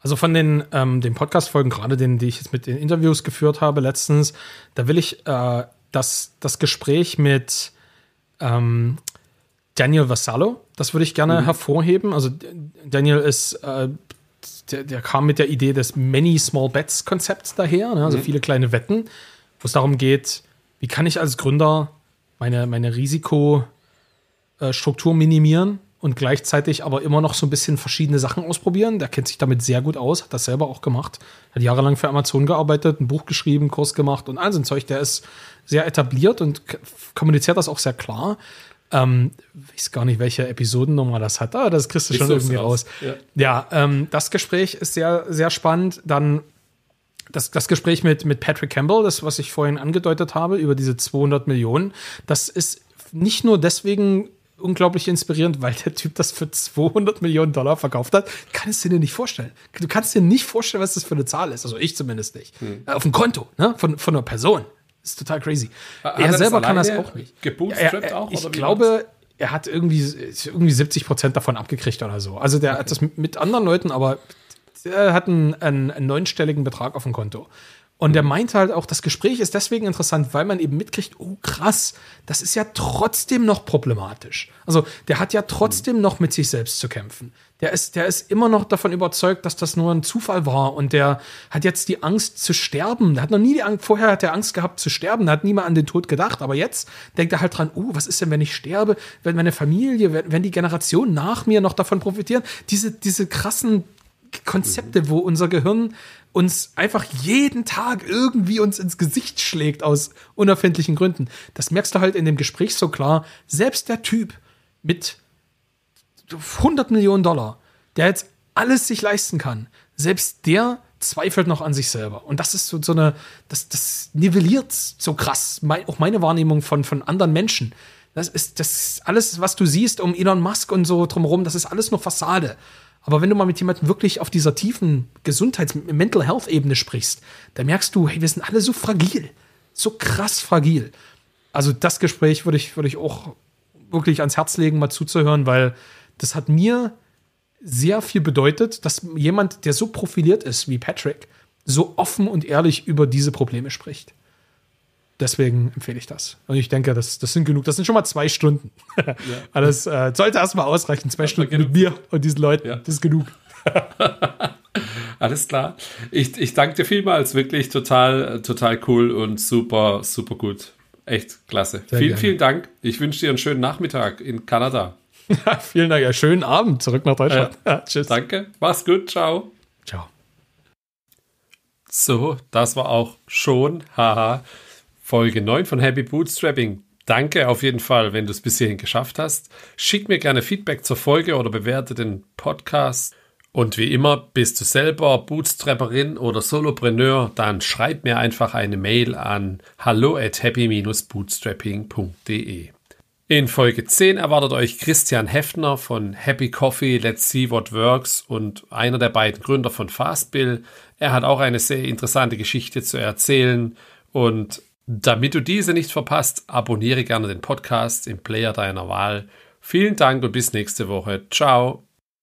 Also von den, ähm, den Podcast-Folgen, gerade den, die ich jetzt mit den Interviews geführt habe letztens, da will ich äh, das, das Gespräch mit ähm, Daniel Vassallo, das würde ich gerne mhm. hervorheben. Also Daniel ist, äh, der, der, kam mit der Idee des Many Small Bets Konzepts daher, ne? also mhm. viele kleine Wetten, wo es darum geht, wie kann ich als Gründer meine, meine Risikostruktur minimieren und gleichzeitig aber immer noch so ein bisschen verschiedene Sachen ausprobieren. Der kennt sich damit sehr gut aus, hat das selber auch gemacht, hat jahrelang für Amazon gearbeitet, ein Buch geschrieben, Kurs gemacht und all so ein Zeug. Der ist sehr etabliert und kommuniziert das auch sehr klar. Ähm, ich weiß gar nicht, welche Episodennummer das hat, aber das kriegst du ich schon irgendwie raus. raus. Ja, ja ähm, das Gespräch ist sehr, sehr spannend. Dann das, das Gespräch mit, mit Patrick Campbell, das, was ich vorhin angedeutet habe, über diese 200 Millionen, das ist nicht nur deswegen unglaublich inspirierend, weil der Typ das für 200 Millionen Dollar verkauft hat. Kannst du dir nicht vorstellen. Du kannst dir nicht vorstellen, was das für eine Zahl ist. Also ich zumindest nicht. Hm. Auf dem Konto, ne? von, von einer Person ist total crazy. Hat er, er selber kann das auch nicht. Gebootstrapped ja, äh, auch? Ich glaube, er hat irgendwie, irgendwie 70 Prozent davon abgekriegt oder so. Also der okay. hat das mit anderen Leuten, aber er hat einen, einen, einen neunstelligen Betrag auf dem Konto. Und er mhm. meinte halt auch, das Gespräch ist deswegen interessant, weil man eben mitkriegt, oh krass, das ist ja trotzdem noch problematisch. Also der hat ja mhm. trotzdem noch mit sich selbst zu kämpfen der ist, der ist immer noch davon überzeugt, dass das nur ein Zufall war und der hat jetzt die Angst zu sterben. Der hat noch nie die Angst, vorher hat er Angst gehabt zu sterben, der hat nie mal an den Tod gedacht, aber jetzt denkt er halt dran, oh, was ist denn, wenn ich sterbe, wenn meine Familie, wenn, wenn die Generation nach mir noch davon profitieren? Diese, diese krassen Konzepte, wo unser Gehirn uns einfach jeden Tag irgendwie uns ins Gesicht schlägt aus unerfindlichen Gründen. Das merkst du halt in dem Gespräch so klar. Selbst der Typ mit 100 Millionen Dollar, der jetzt alles sich leisten kann, selbst der zweifelt noch an sich selber. Und das ist so, so eine, das, das nivelliert so krass mein, auch meine Wahrnehmung von, von anderen Menschen. Das ist, das alles, was du siehst um Elon Musk und so drumherum, das ist alles nur Fassade. Aber wenn du mal mit jemandem wirklich auf dieser tiefen Gesundheits-, Mental Health-Ebene sprichst, dann merkst du, hey, wir sind alle so fragil. So krass fragil. Also das Gespräch würde ich, würde ich auch wirklich ans Herz legen, mal zuzuhören, weil das hat mir sehr viel bedeutet, dass jemand, der so profiliert ist wie Patrick, so offen und ehrlich über diese Probleme spricht. Deswegen empfehle ich das. Und ich denke, das, das sind genug. Das sind schon mal zwei Stunden. Ja. das äh, sollte erstmal ausreichen. Zwei Stunden mit mir und diesen Leuten. Ja. Das ist genug. Alles klar. Ich, ich danke dir vielmals. Wirklich total, total cool und super, super gut. Echt klasse. vielen, vielen Dank. Ich wünsche dir einen schönen Nachmittag in Kanada. vielen Dank. Ja, schönen Abend. Zurück nach Deutschland. Ja. tschüss. Danke. Mach's gut. Ciao. Ciao. So, das war auch schon, haha, Folge 9 von Happy Bootstrapping. Danke auf jeden Fall, wenn du es bis hierhin geschafft hast. Schick mir gerne Feedback zur Folge oder bewerte den Podcast. Und wie immer, bist du selber Bootstrapperin oder Solopreneur, dann schreib mir einfach eine Mail an hallo at happy-bootstrapping.de. In Folge 10 erwartet euch Christian Heffner von Happy Coffee, Let's See What Works und einer der beiden Gründer von Fastbill. Er hat auch eine sehr interessante Geschichte zu erzählen und damit du diese nicht verpasst, abonniere gerne den Podcast im Player deiner Wahl. Vielen Dank und bis nächste Woche. Ciao.